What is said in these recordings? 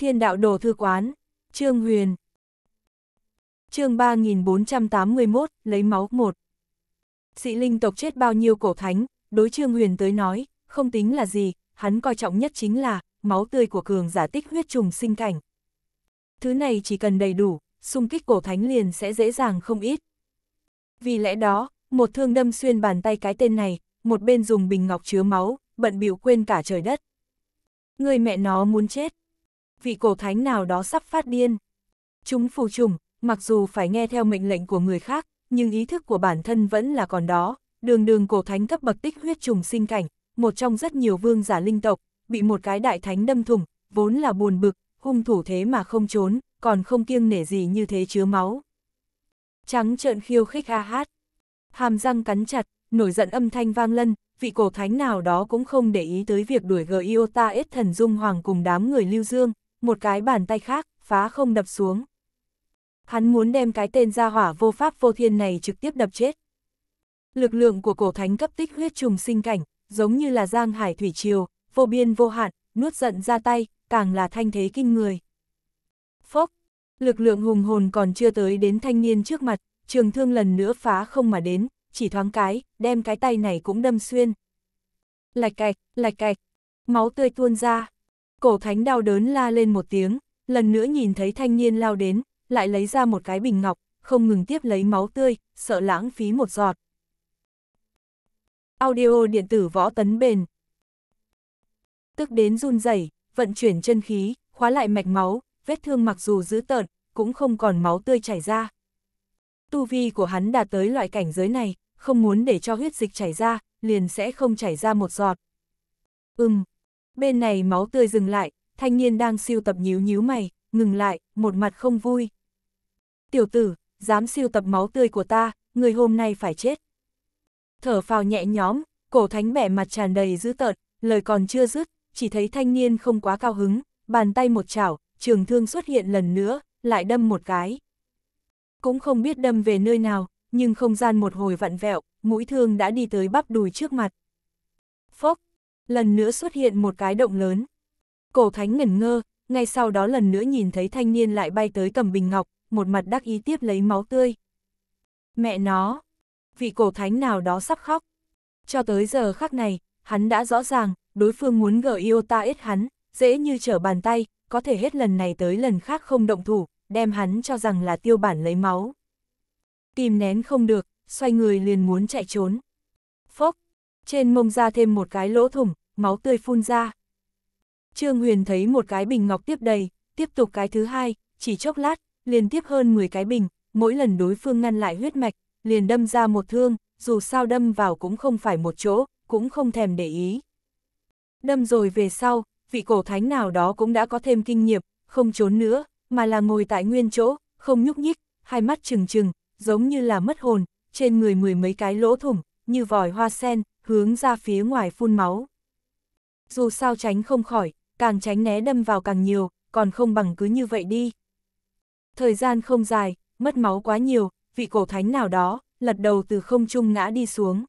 Thiên đạo đồ thư quán, Trương Huyền. chương 3481, lấy máu 1. Sĩ linh tộc chết bao nhiêu cổ thánh, đối Trương Huyền tới nói, không tính là gì, hắn coi trọng nhất chính là, máu tươi của cường giả tích huyết trùng sinh cảnh. Thứ này chỉ cần đầy đủ, xung kích cổ thánh liền sẽ dễ dàng không ít. Vì lẽ đó, một thương đâm xuyên bàn tay cái tên này, một bên dùng bình ngọc chứa máu, bận bịu quên cả trời đất. Người mẹ nó muốn chết vị cổ thánh nào đó sắp phát điên. Chúng phù trùng, mặc dù phải nghe theo mệnh lệnh của người khác, nhưng ý thức của bản thân vẫn là còn đó, đường đường cổ thánh cấp bậc tích huyết trùng sinh cảnh, một trong rất nhiều vương giả linh tộc, bị một cái đại thánh đâm thủng, vốn là buồn bực, hung thủ thế mà không trốn, còn không kiêng nể gì như thế chứa máu. Trắng trợn khiêu khích a hát, hàm răng cắn chặt, nổi giận âm thanh vang lân, vị cổ thánh nào đó cũng không để ý tới việc đuổi gờ Iota ết thần dung hoàng cùng đám người lưu dương, một cái bàn tay khác, phá không đập xuống. Hắn muốn đem cái tên gia hỏa vô pháp vô thiên này trực tiếp đập chết. Lực lượng của cổ thánh cấp tích huyết trùng sinh cảnh, giống như là giang hải thủy triều, vô biên vô hạn, nuốt giận ra tay, càng là thanh thế kinh người. Phốc, lực lượng hùng hồn còn chưa tới đến thanh niên trước mặt, trường thương lần nữa phá không mà đến, chỉ thoáng cái, đem cái tay này cũng đâm xuyên. Lạch cạch, lạch cạch, máu tươi tuôn ra. Cổ thánh đau đớn la lên một tiếng, lần nữa nhìn thấy thanh niên lao đến, lại lấy ra một cái bình ngọc, không ngừng tiếp lấy máu tươi, sợ lãng phí một giọt. Audio điện tử võ tấn bền. Tức đến run rẩy, vận chuyển chân khí, khóa lại mạch máu, vết thương mặc dù dữ tợn, cũng không còn máu tươi chảy ra. Tu vi của hắn đạt tới loại cảnh giới này, không muốn để cho huyết dịch chảy ra, liền sẽ không chảy ra một giọt. Ừm, Bên này máu tươi dừng lại, thanh niên đang siêu tập nhíu nhíu mày, ngừng lại, một mặt không vui. Tiểu tử, dám siêu tập máu tươi của ta, người hôm nay phải chết. Thở phào nhẹ nhõm, cổ thánh bẻ mặt tràn đầy dữ tợn, lời còn chưa dứt, chỉ thấy thanh niên không quá cao hứng, bàn tay một chảo, trường thương xuất hiện lần nữa, lại đâm một cái. Cũng không biết đâm về nơi nào, nhưng không gian một hồi vặn vẹo, mũi thương đã đi tới bắp đùi trước mặt. Phốc, lần nữa xuất hiện một cái động lớn. Cổ thánh ngẩn ngơ, ngay sau đó lần nữa nhìn thấy thanh niên lại bay tới cầm bình ngọc, một mặt đắc ý tiếp lấy máu tươi. Mẹ nó, vị cổ thánh nào đó sắp khóc. Cho tới giờ khắc này, hắn đã rõ ràng, đối phương muốn gỡ yêu ta ít hắn, dễ như trở bàn tay, có thể hết lần này tới lần khác không động thủ, đem hắn cho rằng là tiêu bản lấy máu. Tìm nén không được, xoay người liền muốn chạy trốn. Phốc, trên mông ra thêm một cái lỗ thủng, máu tươi phun ra. Trương Huyền thấy một cái bình ngọc tiếp đầy, tiếp tục cái thứ hai, chỉ chốc lát, liền tiếp hơn 10 cái bình, mỗi lần đối phương ngăn lại huyết mạch, liền đâm ra một thương, dù sao đâm vào cũng không phải một chỗ, cũng không thèm để ý. Đâm rồi về sau, vị cổ thánh nào đó cũng đã có thêm kinh nghiệm, không trốn nữa, mà là ngồi tại nguyên chỗ, không nhúc nhích, hai mắt trừng trừng, giống như là mất hồn, trên người mười mấy cái lỗ thủng, như vòi hoa sen, hướng ra phía ngoài phun máu dù sao tránh không khỏi, càng tránh né đâm vào càng nhiều, còn không bằng cứ như vậy đi. Thời gian không dài, mất máu quá nhiều, vị cổ thánh nào đó, lật đầu từ không trung ngã đi xuống.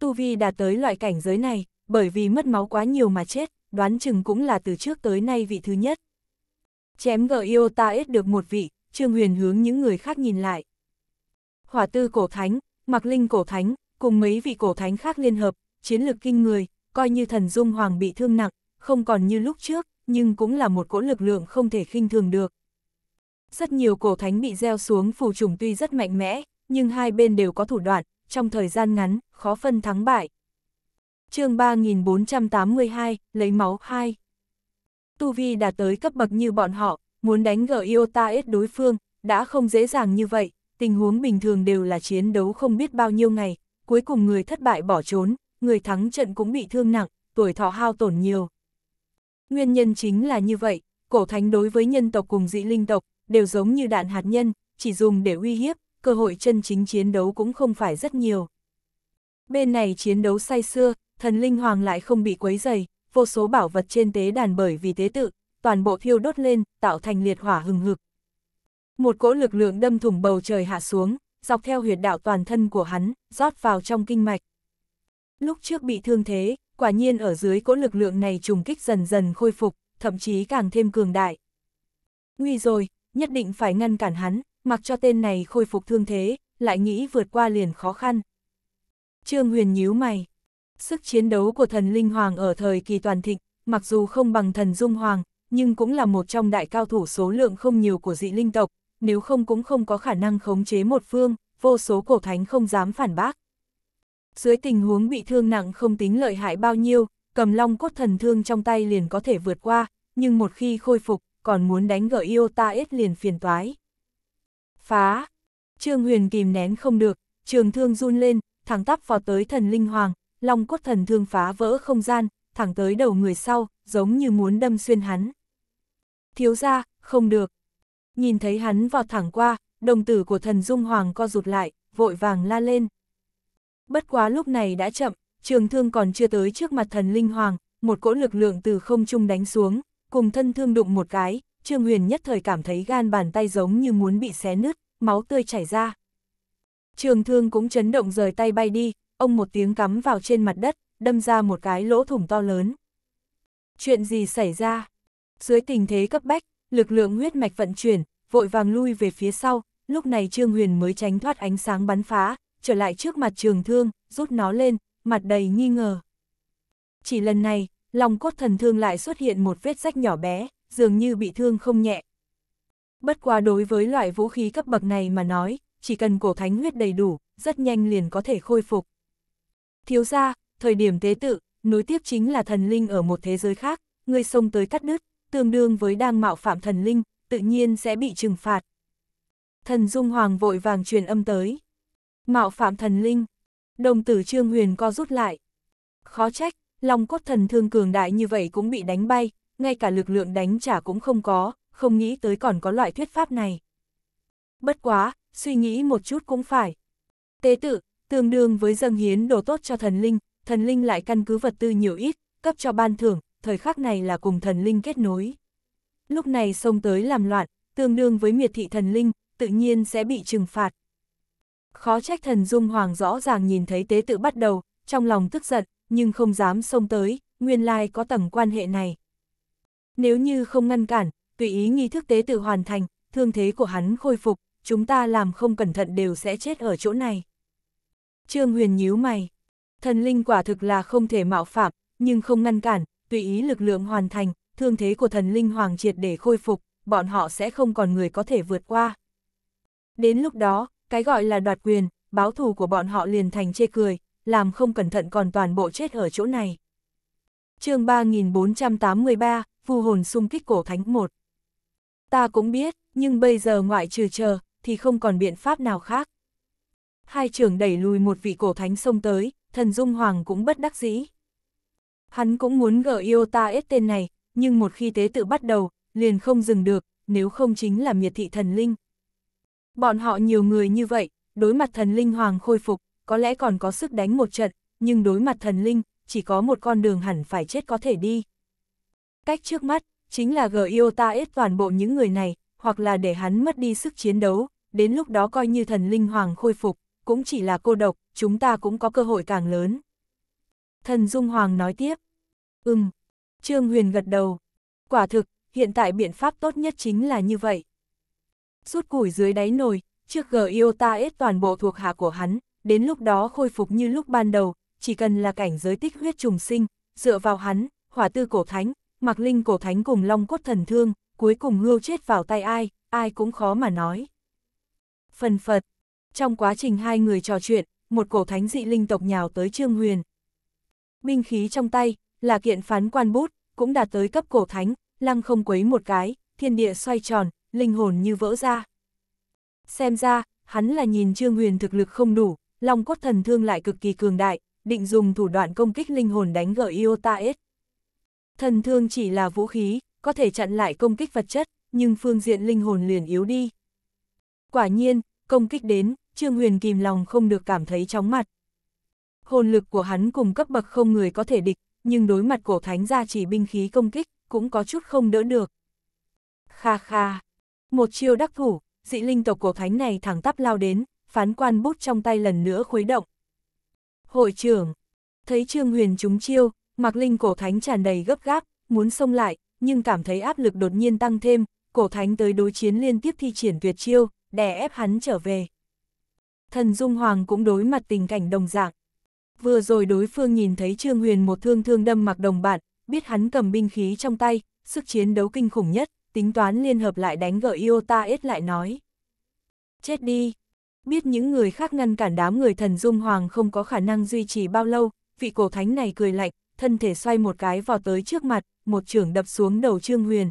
Tu Vi đạt tới loại cảnh giới này, bởi vì mất máu quá nhiều mà chết, đoán chừng cũng là từ trước tới nay vị thứ nhất. Chém gờ yêu ta ít được một vị, Trương Huyền hướng những người khác nhìn lại. Hỏa tư cổ thánh, Mạc Linh cổ thánh, cùng mấy vị cổ thánh khác liên hợp, chiến lược kinh người, coi như thần Dung Hoàng bị thương nặng, không còn như lúc trước, nhưng cũng là một cỗ lực lượng không thể khinh thường được. Rất nhiều cổ thánh bị gieo xuống phù trùng tuy rất mạnh mẽ, nhưng hai bên đều có thủ đoạn, trong thời gian ngắn, khó phân thắng bại. chương 3482, lấy máu 2. Tu Vi đã tới cấp bậc như bọn họ, muốn đánh gỡ Iota S đối phương, đã không dễ dàng như vậy, tình huống bình thường đều là chiến đấu không biết bao nhiêu ngày, cuối cùng người thất bại bỏ trốn, người thắng trận cũng bị thương nặng, tuổi thọ hao tổn nhiều. Nguyên nhân chính là như vậy, cổ thánh đối với nhân tộc cùng dị linh tộc, đều giống như đạn hạt nhân, chỉ dùng để uy hiếp, cơ hội chân chính chiến đấu cũng không phải rất nhiều. Bên này chiến đấu say xưa, thần linh hoàng lại không bị quấy dày, vô số bảo vật trên tế đàn bởi vì tế tự, toàn bộ thiêu đốt lên, tạo thành liệt hỏa hừng hực. Một cỗ lực lượng đâm thủng bầu trời hạ xuống, dọc theo huyệt đạo toàn thân của hắn, rót vào trong kinh mạch. Lúc trước bị thương thế, quả nhiên ở dưới cỗ lực lượng này trùng kích dần dần khôi phục, thậm chí càng thêm cường đại. Nguy rồi, nhất định phải ngăn cản hắn, mặc cho tên này khôi phục thương thế, lại nghĩ vượt qua liền khó khăn. Trương Huyền nhíu mày. Sức chiến đấu của thần Linh Hoàng ở thời kỳ toàn thịnh, mặc dù không bằng thần Dung Hoàng, nhưng cũng là một trong đại cao thủ số lượng không nhiều của dị linh tộc, nếu không cũng không có khả năng khống chế một phương, vô số cổ thánh không dám phản bác. Dưới tình huống bị thương nặng không tính lợi hại bao nhiêu, cầm long cốt thần thương trong tay liền có thể vượt qua, nhưng một khi khôi phục, còn muốn đánh gỡ yêu ta ít liền phiền toái. Phá! Trương Huyền kìm nén không được, trường thương run lên, thẳng tắp vào tới thần linh hoàng, long cốt thần thương phá vỡ không gian, thẳng tới đầu người sau, giống như muốn đâm xuyên hắn. Thiếu ra, không được. Nhìn thấy hắn vọt thẳng qua, đồng tử của thần Dung Hoàng co rụt lại, vội vàng la lên. Bất quá lúc này đã chậm, trường thương còn chưa tới trước mặt thần linh hoàng, một cỗ lực lượng từ không trung đánh xuống, cùng thân thương đụng một cái, Trương Huyền nhất thời cảm thấy gan bàn tay giống như muốn bị xé nứt, máu tươi chảy ra. Trường thương cũng chấn động rời tay bay đi, ông một tiếng cắm vào trên mặt đất, đâm ra một cái lỗ thủng to lớn. Chuyện gì xảy ra? Dưới tình thế cấp bách, lực lượng huyết mạch vận chuyển, vội vàng lui về phía sau, lúc này Trương Huyền mới tránh thoát ánh sáng bắn phá, trở lại trước mặt trường thương, rút nó lên, mặt đầy nghi ngờ. Chỉ lần này, lòng cốt thần thương lại xuất hiện một vết rách nhỏ bé, dường như bị thương không nhẹ. Bất quá đối với loại vũ khí cấp bậc này mà nói, chỉ cần cổ thánh huyết đầy đủ, rất nhanh liền có thể khôi phục. Thiếu ra, thời điểm tế tự, nối tiếp chính là thần linh ở một thế giới khác, người xông tới cắt đứt, tương đương với đang mạo phạm thần linh, tự nhiên sẽ bị trừng phạt. Thần Dung Hoàng vội vàng truyền âm tới. Mạo phạm thần linh. Đồng tử Trương Huyền co rút lại. Khó trách, lòng cốt thần thương cường đại như vậy cũng bị đánh bay, ngay cả lực lượng đánh trả cũng không có, không nghĩ tới còn có loại thuyết pháp này. Bất quá, suy nghĩ một chút cũng phải. Tế tự, tương đương với dâng hiến đồ tốt cho thần linh, thần linh lại căn cứ vật tư nhiều ít, cấp cho ban thưởng, thời khắc này là cùng thần linh kết nối. Lúc này xông tới làm loạn, tương đương với miệt thị thần linh, tự nhiên sẽ bị trừng phạt. Khó trách thần Dung Hoàng rõ ràng nhìn thấy tế tự bắt đầu, trong lòng tức giận, nhưng không dám xông tới, nguyên lai có tầng quan hệ này. Nếu như không ngăn cản, tùy ý nghi thức tế tự hoàn thành, thương thế của hắn khôi phục, chúng ta làm không cẩn thận đều sẽ chết ở chỗ này. Trương Huyền nhíu mày, thần linh quả thực là không thể mạo phạm, nhưng không ngăn cản, tùy ý lực lượng hoàn thành, thương thế của thần linh hoàng triệt để khôi phục, bọn họ sẽ không còn người có thể vượt qua. Đến lúc đó, cái gọi là đoạt quyền, báo thù của bọn họ liền thành chê cười, làm không cẩn thận còn toàn bộ chết ở chỗ này. chương 3483, phù hồn xung kích cổ thánh 1. Ta cũng biết, nhưng bây giờ ngoại trừ chờ, thì không còn biện pháp nào khác. Hai trưởng đẩy lùi một vị cổ thánh xông tới, thần Dung Hoàng cũng bất đắc dĩ. Hắn cũng muốn gỡ yêu ta ết tên này, nhưng một khi tế tự bắt đầu, liền không dừng được, nếu không chính là miệt thị thần linh, Bọn họ nhiều người như vậy, đối mặt thần linh hoàng khôi phục, có lẽ còn có sức đánh một trận, nhưng đối mặt thần linh, chỉ có một con đường hẳn phải chết có thể đi. Cách trước mắt, chính là Giota ết toàn bộ những người này, hoặc là để hắn mất đi sức chiến đấu, đến lúc đó coi như thần linh hoàng khôi phục, cũng chỉ là cô độc, chúng ta cũng có cơ hội càng lớn. Thần Dung Hoàng nói tiếp. Ừm. Trương Huyền gật đầu. Quả thực, hiện tại biện pháp tốt nhất chính là như vậy. Rút củi dưới đáy nồi, chiếc g iota o ết toàn bộ thuộc hạ của hắn, đến lúc đó khôi phục như lúc ban đầu, chỉ cần là cảnh giới tích huyết trùng sinh, dựa vào hắn, hỏa tư cổ thánh, mặc linh cổ thánh cùng long cốt thần thương, cuối cùng hưu chết vào tay ai, ai cũng khó mà nói. Phần Phật Trong quá trình hai người trò chuyện, một cổ thánh dị linh tộc nhào tới Trương Huyền. Binh khí trong tay, là kiện phán quan bút, cũng đạt tới cấp cổ thánh, lăng không quấy một cái, thiên địa xoay tròn, linh hồn như vỡ ra. Xem ra, hắn là nhìn Trương Huyền thực lực không đủ, lòng cốt thần thương lại cực kỳ cường đại, định dùng thủ đoạn công kích linh hồn đánh gỡ Iota S. Thần thương chỉ là vũ khí, có thể chặn lại công kích vật chất, nhưng phương diện linh hồn liền yếu đi. Quả nhiên, công kích đến, Trương Huyền kìm lòng không được cảm thấy chóng mặt. Hồn lực của hắn cùng cấp bậc không người có thể địch, nhưng đối mặt cổ thánh gia chỉ binh khí công kích, cũng có chút không đỡ được. Kha kha. Một chiêu đắc thủ, dị linh tộc của Khánh này thẳng tắp lao đến, phán quan bút trong tay lần nữa khuấy động. Hội trưởng, thấy Trương Huyền trúng chiêu, Mạc Linh cổ Khánh tràn đầy gấp gáp, muốn xông lại, nhưng cảm thấy áp lực đột nhiên tăng thêm, cổ Khánh tới đối chiến liên tiếp thi triển tuyệt chiêu, đè ép hắn trở về. Thần Dung Hoàng cũng đối mặt tình cảnh đồng dạng. Vừa rồi đối phương nhìn thấy Trương Huyền một thương thương đâm mặc đồng bạn, biết hắn cầm binh khí trong tay, sức chiến đấu kinh khủng nhất, tính toán liên hợp lại đánh gỡ Iota ít lại nói. Chết đi! Biết những người khác ngăn cản đám người thần Dung Hoàng không có khả năng duy trì bao lâu, vị cổ thánh này cười lạnh, thân thể xoay một cái vào tới trước mặt, một trưởng đập xuống đầu Trương Huyền.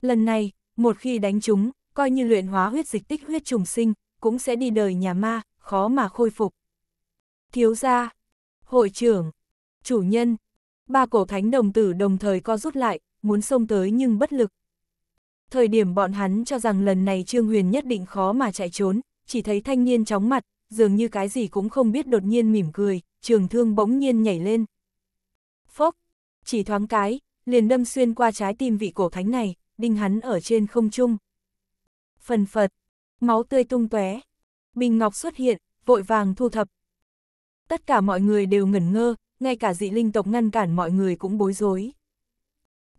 Lần này, một khi đánh chúng, coi như luyện hóa huyết dịch tích huyết trùng sinh, cũng sẽ đi đời nhà ma, khó mà khôi phục. Thiếu gia, hội trưởng, chủ nhân, ba cổ thánh đồng tử đồng thời co rút lại, muốn xông tới nhưng bất lực, Thời điểm bọn hắn cho rằng lần này Trương Huyền nhất định khó mà chạy trốn, chỉ thấy thanh niên chóng mặt, dường như cái gì cũng không biết đột nhiên mỉm cười, trường thương bỗng nhiên nhảy lên. Phốc, chỉ thoáng cái, liền đâm xuyên qua trái tim vị cổ thánh này, đinh hắn ở trên không trung. Phần phật, máu tươi tung tóe. Bình Ngọc xuất hiện, vội vàng thu thập. Tất cả mọi người đều ngẩn ngơ, ngay cả dị linh tộc ngăn cản mọi người cũng bối rối.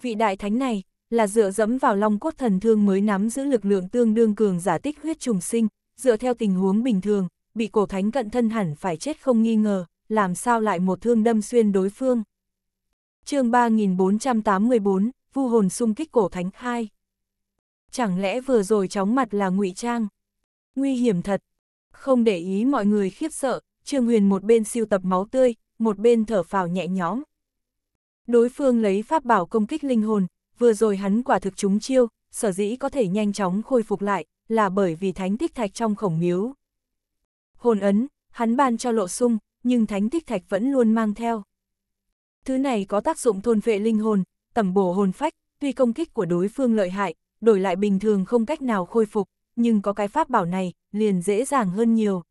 Vị đại thánh này, là dựa dẫm vào long cốt thần thương mới nắm giữ lực lượng tương đương cường giả tích huyết trùng sinh, dựa theo tình huống bình thường, bị cổ thánh cận thân hẳn phải chết không nghi ngờ, làm sao lại một thương đâm xuyên đối phương. chương 3484, vu hồn xung kích cổ thánh khai. Chẳng lẽ vừa rồi chóng mặt là ngụy trang? Nguy hiểm thật. Không để ý mọi người khiếp sợ, Trương Huyền một bên siêu tập máu tươi, một bên thở phào nhẹ nhõm. Đối phương lấy pháp bảo công kích linh hồn, vừa rồi hắn quả thực trúng chiêu, sở dĩ có thể nhanh chóng khôi phục lại, là bởi vì thánh tích thạch trong khổng miếu. Hồn ấn, hắn ban cho lộ sung, nhưng thánh tích thạch vẫn luôn mang theo. Thứ này có tác dụng thôn vệ linh hồn, tẩm bổ hồn phách, tuy công kích của đối phương lợi hại, đổi lại bình thường không cách nào khôi phục, nhưng có cái pháp bảo này, liền dễ dàng hơn nhiều.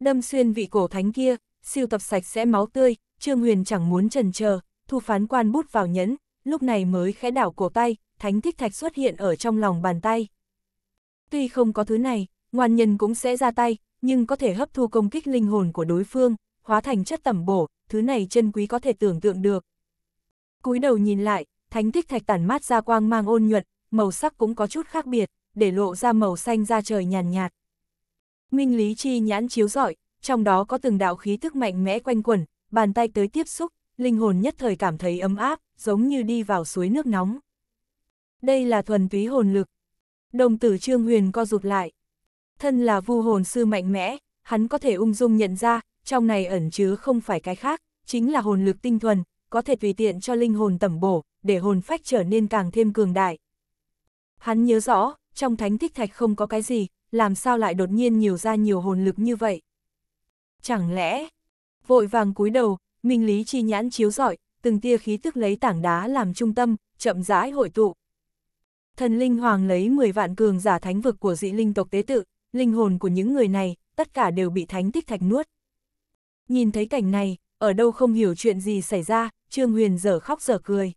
Đâm xuyên vị cổ thánh kia, siêu tập sạch sẽ máu tươi, Trương Huyền chẳng muốn trần chờ, thu phán quan bút vào nhẫn, lúc này mới khẽ đảo cổ tay, thánh thích thạch xuất hiện ở trong lòng bàn tay. Tuy không có thứ này, ngoan nhân cũng sẽ ra tay, nhưng có thể hấp thu công kích linh hồn của đối phương, hóa thành chất tẩm bổ, thứ này chân quý có thể tưởng tượng được. Cúi đầu nhìn lại, thánh tích thạch tản mát ra quang mang ôn nhuận, màu sắc cũng có chút khác biệt, để lộ ra màu xanh ra trời nhàn nhạt, nhạt. Minh lý chi nhãn chiếu rọi, trong đó có từng đạo khí thức mạnh mẽ quanh quẩn, bàn tay tới tiếp xúc, linh hồn nhất thời cảm thấy ấm áp, giống như đi vào suối nước nóng. Đây là thuần túy hồn lực. Đồng tử Trương Huyền co rụt lại. Thân là vu hồn sư mạnh mẽ, hắn có thể ung dung nhận ra, trong này ẩn chứa không phải cái khác, chính là hồn lực tinh thuần, có thể tùy tiện cho linh hồn tẩm bổ, để hồn phách trở nên càng thêm cường đại. Hắn nhớ rõ, trong thánh thích thạch không có cái gì, làm sao lại đột nhiên nhiều ra nhiều hồn lực như vậy? Chẳng lẽ, vội vàng cúi đầu, minh lý chi nhãn chiếu rọi, từng tia khí tức lấy tảng đá làm trung tâm, chậm rãi hội tụ. Thần linh hoàng lấy 10 vạn cường giả thánh vực của dị linh tộc tế tự, linh hồn của những người này, tất cả đều bị thánh tích thạch nuốt. Nhìn thấy cảnh này, ở đâu không hiểu chuyện gì xảy ra, Trương Huyền dở khóc dở cười.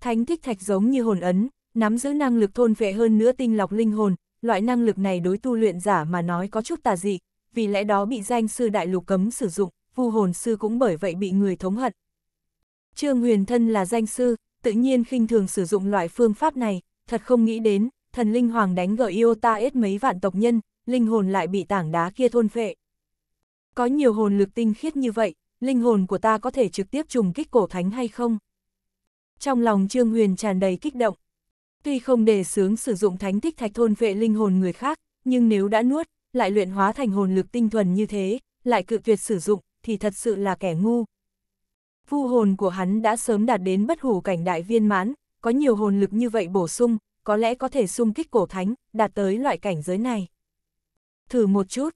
Thánh tích thạch giống như hồn ấn, nắm giữ năng lực thôn vệ hơn nữa tinh lọc linh hồn, loại năng lực này đối tu luyện giả mà nói có chút tà dị, vì lẽ đó bị danh sư đại lục cấm sử dụng vu hồn sư cũng bởi vậy bị người thống hận. Trương huyền thân là danh sư, tự nhiên khinh thường sử dụng loại phương pháp này, thật không nghĩ đến, thần linh hoàng đánh gợi ta ết mấy vạn tộc nhân, linh hồn lại bị tảng đá kia thôn phệ. Có nhiều hồn lực tinh khiết như vậy, linh hồn của ta có thể trực tiếp trùng kích cổ thánh hay không? Trong lòng Trương Huyền tràn đầy kích động. Tuy không đề sướng sử dụng thánh tích thạch thôn vệ linh hồn người khác, nhưng nếu đã nuốt, lại luyện hóa thành hồn lực tinh thuần như thế, lại cự tuyệt sử dụng, thì thật sự là kẻ ngu. Vu hồn của hắn đã sớm đạt đến bất hủ cảnh đại viên mãn, có nhiều hồn lực như vậy bổ sung, có lẽ có thể xung kích cổ thánh, đạt tới loại cảnh giới này. Thử một chút,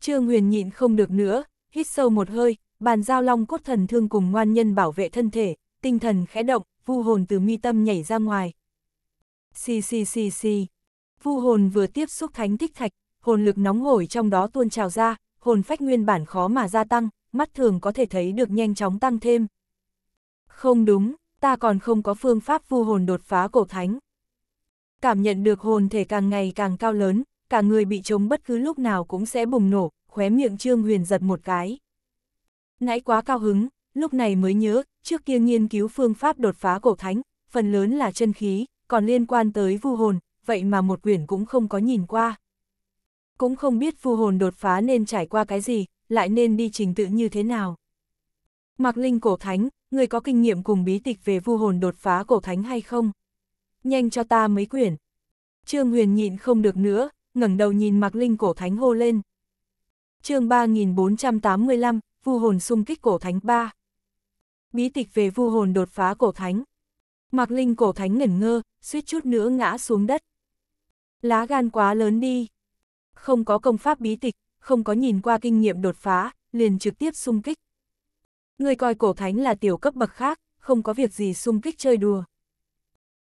Trương Huyền nhịn không được nữa, hít sâu một hơi, bàn giao long cốt thần thương cùng ngoan nhân bảo vệ thân thể, tinh thần khẽ động, vu hồn từ mi tâm nhảy ra ngoài. Xì xì xì xì, vu hồn vừa tiếp xúc thánh tích thạch, hồn lực nóng hổi trong đó tuôn trào ra, hồn phách nguyên bản khó mà gia tăng, mắt thường có thể thấy được nhanh chóng tăng thêm. Không đúng, ta còn không có phương pháp vu hồn đột phá cổ thánh. Cảm nhận được hồn thể càng ngày càng cao lớn, cả người bị trống bất cứ lúc nào cũng sẽ bùng nổ, khóe miệng Trương Huyền giật một cái. Nãy quá cao hứng, lúc này mới nhớ, trước kia nghiên cứu phương pháp đột phá cổ thánh, phần lớn là chân khí, còn liên quan tới vu hồn, vậy mà một quyển cũng không có nhìn qua cũng không biết phu hồn đột phá nên trải qua cái gì, lại nên đi trình tự như thế nào. Mạc Linh cổ thánh, người có kinh nghiệm cùng bí tịch về vu hồn đột phá cổ thánh hay không? Nhanh cho ta mấy quyển. Trương Huyền nhịn không được nữa, ngẩng đầu nhìn Mạc Linh cổ thánh hô lên. Chương 3485, Vu hồn xung kích cổ thánh 3. Bí tịch về vu hồn đột phá cổ thánh. Mạc Linh cổ thánh ngẩn ngơ, suýt chút nữa ngã xuống đất. Lá gan quá lớn đi không có công pháp bí tịch, không có nhìn qua kinh nghiệm đột phá, liền trực tiếp xung kích. Người coi cổ thánh là tiểu cấp bậc khác, không có việc gì xung kích chơi đùa.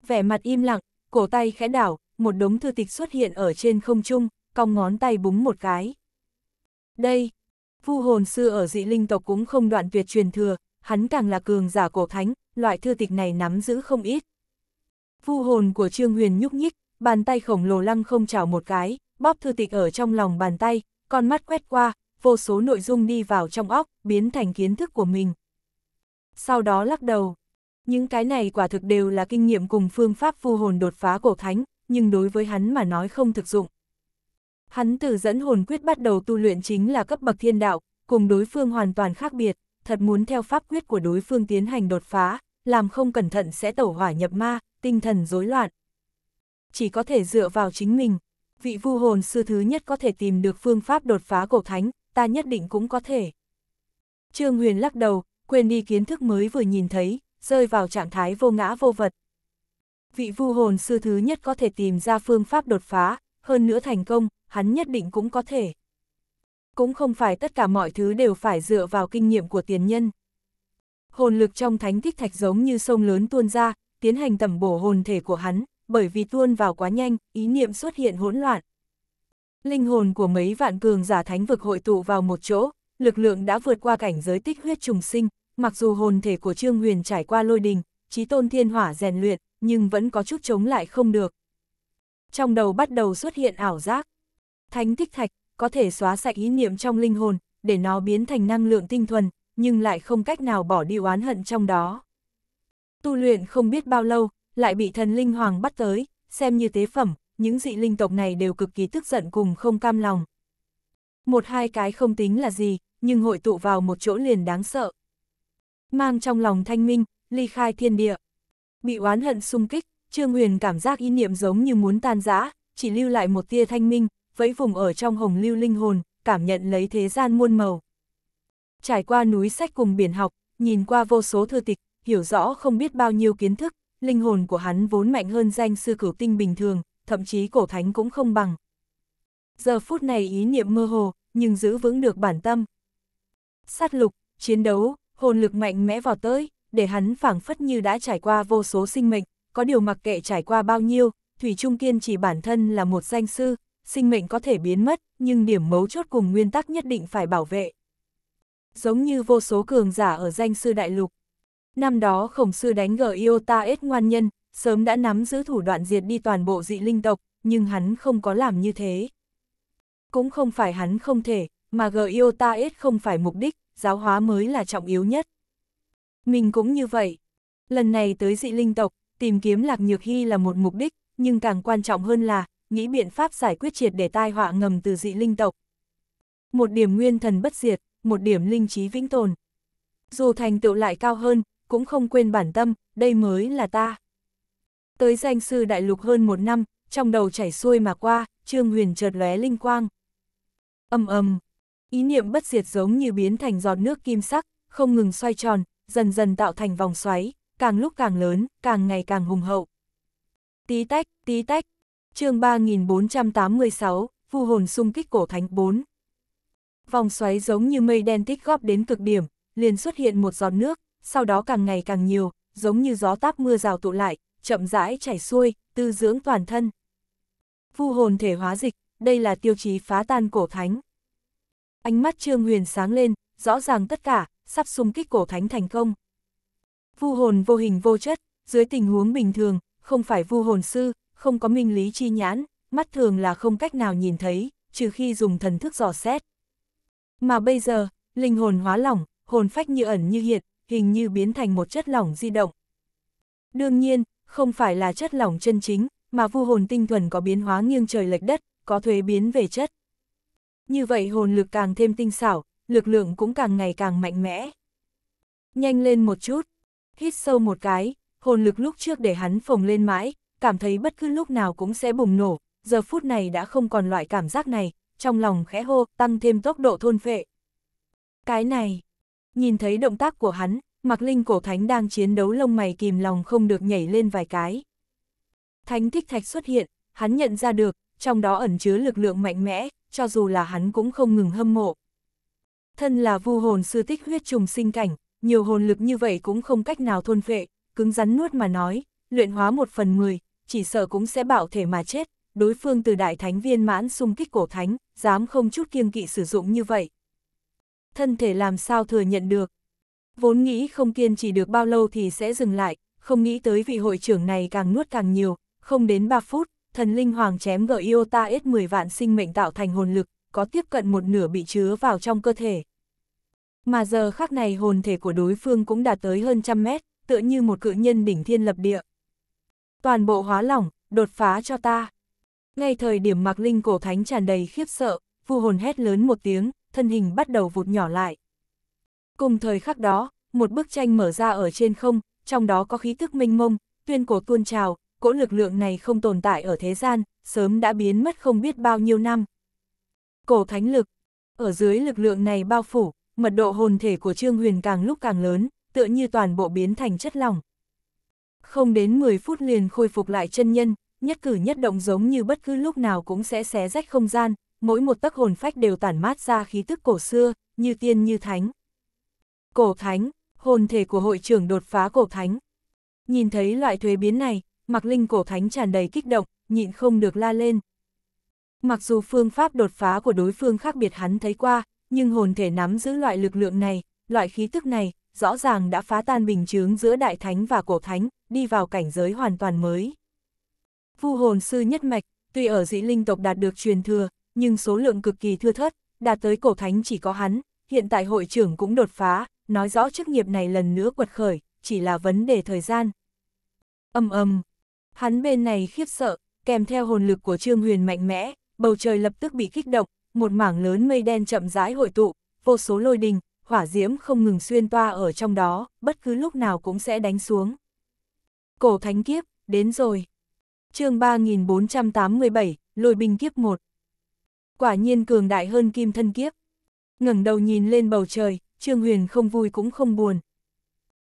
Vẻ mặt im lặng, cổ tay khẽ đảo, một đống thư tịch xuất hiện ở trên không trung, cong ngón tay búng một cái. Đây, vu hồn sư ở dị linh tộc cũng không đoạn tuyệt truyền thừa, hắn càng là cường giả cổ thánh, loại thư tịch này nắm giữ không ít. Vu hồn của Trương Huyền nhúc nhích, bàn tay khổng lồ lăng không chảo một cái, bóp thư tịch ở trong lòng bàn tay, con mắt quét qua, vô số nội dung đi vào trong óc, biến thành kiến thức của mình. Sau đó lắc đầu, những cái này quả thực đều là kinh nghiệm cùng phương pháp phu hồn đột phá cổ thánh, nhưng đối với hắn mà nói không thực dụng. Hắn từ dẫn hồn quyết bắt đầu tu luyện chính là cấp bậc thiên đạo, cùng đối phương hoàn toàn khác biệt, thật muốn theo pháp quyết của đối phương tiến hành đột phá, làm không cẩn thận sẽ tẩu hỏa nhập ma, tinh thần rối loạn. Chỉ có thể dựa vào chính mình vị vu hồn sư thứ nhất có thể tìm được phương pháp đột phá cổ thánh, ta nhất định cũng có thể. Trương Huyền lắc đầu, quên đi kiến thức mới vừa nhìn thấy, rơi vào trạng thái vô ngã vô vật. Vị vu hồn sư thứ nhất có thể tìm ra phương pháp đột phá, hơn nữa thành công, hắn nhất định cũng có thể. Cũng không phải tất cả mọi thứ đều phải dựa vào kinh nghiệm của tiền nhân. Hồn lực trong thánh thích thạch giống như sông lớn tuôn ra, tiến hành tẩm bổ hồn thể của hắn, bởi vì tuôn vào quá nhanh, ý niệm xuất hiện hỗn loạn. Linh hồn của mấy vạn cường giả thánh vực hội tụ vào một chỗ, lực lượng đã vượt qua cảnh giới tích huyết trùng sinh, mặc dù hồn thể của Trương Huyền trải qua lôi đình, trí tôn thiên hỏa rèn luyện, nhưng vẫn có chút chống lại không được. Trong đầu bắt đầu xuất hiện ảo giác. Thánh tích thạch có thể xóa sạch ý niệm trong linh hồn, để nó biến thành năng lượng tinh thuần, nhưng lại không cách nào bỏ đi oán hận trong đó. Tu luyện không biết bao lâu, lại bị thần linh hoàng bắt tới, xem như tế phẩm, những dị linh tộc này đều cực kỳ tức giận cùng không cam lòng. Một hai cái không tính là gì, nhưng hội tụ vào một chỗ liền đáng sợ. Mang trong lòng thanh minh, ly khai thiên địa. Bị oán hận xung kích, Trương Huyền cảm giác ý niệm giống như muốn tan rã, chỉ lưu lại một tia thanh minh, vẫy vùng ở trong hồng lưu linh hồn, cảm nhận lấy thế gian muôn màu. Trải qua núi sách cùng biển học, nhìn qua vô số thư tịch, hiểu rõ không biết bao nhiêu kiến thức, linh hồn của hắn vốn mạnh hơn danh sư cửu tinh bình thường, thậm chí cổ thánh cũng không bằng. Giờ phút này ý niệm mơ hồ, nhưng giữ vững được bản tâm. Sát lục, chiến đấu, hồn lực mạnh mẽ vào tới, để hắn phảng phất như đã trải qua vô số sinh mệnh, có điều mặc kệ trải qua bao nhiêu, Thủy Trung Kiên chỉ bản thân là một danh sư, sinh mệnh có thể biến mất, nhưng điểm mấu chốt cùng nguyên tắc nhất định phải bảo vệ. Giống như vô số cường giả ở danh sư đại lục, Năm đó khổng sư đánh gờ Iota S ngoan nhân, sớm đã nắm giữ thủ đoạn diệt đi toàn bộ dị linh tộc, nhưng hắn không có làm như thế. Cũng không phải hắn không thể, mà gờ Iota S không phải mục đích, giáo hóa mới là trọng yếu nhất. Mình cũng như vậy. Lần này tới dị linh tộc, tìm kiếm Lạc Nhược Hy là một mục đích, nhưng càng quan trọng hơn là, nghĩ biện pháp giải quyết triệt để tai họa ngầm từ dị linh tộc. Một điểm nguyên thần bất diệt, một điểm linh trí vĩnh tồn. Dù thành tựu lại cao hơn, cũng không quên bản tâm, đây mới là ta. Tới danh sư đại lục hơn một năm, trong đầu chảy xuôi mà qua, Trương Huyền chợt lóe linh quang. Âm âm, ý niệm bất diệt giống như biến thành giọt nước kim sắc, không ngừng xoay tròn, dần dần tạo thành vòng xoáy, càng lúc càng lớn, càng ngày càng hùng hậu. Tí tách, tí tách, chương 3486, vu hồn xung kích cổ thánh 4. Vòng xoáy giống như mây đen tích góp đến cực điểm, liền xuất hiện một giọt nước, sau đó càng ngày càng nhiều, giống như gió táp mưa rào tụ lại, chậm rãi chảy xuôi, tư dưỡng toàn thân. Vu hồn thể hóa dịch, đây là tiêu chí phá tan cổ thánh. Ánh mắt Trương Huyền sáng lên, rõ ràng tất cả, sắp xung kích cổ thánh thành công. Vu hồn vô hình vô chất, dưới tình huống bình thường, không phải vu hồn sư, không có minh lý chi nhãn, mắt thường là không cách nào nhìn thấy, trừ khi dùng thần thức dò xét. Mà bây giờ, linh hồn hóa lỏng, hồn phách như ẩn như hiện, hình như biến thành một chất lỏng di động. Đương nhiên, không phải là chất lỏng chân chính, mà vu hồn tinh thuần có biến hóa nghiêng trời lệch đất, có thuế biến về chất. Như vậy hồn lực càng thêm tinh xảo, lực lượng cũng càng ngày càng mạnh mẽ. Nhanh lên một chút, hít sâu một cái, hồn lực lúc trước để hắn phồng lên mãi, cảm thấy bất cứ lúc nào cũng sẽ bùng nổ, giờ phút này đã không còn loại cảm giác này, trong lòng khẽ hô, tăng thêm tốc độ thôn phệ. Cái này, Nhìn thấy động tác của hắn, Mạc Linh cổ thánh đang chiến đấu lông mày kìm lòng không được nhảy lên vài cái. Thánh thích thạch xuất hiện, hắn nhận ra được, trong đó ẩn chứa lực lượng mạnh mẽ, cho dù là hắn cũng không ngừng hâm mộ. Thân là vu hồn sư tích huyết trùng sinh cảnh, nhiều hồn lực như vậy cũng không cách nào thôn phệ, cứng rắn nuốt mà nói, luyện hóa một phần mười, chỉ sợ cũng sẽ bảo thể mà chết, đối phương từ đại thánh viên mãn xung kích cổ thánh, dám không chút kiêng kỵ sử dụng như vậy thân thể làm sao thừa nhận được. Vốn nghĩ không kiên trì được bao lâu thì sẽ dừng lại, không nghĩ tới vị hội trưởng này càng nuốt càng nhiều, không đến 3 phút, thần linh hoàng chém gỡ Iota S 10 vạn sinh mệnh tạo thành hồn lực, có tiếp cận một nửa bị chứa vào trong cơ thể. Mà giờ khắc này hồn thể của đối phương cũng đạt tới hơn trăm mét, tựa như một cự nhân đỉnh thiên lập địa. Toàn bộ hóa lỏng, đột phá cho ta. Ngay thời điểm mặc Linh cổ thánh tràn đầy khiếp sợ, vu hồn hét lớn một tiếng, thân hình bắt đầu vụt nhỏ lại. Cùng thời khắc đó, một bức tranh mở ra ở trên không, trong đó có khí thức minh mông, tuyên cổ tuôn trào, cỗ lực lượng này không tồn tại ở thế gian, sớm đã biến mất không biết bao nhiêu năm. Cổ thánh lực, ở dưới lực lượng này bao phủ, mật độ hồn thể của Trương Huyền càng lúc càng lớn, tựa như toàn bộ biến thành chất lỏng. Không đến 10 phút liền khôi phục lại chân nhân, nhất cử nhất động giống như bất cứ lúc nào cũng sẽ xé rách không gian, mỗi một tấc hồn phách đều tản mát ra khí tức cổ xưa, như tiên như thánh. Cổ thánh, hồn thể của hội trưởng đột phá cổ thánh. Nhìn thấy loại thuế biến này, Mặc Linh cổ thánh tràn đầy kích động, nhịn không được la lên. Mặc dù phương pháp đột phá của đối phương khác biệt hắn thấy qua, nhưng hồn thể nắm giữ loại lực lượng này, loại khí tức này, rõ ràng đã phá tan bình chướng giữa đại thánh và cổ thánh, đi vào cảnh giới hoàn toàn mới. Vu hồn sư nhất mạch, tuy ở dĩ linh tộc đạt được truyền thừa, nhưng số lượng cực kỳ thưa thớt, đạt tới cổ thánh chỉ có hắn, hiện tại hội trưởng cũng đột phá, nói rõ chức nghiệp này lần nữa quật khởi, chỉ là vấn đề thời gian. Âm âm, hắn bên này khiếp sợ, kèm theo hồn lực của Trương Huyền mạnh mẽ, bầu trời lập tức bị kích động, một mảng lớn mây đen chậm rãi hội tụ, vô số lôi đình, hỏa diễm không ngừng xuyên toa ở trong đó, bất cứ lúc nào cũng sẽ đánh xuống. Cổ thánh kiếp, đến rồi. chương 3487, lôi binh kiếp 1 quả nhiên cường đại hơn kim thân kiếp. ngẩng đầu nhìn lên bầu trời, Trương Huyền không vui cũng không buồn.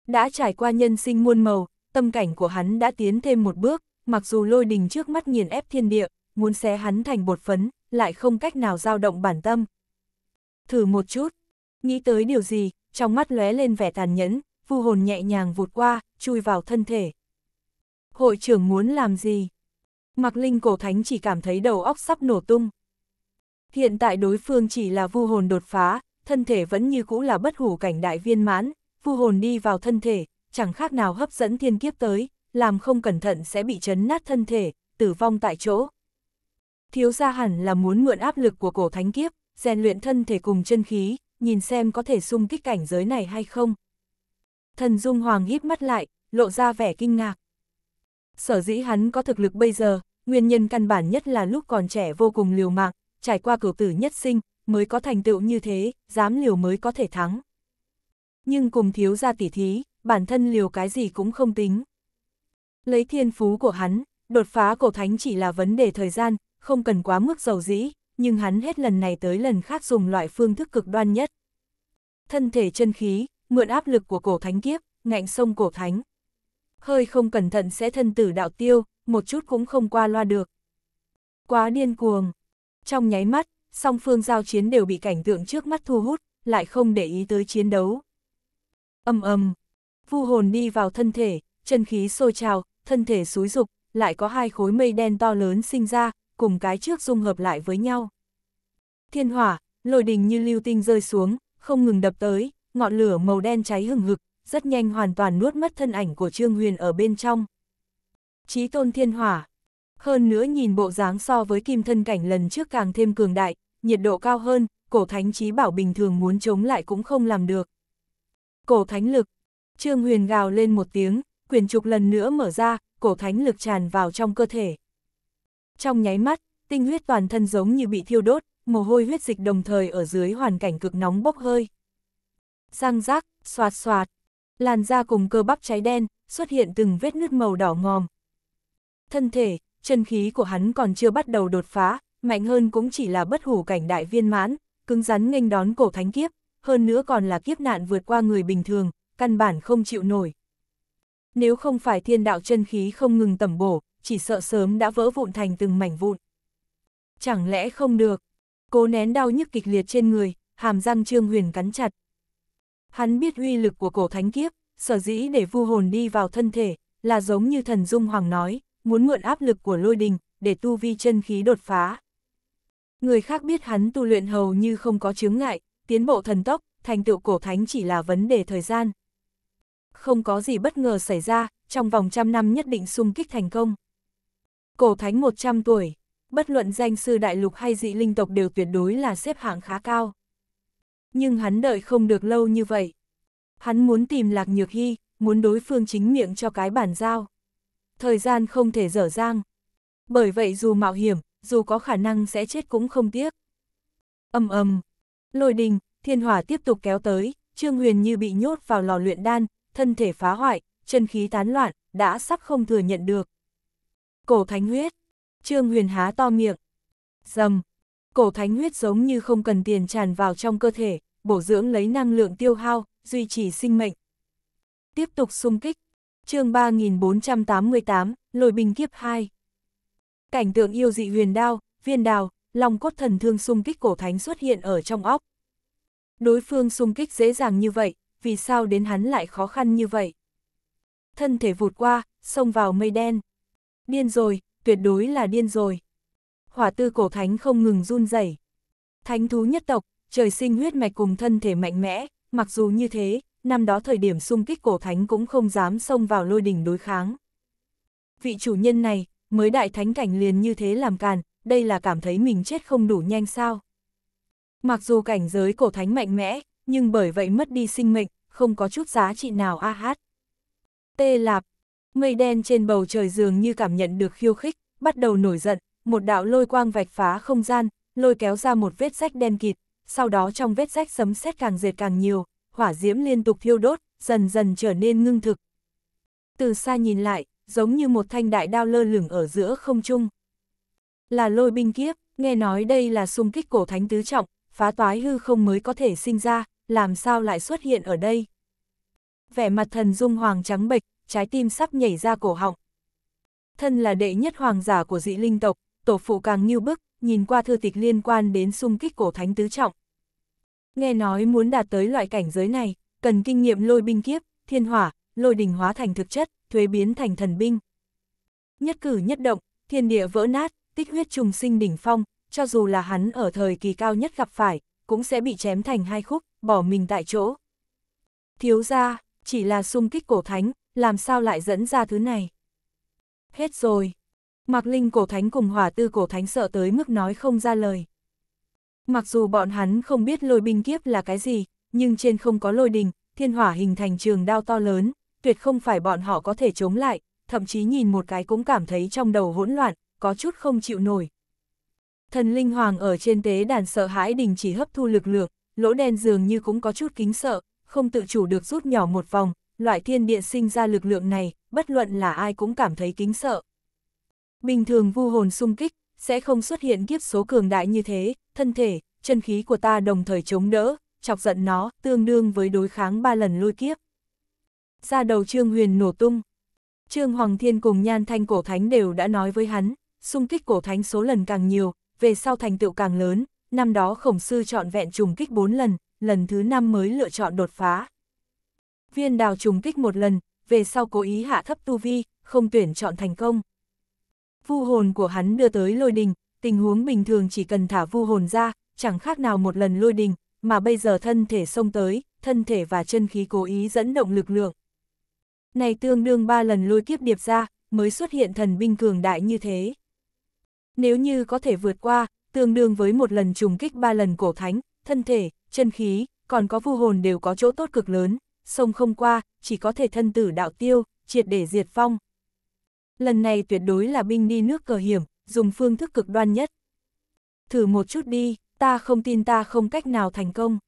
Đã trải qua nhân sinh muôn màu, tâm cảnh của hắn đã tiến thêm một bước, mặc dù lôi đình trước mắt nghiền ép thiên địa, muốn xé hắn thành bột phấn, lại không cách nào dao động bản tâm. Thử một chút, nghĩ tới điều gì, trong mắt lóe lên vẻ tàn nhẫn, vu hồn nhẹ nhàng vụt qua, chui vào thân thể. Hội trưởng muốn làm gì? Mặc linh cổ thánh chỉ cảm thấy đầu óc sắp nổ tung. Hiện tại đối phương chỉ là vu hồn đột phá, thân thể vẫn như cũ là bất hủ cảnh đại viên mãn, vu hồn đi vào thân thể, chẳng khác nào hấp dẫn thiên kiếp tới, làm không cẩn thận sẽ bị chấn nát thân thể, tử vong tại chỗ. Thiếu gia hẳn là muốn mượn áp lực của cổ thánh kiếp, rèn luyện thân thể cùng chân khí, nhìn xem có thể xung kích cảnh giới này hay không. Thần Dung Hoàng híp mắt lại, lộ ra vẻ kinh ngạc. Sở dĩ hắn có thực lực bây giờ, nguyên nhân căn bản nhất là lúc còn trẻ vô cùng liều mạng, trải qua cửu tử nhất sinh, mới có thành tựu như thế, dám liều mới có thể thắng. Nhưng cùng thiếu gia tỉ thí, bản thân liều cái gì cũng không tính. Lấy thiên phú của hắn, đột phá cổ thánh chỉ là vấn đề thời gian, không cần quá mức dầu dĩ, nhưng hắn hết lần này tới lần khác dùng loại phương thức cực đoan nhất. Thân thể chân khí, mượn áp lực của cổ thánh kiếp, ngạnh sông cổ thánh. Hơi không cẩn thận sẽ thân tử đạo tiêu, một chút cũng không qua loa được. Quá điên cuồng, trong nháy mắt, song phương giao chiến đều bị cảnh tượng trước mắt thu hút, lại không để ý tới chiến đấu. Âm âm, vu hồn đi vào thân thể, chân khí sôi trào, thân thể xúi dục, lại có hai khối mây đen to lớn sinh ra, cùng cái trước dung hợp lại với nhau. Thiên hỏa, lôi đình như lưu tinh rơi xuống, không ngừng đập tới, ngọn lửa màu đen cháy hừng hực, rất nhanh hoàn toàn nuốt mất thân ảnh của Trương Huyền ở bên trong. Chí tôn thiên hỏa, hơn nữa nhìn bộ dáng so với kim thân cảnh lần trước càng thêm cường đại, nhiệt độ cao hơn, cổ thánh trí bảo bình thường muốn chống lại cũng không làm được. Cổ thánh lực. Trương Huyền gào lên một tiếng, quyền trục lần nữa mở ra, cổ thánh lực tràn vào trong cơ thể. Trong nháy mắt, tinh huyết toàn thân giống như bị thiêu đốt, mồ hôi huyết dịch đồng thời ở dưới hoàn cảnh cực nóng bốc hơi. Răng rác, xoạt xoạt, làn da cùng cơ bắp cháy đen, xuất hiện từng vết nứt màu đỏ ngòm. Thân thể, chân khí của hắn còn chưa bắt đầu đột phá, mạnh hơn cũng chỉ là bất hủ cảnh đại viên mãn, cứng rắn nghênh đón cổ thánh kiếp, hơn nữa còn là kiếp nạn vượt qua người bình thường, căn bản không chịu nổi. Nếu không phải thiên đạo chân khí không ngừng tẩm bổ, chỉ sợ sớm đã vỡ vụn thành từng mảnh vụn. Chẳng lẽ không được? Cố nén đau nhức kịch liệt trên người, hàm răng Trương Huyền cắn chặt. Hắn biết uy lực của cổ thánh kiếp, sở dĩ để vu hồn đi vào thân thể, là giống như thần Dung Hoàng nói, muốn mượn áp lực của lôi đình, để tu vi chân khí đột phá. Người khác biết hắn tu luyện hầu như không có chướng ngại, tiến bộ thần tốc, thành tựu cổ thánh chỉ là vấn đề thời gian. Không có gì bất ngờ xảy ra, trong vòng trăm năm nhất định xung kích thành công. Cổ thánh 100 tuổi, bất luận danh sư đại lục hay dị linh tộc đều tuyệt đối là xếp hạng khá cao. Nhưng hắn đợi không được lâu như vậy. Hắn muốn tìm Lạc Nhược Hy, muốn đối phương chính miệng cho cái bản giao thời gian không thể dở dang. Bởi vậy dù mạo hiểm, dù có khả năng sẽ chết cũng không tiếc. Âm ầm, lôi đình, thiên hỏa tiếp tục kéo tới, Trương Huyền như bị nhốt vào lò luyện đan, thân thể phá hoại, chân khí tán loạn, đã sắp không thừa nhận được. Cổ thánh huyết, Trương Huyền há to miệng. Dầm, cổ thánh huyết giống như không cần tiền tràn vào trong cơ thể, bổ dưỡng lấy năng lượng tiêu hao, duy trì sinh mệnh. Tiếp tục xung kích, chương 3488, Lôi Bình Kiếp 2 Cảnh tượng yêu dị huyền đao, viên đào, lòng cốt thần thương xung kích cổ thánh xuất hiện ở trong óc. Đối phương xung kích dễ dàng như vậy, vì sao đến hắn lại khó khăn như vậy? Thân thể vụt qua, xông vào mây đen. Điên rồi, tuyệt đối là điên rồi. Hỏa tư cổ thánh không ngừng run rẩy. Thánh thú nhất tộc, trời sinh huyết mạch cùng thân thể mạnh mẽ, mặc dù như thế, năm đó thời điểm xung kích cổ thánh cũng không dám xông vào lôi đỉnh đối kháng. Vị chủ nhân này, mới đại thánh cảnh liền như thế làm càn, đây là cảm thấy mình chết không đủ nhanh sao. Mặc dù cảnh giới cổ thánh mạnh mẽ, nhưng bởi vậy mất đi sinh mệnh, không có chút giá trị nào a hát. Tê lạp, mây đen trên bầu trời dường như cảm nhận được khiêu khích, bắt đầu nổi giận, một đạo lôi quang vạch phá không gian, lôi kéo ra một vết rách đen kịt, sau đó trong vết rách sấm sét càng dệt càng nhiều, hỏa diễm liên tục thiêu đốt, dần dần trở nên ngưng thực. Từ xa nhìn lại, giống như một thanh đại đao lơ lửng ở giữa không trung. Là lôi binh kiếp, nghe nói đây là xung kích cổ thánh tứ trọng, phá toái hư không mới có thể sinh ra, làm sao lại xuất hiện ở đây. Vẻ mặt thần dung hoàng trắng bệch, trái tim sắp nhảy ra cổ họng. Thân là đệ nhất hoàng giả của dị linh tộc, tổ phụ càng nghiêu bức, nhìn qua thư tịch liên quan đến xung kích cổ thánh tứ trọng. Nghe nói muốn đạt tới loại cảnh giới này, cần kinh nghiệm lôi binh kiếp, thiên hỏa, lôi đình hóa thành thực chất, thuế biến thành thần binh. Nhất cử nhất động, thiên địa vỡ nát, tích huyết trùng sinh đỉnh phong, cho dù là hắn ở thời kỳ cao nhất gặp phải, cũng sẽ bị chém thành hai khúc, bỏ mình tại chỗ. Thiếu ra, chỉ là xung kích cổ thánh, làm sao lại dẫn ra thứ này? Hết rồi. Mạc Linh cổ thánh cùng hỏa tư cổ thánh sợ tới mức nói không ra lời. Mặc dù bọn hắn không biết lôi binh kiếp là cái gì, nhưng trên không có lôi đình, thiên hỏa hình thành trường đao to lớn, tuyệt không phải bọn họ có thể chống lại, thậm chí nhìn một cái cũng cảm thấy trong đầu hỗn loạn, có chút không chịu nổi. Thần linh hoàng ở trên tế đàn sợ hãi đình chỉ hấp thu lực lượng, lỗ đen dường như cũng có chút kính sợ, không tự chủ được rút nhỏ một vòng, loại thiên địa sinh ra lực lượng này, bất luận là ai cũng cảm thấy kính sợ. Bình thường vu hồn xung kích, sẽ không xuất hiện kiếp số cường đại như thế, thân thể, chân khí của ta đồng thời chống đỡ, chọc giận nó, tương đương với đối kháng ba lần lôi kiếp. Ra đầu Trương Huyền nổ tung. Trương Hoàng Thiên cùng Nhan Thanh Cổ Thánh đều đã nói với hắn, xung kích Cổ Thánh số lần càng nhiều, về sau thành tựu càng lớn, năm đó khổng sư chọn vẹn trùng kích 4 lần, lần thứ 5 mới lựa chọn đột phá. Viên đào trùng kích một lần, về sau cố ý hạ thấp tu vi, không tuyển chọn thành công vu hồn của hắn đưa tới lôi đình, tình huống bình thường chỉ cần thả vu hồn ra, chẳng khác nào một lần lôi đình, mà bây giờ thân thể xông tới, thân thể và chân khí cố ý dẫn động lực lượng. Này tương đương ba lần lôi kiếp điệp ra, mới xuất hiện thần binh cường đại như thế. Nếu như có thể vượt qua, tương đương với một lần trùng kích ba lần cổ thánh, thân thể, chân khí, còn có vu hồn đều có chỗ tốt cực lớn, sông không qua, chỉ có thể thân tử đạo tiêu, triệt để diệt phong. Lần này tuyệt đối là binh đi nước cờ hiểm, dùng phương thức cực đoan nhất. Thử một chút đi, ta không tin ta không cách nào thành công.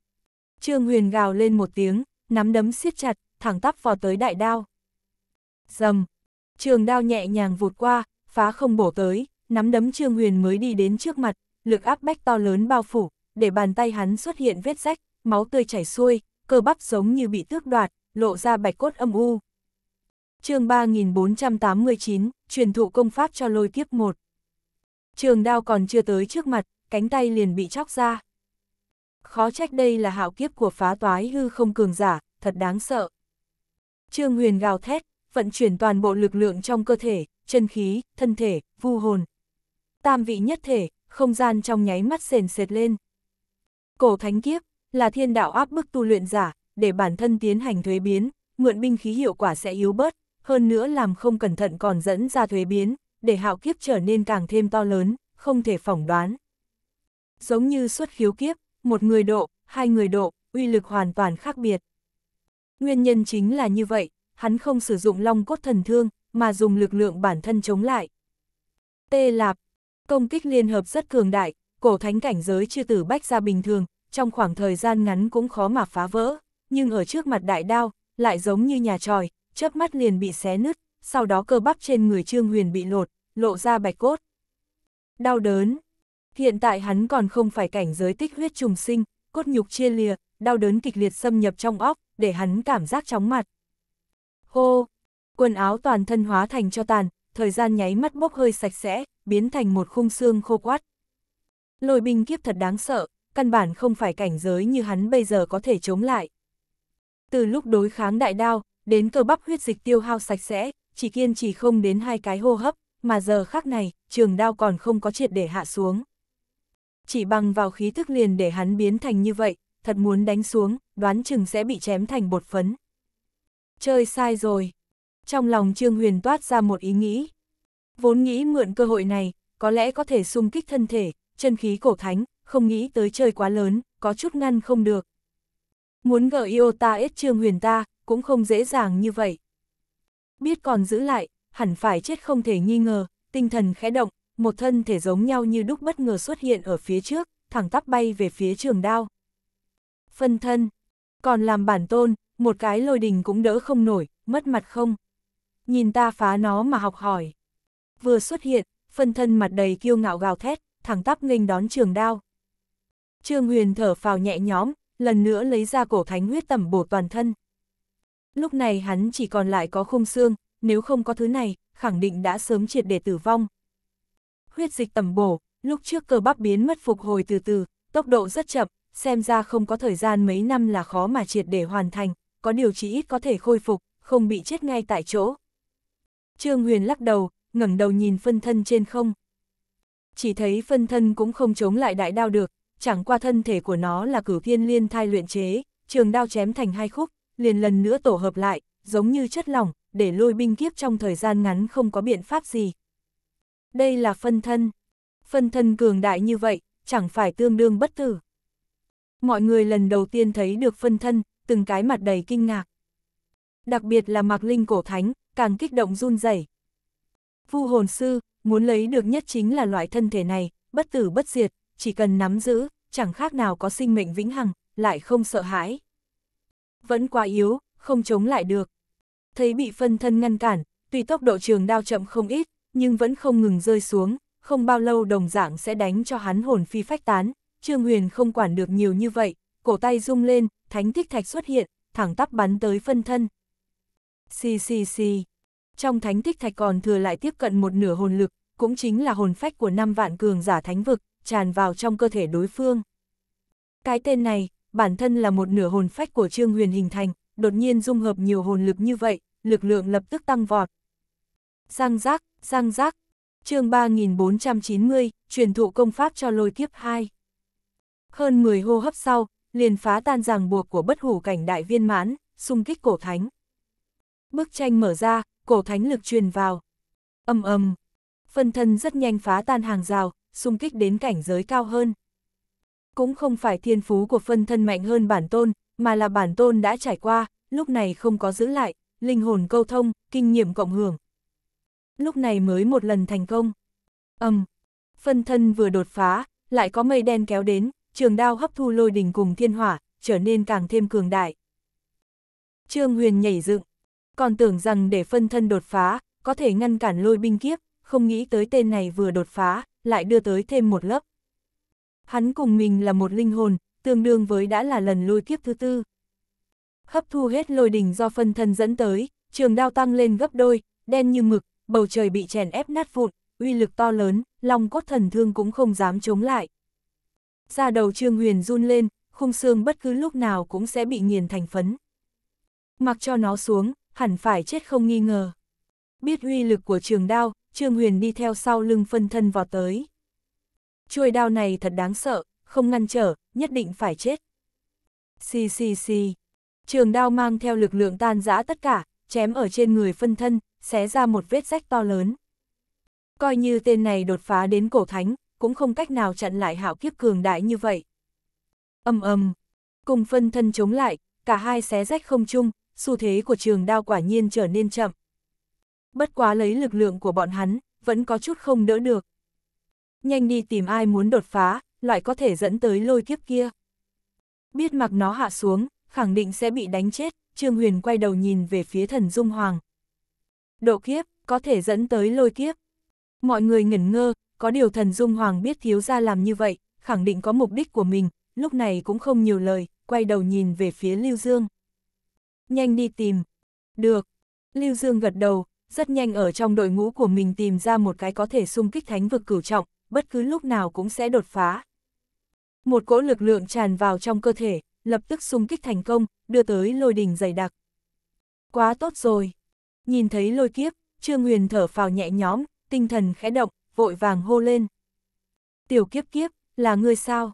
Trương Huyền gào lên một tiếng, nắm đấm siết chặt, thẳng tắp vào tới đại đao. Dầm, trường đao nhẹ nhàng vụt qua, phá không bổ tới, nắm đấm Trương Huyền mới đi đến trước mặt, lực áp bách to lớn bao phủ, để bàn tay hắn xuất hiện vết rách, máu tươi chảy xuôi, cơ bắp giống như bị tước đoạt, lộ ra bạch cốt âm u, chương 3489, truyền thụ công pháp cho lôi kiếp một. Trường đao còn chưa tới trước mặt, cánh tay liền bị chóc ra. Khó trách đây là hạo kiếp của phá toái hư không cường giả, thật đáng sợ. Trương Huyền gào thét, vận chuyển toàn bộ lực lượng trong cơ thể, chân khí, thân thể, vu hồn. Tam vị nhất thể, không gian trong nháy mắt sền sệt lên. Cổ thánh kiếp, là thiên đạo áp bức tu luyện giả, để bản thân tiến hành thuế biến, mượn binh khí hiệu quả sẽ yếu bớt, hơn nữa làm không cẩn thận còn dẫn ra thuế biến, để hạo kiếp trở nên càng thêm to lớn, không thể phỏng đoán. Giống như xuất khiếu kiếp, một người độ, hai người độ, uy lực hoàn toàn khác biệt. Nguyên nhân chính là như vậy, hắn không sử dụng long cốt thần thương, mà dùng lực lượng bản thân chống lại. Tê Lạp, công kích liên hợp rất cường đại, cổ thánh cảnh giới chưa tử bách ra bình thường, trong khoảng thời gian ngắn cũng khó mà phá vỡ, nhưng ở trước mặt đại đao, lại giống như nhà tròi, chớp mắt liền bị xé nứt, sau đó cơ bắp trên người Trương Huyền bị lột, lộ ra bạch cốt. Đau đớn. Hiện tại hắn còn không phải cảnh giới tích huyết trùng sinh, cốt nhục chia lìa, đau đớn kịch liệt xâm nhập trong óc, để hắn cảm giác chóng mặt. Hô! Quần áo toàn thân hóa thành cho tàn, thời gian nháy mắt bốc hơi sạch sẽ, biến thành một khung xương khô quát. Lôi binh kiếp thật đáng sợ, căn bản không phải cảnh giới như hắn bây giờ có thể chống lại. Từ lúc đối kháng đại đao, đến cơ bắp huyết dịch tiêu hao sạch sẽ, chỉ kiên trì không đến hai cái hô hấp, mà giờ khắc này, trường đao còn không có triệt để hạ xuống. Chỉ bằng vào khí thức liền để hắn biến thành như vậy, thật muốn đánh xuống, đoán chừng sẽ bị chém thành bột phấn. Chơi sai rồi. Trong lòng Trương Huyền toát ra một ý nghĩ. Vốn nghĩ mượn cơ hội này, có lẽ có thể xung kích thân thể, chân khí cổ thánh, không nghĩ tới chơi quá lớn, có chút ngăn không được. Muốn gỡ yêu ta ết Trương Huyền ta, cũng không dễ dàng như vậy. Biết còn giữ lại, hẳn phải chết không thể nghi ngờ, tinh thần khẽ động, một thân thể giống nhau như đúc bất ngờ xuất hiện ở phía trước, thẳng tắp bay về phía trường đao. Phân thân, còn làm bản tôn, một cái lôi đình cũng đỡ không nổi, mất mặt không? Nhìn ta phá nó mà học hỏi. Vừa xuất hiện, phân thân mặt đầy kiêu ngạo gào thét, thẳng tắp nghênh đón trường đao. Trương Huyền thở phào nhẹ nhõm, lần nữa lấy ra cổ thánh huyết tẩm bổ toàn thân. Lúc này hắn chỉ còn lại có khung xương, nếu không có thứ này, khẳng định đã sớm triệt để tử vong. Huyết dịch tầm bổ, lúc trước cơ bắp biến mất phục hồi từ từ, tốc độ rất chậm, xem ra không có thời gian mấy năm là khó mà triệt để hoàn thành, có điều chỉ ít có thể khôi phục, không bị chết ngay tại chỗ. Trương Huyền lắc đầu, ngẩng đầu nhìn phân thân trên không. Chỉ thấy phân thân cũng không chống lại đại đao được, chẳng qua thân thể của nó là cử thiên liên thai luyện chế, trường đao chém thành hai khúc, liền lần nữa tổ hợp lại, giống như chất lỏng, để lôi binh kiếp trong thời gian ngắn không có biện pháp gì. Đây là phân thân. Phân thân cường đại như vậy, chẳng phải tương đương bất tử. Mọi người lần đầu tiên thấy được phân thân, từng cái mặt đầy kinh ngạc. Đặc biệt là Mạc Linh cổ thánh, càng kích động run rẩy. Vu hồn sư, muốn lấy được nhất chính là loại thân thể này, bất tử bất diệt, chỉ cần nắm giữ, chẳng khác nào có sinh mệnh vĩnh hằng, lại không sợ hãi vẫn quá yếu, không chống lại được. Thấy bị phân thân ngăn cản, tuy tốc độ trường đao chậm không ít, nhưng vẫn không ngừng rơi xuống, không bao lâu đồng dạng sẽ đánh cho hắn hồn phi phách tán, Trương Huyền không quản được nhiều như vậy, cổ tay rung lên, thánh tích thạch xuất hiện, thẳng tắp bắn tới phân thân. Xì xì xì. Trong thánh tích thạch còn thừa lại tiếp cận một nửa hồn lực, cũng chính là hồn phách của năm vạn cường giả thánh vực, tràn vào trong cơ thể đối phương. Cái tên này, bản thân là một nửa hồn phách của Trương Huyền hình thành, đột nhiên dung hợp nhiều hồn lực như vậy, lực lượng lập tức tăng vọt. Giang giác, giang giác, chương 3490, truyền thụ công pháp cho lôi kiếp 2. Hơn 10 hô hấp sau, liền phá tan ràng buộc của bất hủ cảnh đại viên mãn, xung kích cổ thánh. Bức tranh mở ra, cổ thánh lực truyền vào. Âm âm, phân thân rất nhanh phá tan hàng rào, xung kích đến cảnh giới cao hơn cũng không phải thiên phú của phân thân mạnh hơn bản tôn, mà là bản tôn đã trải qua, lúc này không có giữ lại, linh hồn câu thông, kinh nghiệm cộng hưởng. Lúc này mới một lần thành công. Âm, um, phân thân vừa đột phá, lại có mây đen kéo đến, trường đao hấp thu lôi đình cùng thiên hỏa, trở nên càng thêm cường đại. Trương Huyền nhảy dựng, còn tưởng rằng để phân thân đột phá, có thể ngăn cản lôi binh kiếp, không nghĩ tới tên này vừa đột phá, lại đưa tới thêm một lớp. Hắn cùng mình là một linh hồn, tương đương với đã là lần lôi kiếp thứ tư. Hấp thu hết lôi đỉnh do phân thân dẫn tới, trường đao tăng lên gấp đôi, đen như mực, bầu trời bị chèn ép nát vụn, uy lực to lớn, long cốt thần thương cũng không dám chống lại. Ra đầu Trương Huyền run lên, khung xương bất cứ lúc nào cũng sẽ bị nghiền thành phấn. Mặc cho nó xuống, hẳn phải chết không nghi ngờ. Biết uy lực của trường đao, Trương Huyền đi theo sau lưng phân thân vào tới chuôi đao này thật đáng sợ, không ngăn trở, nhất định phải chết. Xì xì xì, trường đao mang theo lực lượng tan rã tất cả, chém ở trên người phân thân, xé ra một vết rách to lớn. Coi như tên này đột phá đến cổ thánh, cũng không cách nào chặn lại hạo kiếp cường đại như vậy. Âm âm, cùng phân thân chống lại, cả hai xé rách không chung, xu thế của trường đao quả nhiên trở nên chậm. Bất quá lấy lực lượng của bọn hắn, vẫn có chút không đỡ được nhanh đi tìm ai muốn đột phá, loại có thể dẫn tới lôi kiếp kia. Biết mặc nó hạ xuống, khẳng định sẽ bị đánh chết, Trương Huyền quay đầu nhìn về phía thần Dung Hoàng. Độ kiếp, có thể dẫn tới lôi kiếp. Mọi người ngẩn ngơ, có điều thần Dung Hoàng biết thiếu ra làm như vậy, khẳng định có mục đích của mình, lúc này cũng không nhiều lời, quay đầu nhìn về phía Lưu Dương. Nhanh đi tìm. Được. Lưu Dương gật đầu, rất nhanh ở trong đội ngũ của mình tìm ra một cái có thể xung kích thánh vực cửu trọng, bất cứ lúc nào cũng sẽ đột phá. Một cỗ lực lượng tràn vào trong cơ thể, lập tức xung kích thành công, đưa tới lôi đình dày đặc. Quá tốt rồi! Nhìn thấy lôi kiếp, Trương Huyền thở phào nhẹ nhõm, tinh thần khẽ động, vội vàng hô lên. Tiểu kiếp kiếp, là người sao?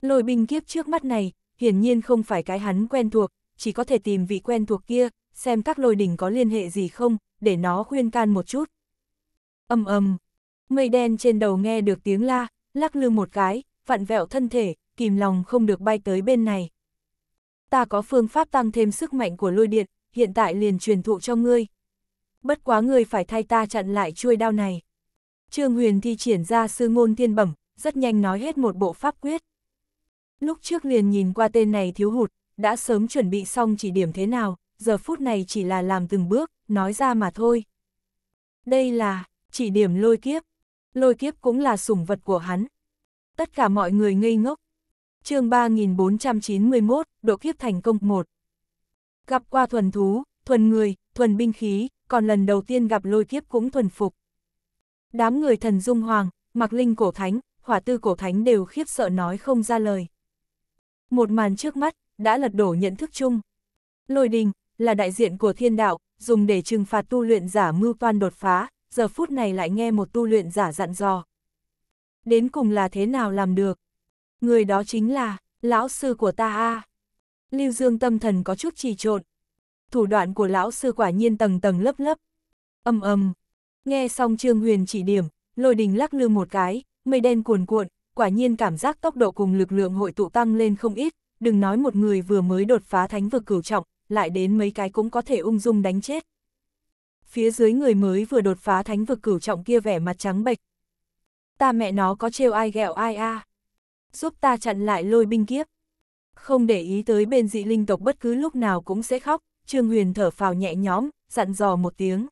Lôi binh kiếp trước mắt này, hiển nhiên không phải cái hắn quen thuộc, chỉ có thể tìm vị quen thuộc kia, xem các lôi đỉnh có liên hệ gì không, để nó khuyên can một chút. Âm ầm, Mây đen trên đầu nghe được tiếng la, lắc lư một cái, vặn vẹo thân thể, kìm lòng không được bay tới bên này. Ta có phương pháp tăng thêm sức mạnh của lôi điện, hiện tại liền truyền thụ cho ngươi. Bất quá ngươi phải thay ta chặn lại chuôi đao này. Trương Huyền thi triển ra sư ngôn thiên bẩm, rất nhanh nói hết một bộ pháp quyết. Lúc trước liền nhìn qua tên này thiếu hụt, đã sớm chuẩn bị xong chỉ điểm thế nào, giờ phút này chỉ là làm từng bước, nói ra mà thôi. Đây là, chỉ điểm lôi kiếp, lôi kiếp cũng là sủng vật của hắn. Tất cả mọi người ngây ngốc. chương 3491, độ kiếp thành công 1. Gặp qua thuần thú, thuần người, thuần binh khí, còn lần đầu tiên gặp lôi kiếp cũng thuần phục. Đám người thần Dung Hoàng, mặc Linh Cổ Thánh, Hỏa Tư Cổ Thánh đều khiếp sợ nói không ra lời. Một màn trước mắt, đã lật đổ nhận thức chung. Lôi đình, là đại diện của thiên đạo, dùng để trừng phạt tu luyện giả mưu toan đột phá, giờ phút này lại nghe một tu luyện giả dặn dò. Đến cùng là thế nào làm được? Người đó chính là, lão sư của ta a Lưu Dương tâm thần có chút trì trộn. Thủ đoạn của lão sư quả nhiên tầng tầng lớp lớp. Âm âm. Nghe xong Trương Huyền chỉ điểm, lôi đình lắc lư một cái, mây đen cuồn cuộn, quả nhiên cảm giác tốc độ cùng lực lượng hội tụ tăng lên không ít, đừng nói một người vừa mới đột phá thánh vực cửu trọng, lại đến mấy cái cũng có thể ung dung đánh chết phía dưới người mới vừa đột phá thánh vực cửu trọng kia vẻ mặt trắng bệch. Ta mẹ nó có trêu ai ghẹo ai a à. Giúp ta chặn lại lôi binh kiếp. Không để ý tới bên dị linh tộc bất cứ lúc nào cũng sẽ khóc, Trương Huyền thở phào nhẹ nhõm, dặn dò một tiếng.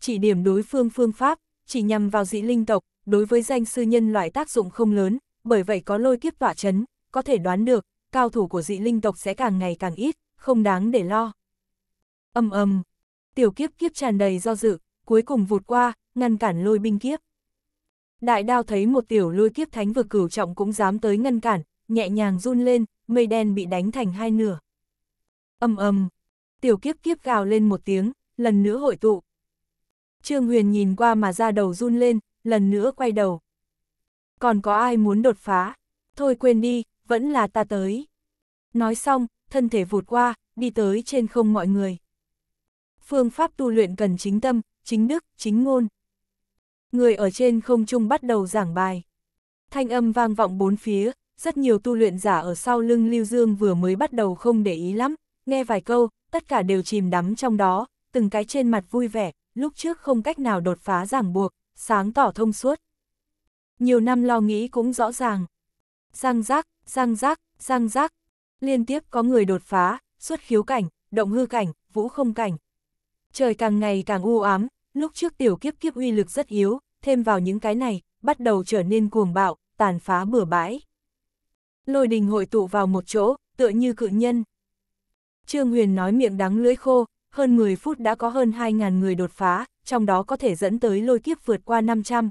Chỉ điểm đối phương phương pháp, chỉ nhằm vào dị linh tộc, đối với danh sư nhân loại tác dụng không lớn, bởi vậy có lôi kiếp tỏa chấn, có thể đoán được, cao thủ của dị linh tộc sẽ càng ngày càng ít, không đáng để lo. Âm âm, tiểu kiếp kiếp tràn đầy do dự, cuối cùng vụt qua, ngăn cản lôi binh kiếp. Đại đao thấy một tiểu lôi kiếp thánh vừa cửu trọng cũng dám tới ngăn cản, nhẹ nhàng run lên, mây đen bị đánh thành hai nửa. Âm âm, tiểu kiếp kiếp gào lên một tiếng, lần nữa hội tụ. Trương Huyền nhìn qua mà ra đầu run lên, lần nữa quay đầu. Còn có ai muốn đột phá? Thôi quên đi, vẫn là ta tới. Nói xong, thân thể vụt qua, đi tới trên không mọi người phương pháp tu luyện cần chính tâm, chính đức, chính ngôn. Người ở trên không trung bắt đầu giảng bài. Thanh âm vang vọng bốn phía, rất nhiều tu luyện giả ở sau lưng Lưu Dương vừa mới bắt đầu không để ý lắm, nghe vài câu, tất cả đều chìm đắm trong đó, từng cái trên mặt vui vẻ, lúc trước không cách nào đột phá giảng buộc, sáng tỏ thông suốt. Nhiều năm lo nghĩ cũng rõ ràng. Giang giác, giang giác, giang giác, liên tiếp có người đột phá, xuất khiếu cảnh, động hư cảnh, vũ không cảnh, Trời càng ngày càng u ám, lúc trước tiểu kiếp kiếp uy lực rất yếu, thêm vào những cái này, bắt đầu trở nên cuồng bạo, tàn phá bừa bãi. Lôi đình hội tụ vào một chỗ, tựa như cự nhân. Trương Huyền nói miệng đắng lưỡi khô, hơn 10 phút đã có hơn 2.000 người đột phá, trong đó có thể dẫn tới lôi kiếp vượt qua 500.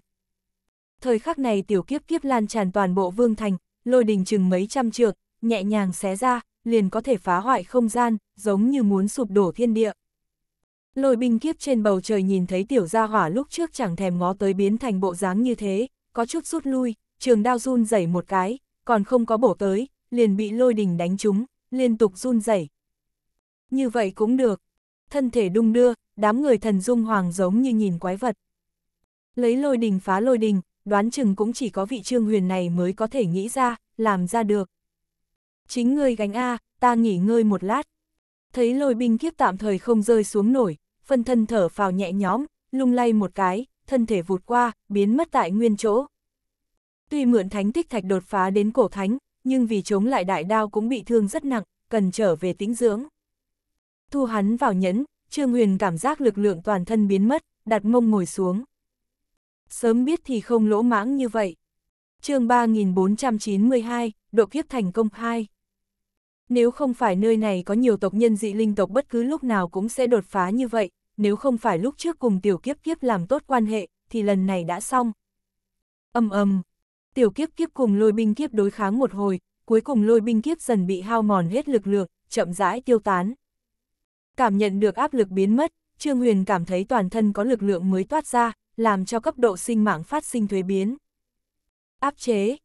Thời khắc này tiểu kiếp kiếp lan tràn toàn bộ vương thành, lôi đình chừng mấy trăm trượng, nhẹ nhàng xé ra, liền có thể phá hoại không gian, giống như muốn sụp đổ thiên địa. Lôi binh kiếp trên bầu trời nhìn thấy tiểu gia hỏa lúc trước chẳng thèm ngó tới biến thành bộ dáng như thế, có chút rút lui, trường đao run rẩy một cái, còn không có bổ tới, liền bị lôi đình đánh trúng, liên tục run rẩy. Như vậy cũng được. Thân thể đung đưa, đám người thần dung hoàng giống như nhìn quái vật. Lấy lôi đình phá lôi đình, đoán chừng cũng chỉ có vị trương huyền này mới có thể nghĩ ra, làm ra được. Chính ngươi gánh A, ta nghỉ ngơi một lát. Thấy lôi binh kiếp tạm thời không rơi xuống nổi, phân thân thở phào nhẹ nhõm, lung lay một cái, thân thể vụt qua, biến mất tại nguyên chỗ. Tuy mượn thánh tích thạch đột phá đến cổ thánh, nhưng vì chống lại đại đao cũng bị thương rất nặng, cần trở về tĩnh dưỡng. Thu hắn vào nhẫn, Trương Huyền cảm giác lực lượng toàn thân biến mất, đặt mông ngồi xuống. Sớm biết thì không lỗ mãng như vậy. chương 3492, độ kiếp thành công 2. Nếu không phải nơi này có nhiều tộc nhân dị linh tộc bất cứ lúc nào cũng sẽ đột phá như vậy, nếu không phải lúc trước cùng tiểu kiếp kiếp làm tốt quan hệ, thì lần này đã xong. Âm âm, tiểu kiếp kiếp cùng lôi binh kiếp đối kháng một hồi, cuối cùng lôi binh kiếp dần bị hao mòn hết lực lượng, chậm rãi tiêu tán. Cảm nhận được áp lực biến mất, Trương Huyền cảm thấy toàn thân có lực lượng mới toát ra, làm cho cấp độ sinh mạng phát sinh thuế biến. Áp chế.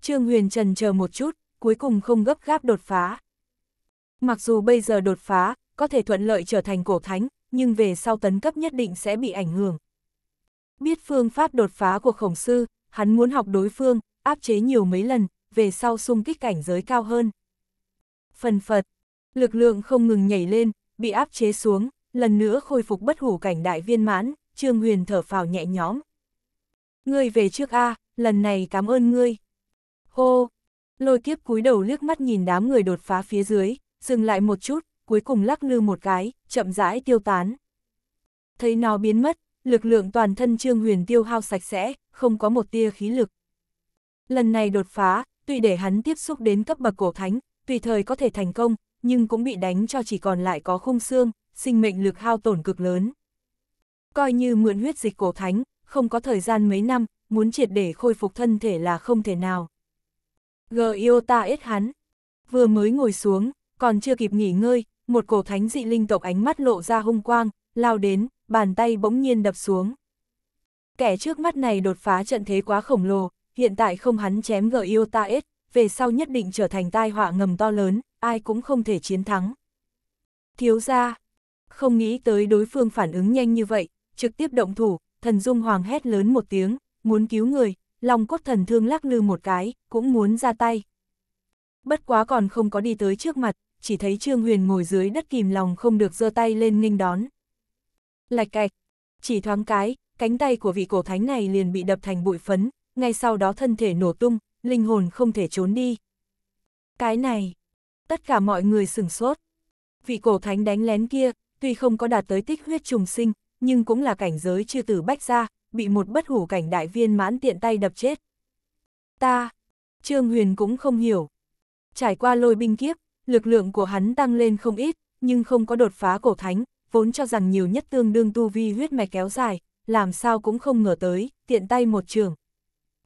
Trương Huyền trần chờ một chút, cuối cùng không gấp gáp đột phá. Mặc dù bây giờ đột phá, có thể thuận lợi trở thành cổ thánh, nhưng về sau tấn cấp nhất định sẽ bị ảnh hưởng. Biết phương pháp đột phá của khổng sư, hắn muốn học đối phương, áp chế nhiều mấy lần, về sau xung kích cảnh giới cao hơn. Phần phật, lực lượng không ngừng nhảy lên, bị áp chế xuống, lần nữa khôi phục bất hủ cảnh đại viên mãn, Trương Huyền thở phào nhẹ nhõm. Ngươi về trước A, lần này cảm ơn ngươi. Hô, Lôi kiếp cúi đầu liếc mắt nhìn đám người đột phá phía dưới, dừng lại một chút, cuối cùng lắc lư một cái, chậm rãi tiêu tán. Thấy nó biến mất, lực lượng toàn thân Trương Huyền tiêu hao sạch sẽ, không có một tia khí lực. Lần này đột phá, tuy để hắn tiếp xúc đến cấp bậc cổ thánh, tùy thời có thể thành công, nhưng cũng bị đánh cho chỉ còn lại có khung xương, sinh mệnh lực hao tổn cực lớn. Coi như mượn huyết dịch cổ thánh, không có thời gian mấy năm, muốn triệt để khôi phục thân thể là không thể nào. Giota ít hắn. Vừa mới ngồi xuống, còn chưa kịp nghỉ ngơi, một cổ thánh dị linh tộc ánh mắt lộ ra hung quang, lao đến, bàn tay bỗng nhiên đập xuống. Kẻ trước mắt này đột phá trận thế quá khổng lồ, hiện tại không hắn chém Giota ít, về sau nhất định trở thành tai họa ngầm to lớn, ai cũng không thể chiến thắng. Thiếu ra, không nghĩ tới đối phương phản ứng nhanh như vậy, trực tiếp động thủ, thần dung hoàng hét lớn một tiếng, muốn cứu người, Long cốt thần thương lắc lư một cái, cũng muốn ra tay. Bất quá còn không có đi tới trước mặt, chỉ thấy Trương Huyền ngồi dưới đất kìm lòng không được giơ tay lên nghênh đón. Lạch cạch, chỉ thoáng cái, cánh tay của vị cổ thánh này liền bị đập thành bụi phấn, ngay sau đó thân thể nổ tung, linh hồn không thể trốn đi. Cái này, tất cả mọi người sửng sốt. Vị cổ thánh đánh lén kia, tuy không có đạt tới tích huyết trùng sinh, nhưng cũng là cảnh giới chưa tử bách ra, bị một bất hủ cảnh đại viên mãn tiện tay đập chết. Ta, Trương Huyền cũng không hiểu. Trải qua lôi binh kiếp, lực lượng của hắn tăng lên không ít, nhưng không có đột phá cổ thánh, vốn cho rằng nhiều nhất tương đương tu vi huyết mạch kéo dài, làm sao cũng không ngờ tới, tiện tay một trường.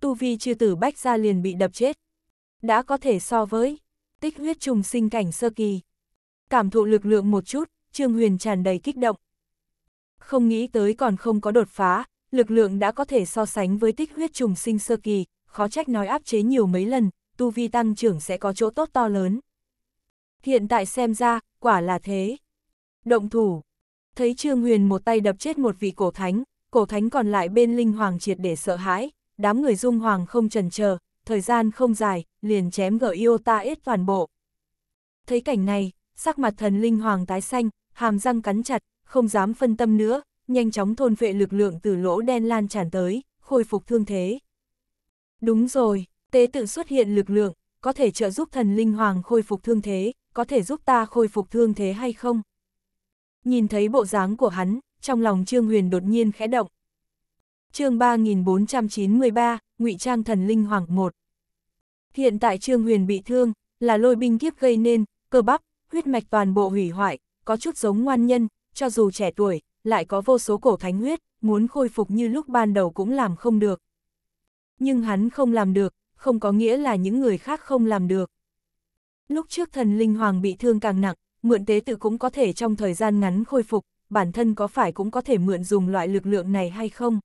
Tu vi chư tử bách ra liền bị đập chết. Đã có thể so với tích huyết trùng sinh cảnh sơ kỳ. Cảm thụ lực lượng một chút, Trương Huyền tràn đầy kích động. Không nghĩ tới còn không có đột phá, lực lượng đã có thể so sánh với tích huyết trùng sinh sơ kỳ, khó trách nói áp chế nhiều mấy lần, tu vi tăng trưởng sẽ có chỗ tốt to lớn. Hiện tại xem ra, quả là thế. Động thủ. Thấy Trương Huyền một tay đập chết một vị cổ thánh, cổ thánh còn lại bên linh hoàng triệt để sợ hãi, đám người dung hoàng không trần chờ, thời gian không dài, liền chém gỡ yêu ta ít toàn bộ. Thấy cảnh này, sắc mặt thần linh hoàng tái xanh, hàm răng cắn chặt, không dám phân tâm nữa, nhanh chóng thôn vệ lực lượng từ lỗ đen lan tràn tới, khôi phục thương thế. Đúng rồi, tế tự xuất hiện lực lượng, có thể trợ giúp thần linh hoàng khôi phục thương thế, có thể giúp ta khôi phục thương thế hay không? Nhìn thấy bộ dáng của hắn, trong lòng Trương Huyền đột nhiên khẽ động. Chương 3493, Ngụy Trang Thần Linh Hoàng 1. Hiện tại Trương Huyền bị thương, là lôi binh kiếp gây nên, cơ bắp, huyết mạch toàn bộ hủy hoại, có chút giống ngoan nhân, cho dù trẻ tuổi, lại có vô số cổ thánh huyết, muốn khôi phục như lúc ban đầu cũng làm không được. Nhưng hắn không làm được, không có nghĩa là những người khác không làm được. Lúc trước thần linh hoàng bị thương càng nặng, mượn tế tự cũng có thể trong thời gian ngắn khôi phục, bản thân có phải cũng có thể mượn dùng loại lực lượng này hay không?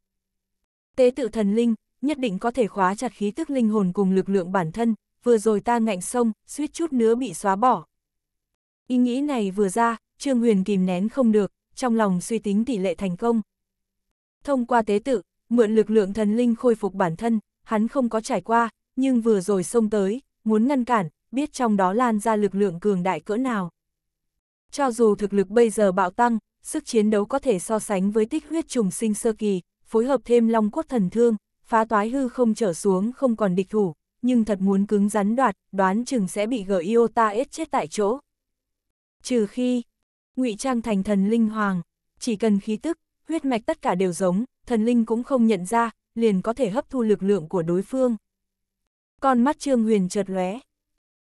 Tế tự thần linh, nhất định có thể khóa chặt khí tức linh hồn cùng lực lượng bản thân, vừa rồi ta ngạnh sông, suýt chút nữa bị xóa bỏ. Ý nghĩ này vừa ra, Trương Huyền kìm nén không được, trong lòng suy tính tỷ lệ thành công. Thông qua tế tự, mượn lực lượng thần linh khôi phục bản thân, hắn không có trải qua, nhưng vừa rồi xông tới, muốn ngăn cản, biết trong đó lan ra lực lượng cường đại cỡ nào. Cho dù thực lực bây giờ bạo tăng, sức chiến đấu có thể so sánh với tích huyết trùng sinh sơ kỳ, phối hợp thêm long cốt thần thương, phá toái hư không trở xuống không còn địch thủ, nhưng thật muốn cứng rắn đoạt, đoán chừng sẽ bị gỡ Giota ết chết tại chỗ. Trừ khi, ngụy trang thành thần linh hoàng, chỉ cần khí tức, huyết mạch tất cả đều giống, thần linh cũng không nhận ra, liền có thể hấp thu lực lượng của đối phương. Con mắt Trương Huyền chợt lóe.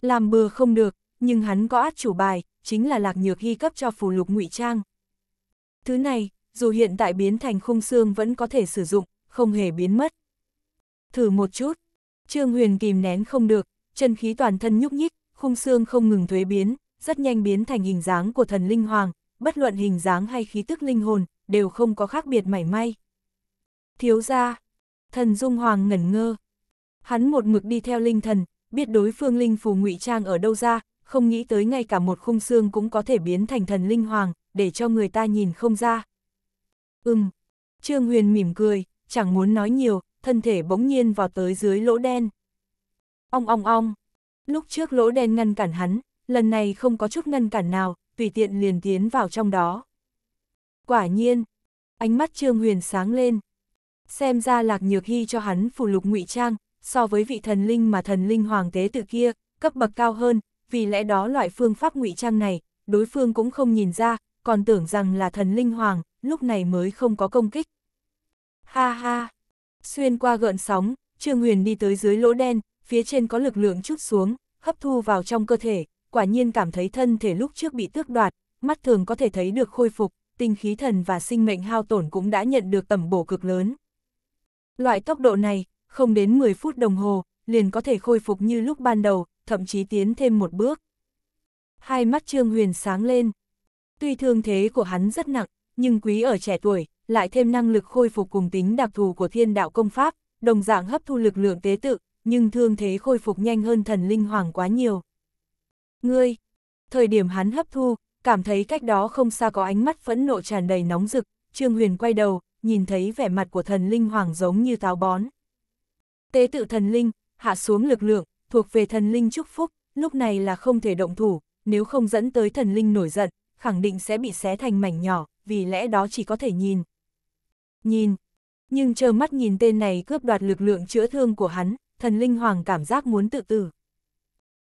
Làm bừa không được, nhưng hắn có át chủ bài, chính là lạc nhược hy cấp cho phù lục ngụy trang. Thứ này, dù hiện tại biến thành khung xương vẫn có thể sử dụng, không hề biến mất. Thử một chút, Trương Huyền kìm nén không được, chân khí toàn thân nhúc nhích, khung xương không ngừng thuế biến, rất nhanh biến thành hình dáng của thần linh hoàng, bất luận hình dáng hay khí tức linh hồn, đều không có khác biệt mảy may. Thiếu ra, thần dung hoàng ngẩn ngơ. Hắn một mực đi theo linh thần, biết đối phương linh phù ngụy trang ở đâu ra, không nghĩ tới ngay cả một khung xương cũng có thể biến thành thần linh hoàng, để cho người ta nhìn không ra. Ừm, Trương Huyền mỉm cười, chẳng muốn nói nhiều, thân thể bỗng nhiên vào tới dưới lỗ đen. Ong ong ong, lúc trước lỗ đen ngăn cản hắn, lần này không có chút ngăn cản nào, tùy tiện liền tiến vào trong đó. Quả nhiên, ánh mắt Trương Huyền sáng lên. Xem ra Lạc Nhược Hy cho hắn phù lục ngụy trang, so với vị thần linh mà thần linh hoàng tế từ kia, cấp bậc cao hơn, vì lẽ đó loại phương pháp ngụy trang này, đối phương cũng không nhìn ra, còn tưởng rằng là thần linh hoàng, lúc này mới không có công kích. Ha ha! Xuyên qua gợn sóng, Trương Huyền đi tới dưới lỗ đen, phía trên có lực lượng chút xuống, hấp thu vào trong cơ thể, quả nhiên cảm thấy thân thể lúc trước bị tước đoạt, mắt thường có thể thấy được khôi phục, tinh khí thần và sinh mệnh hao tổn cũng đã nhận được tầm bổ cực lớn. Loại tốc độ này, không đến 10 phút đồng hồ, liền có thể khôi phục như lúc ban đầu, thậm chí tiến thêm một bước. Hai mắt Trương Huyền sáng lên. Tuy thương thế của hắn rất nặng, nhưng quý ở trẻ tuổi, lại thêm năng lực khôi phục cùng tính đặc thù của thiên đạo công pháp, đồng dạng hấp thu lực lượng tế tự, nhưng thương thế khôi phục nhanh hơn thần linh hoàng quá nhiều ngươi. Thời điểm hắn hấp thu, cảm thấy cách đó không xa có ánh mắt phẫn nộ tràn đầy nóng rực, Trương Huyền quay đầu, nhìn thấy vẻ mặt của thần linh hoàng giống như táo bón. Tế tự thần linh, hạ xuống lực lượng, thuộc về thần linh chúc phúc, lúc này là không thể động thủ, nếu không dẫn tới thần linh nổi giận, khẳng định sẽ bị xé thành mảnh nhỏ, vì lẽ đó chỉ có thể nhìn. Nhìn, nhưng trơ mắt nhìn tên này cướp đoạt lực lượng chữa thương của hắn, thần linh hoàng cảm giác muốn tự tử.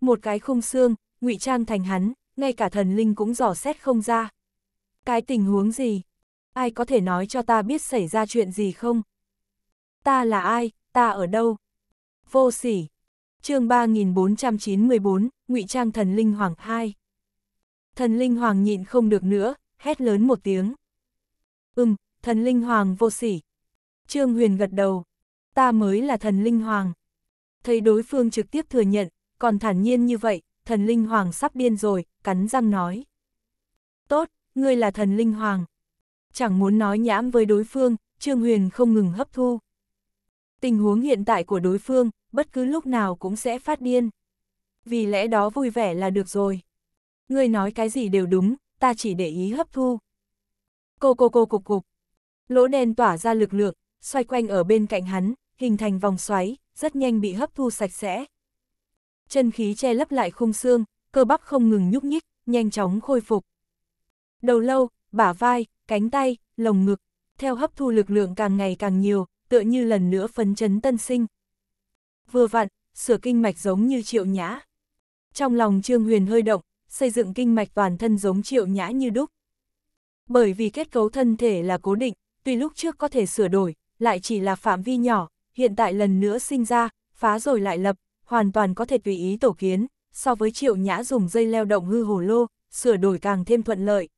Một cái khung xương, ngụy trang thành hắn, ngay cả thần linh cũng dò xét không ra. Cái tình huống gì? Ai có thể nói cho ta biết xảy ra chuyện gì không? Ta là ai? Ta ở đâu? Vô sỉ. chương 3494, ngụy trang thần linh hoàng 2. Thần linh hoàng nhịn không được nữa, hét lớn một tiếng. Ừm, thần linh hoàng vô sỉ. Trương Huyền gật đầu. Ta mới là thần linh hoàng. Thấy đối phương trực tiếp thừa nhận, còn thản nhiên như vậy, thần linh hoàng sắp điên rồi, cắn răng nói. Tốt, ngươi là thần linh hoàng. Chẳng muốn nói nhãm với đối phương, Trương Huyền không ngừng hấp thu. Tình huống hiện tại của đối phương, bất cứ lúc nào cũng sẽ phát điên. Vì lẽ đó vui vẻ là được rồi. Ngươi nói cái gì đều đúng, ta chỉ để ý hấp thu. Cô cô cô cục cục. Lỗ đen tỏa ra lực lượng, xoay quanh ở bên cạnh hắn, hình thành vòng xoáy, rất nhanh bị hấp thu sạch sẽ chân khí che lấp lại khung xương, cơ bắp không ngừng nhúc nhích, nhanh chóng khôi phục. Đầu lâu, bả vai, cánh tay, lồng ngực, theo hấp thu lực lượng càng ngày càng nhiều, tựa như lần nữa phấn chấn tân sinh. Vừa vặn, sửa kinh mạch giống như triệu nhã. Trong lòng Trương Huyền hơi động, xây dựng kinh mạch toàn thân giống triệu nhã như đúc. Bởi vì kết cấu thân thể là cố định, tuy lúc trước có thể sửa đổi, lại chỉ là phạm vi nhỏ, hiện tại lần nữa sinh ra, phá rồi lại lập, hoàn toàn có thể tùy ý tổ kiến, so với triệu nhã dùng dây leo động hư hồ lô, sửa đổi càng thêm thuận lợi.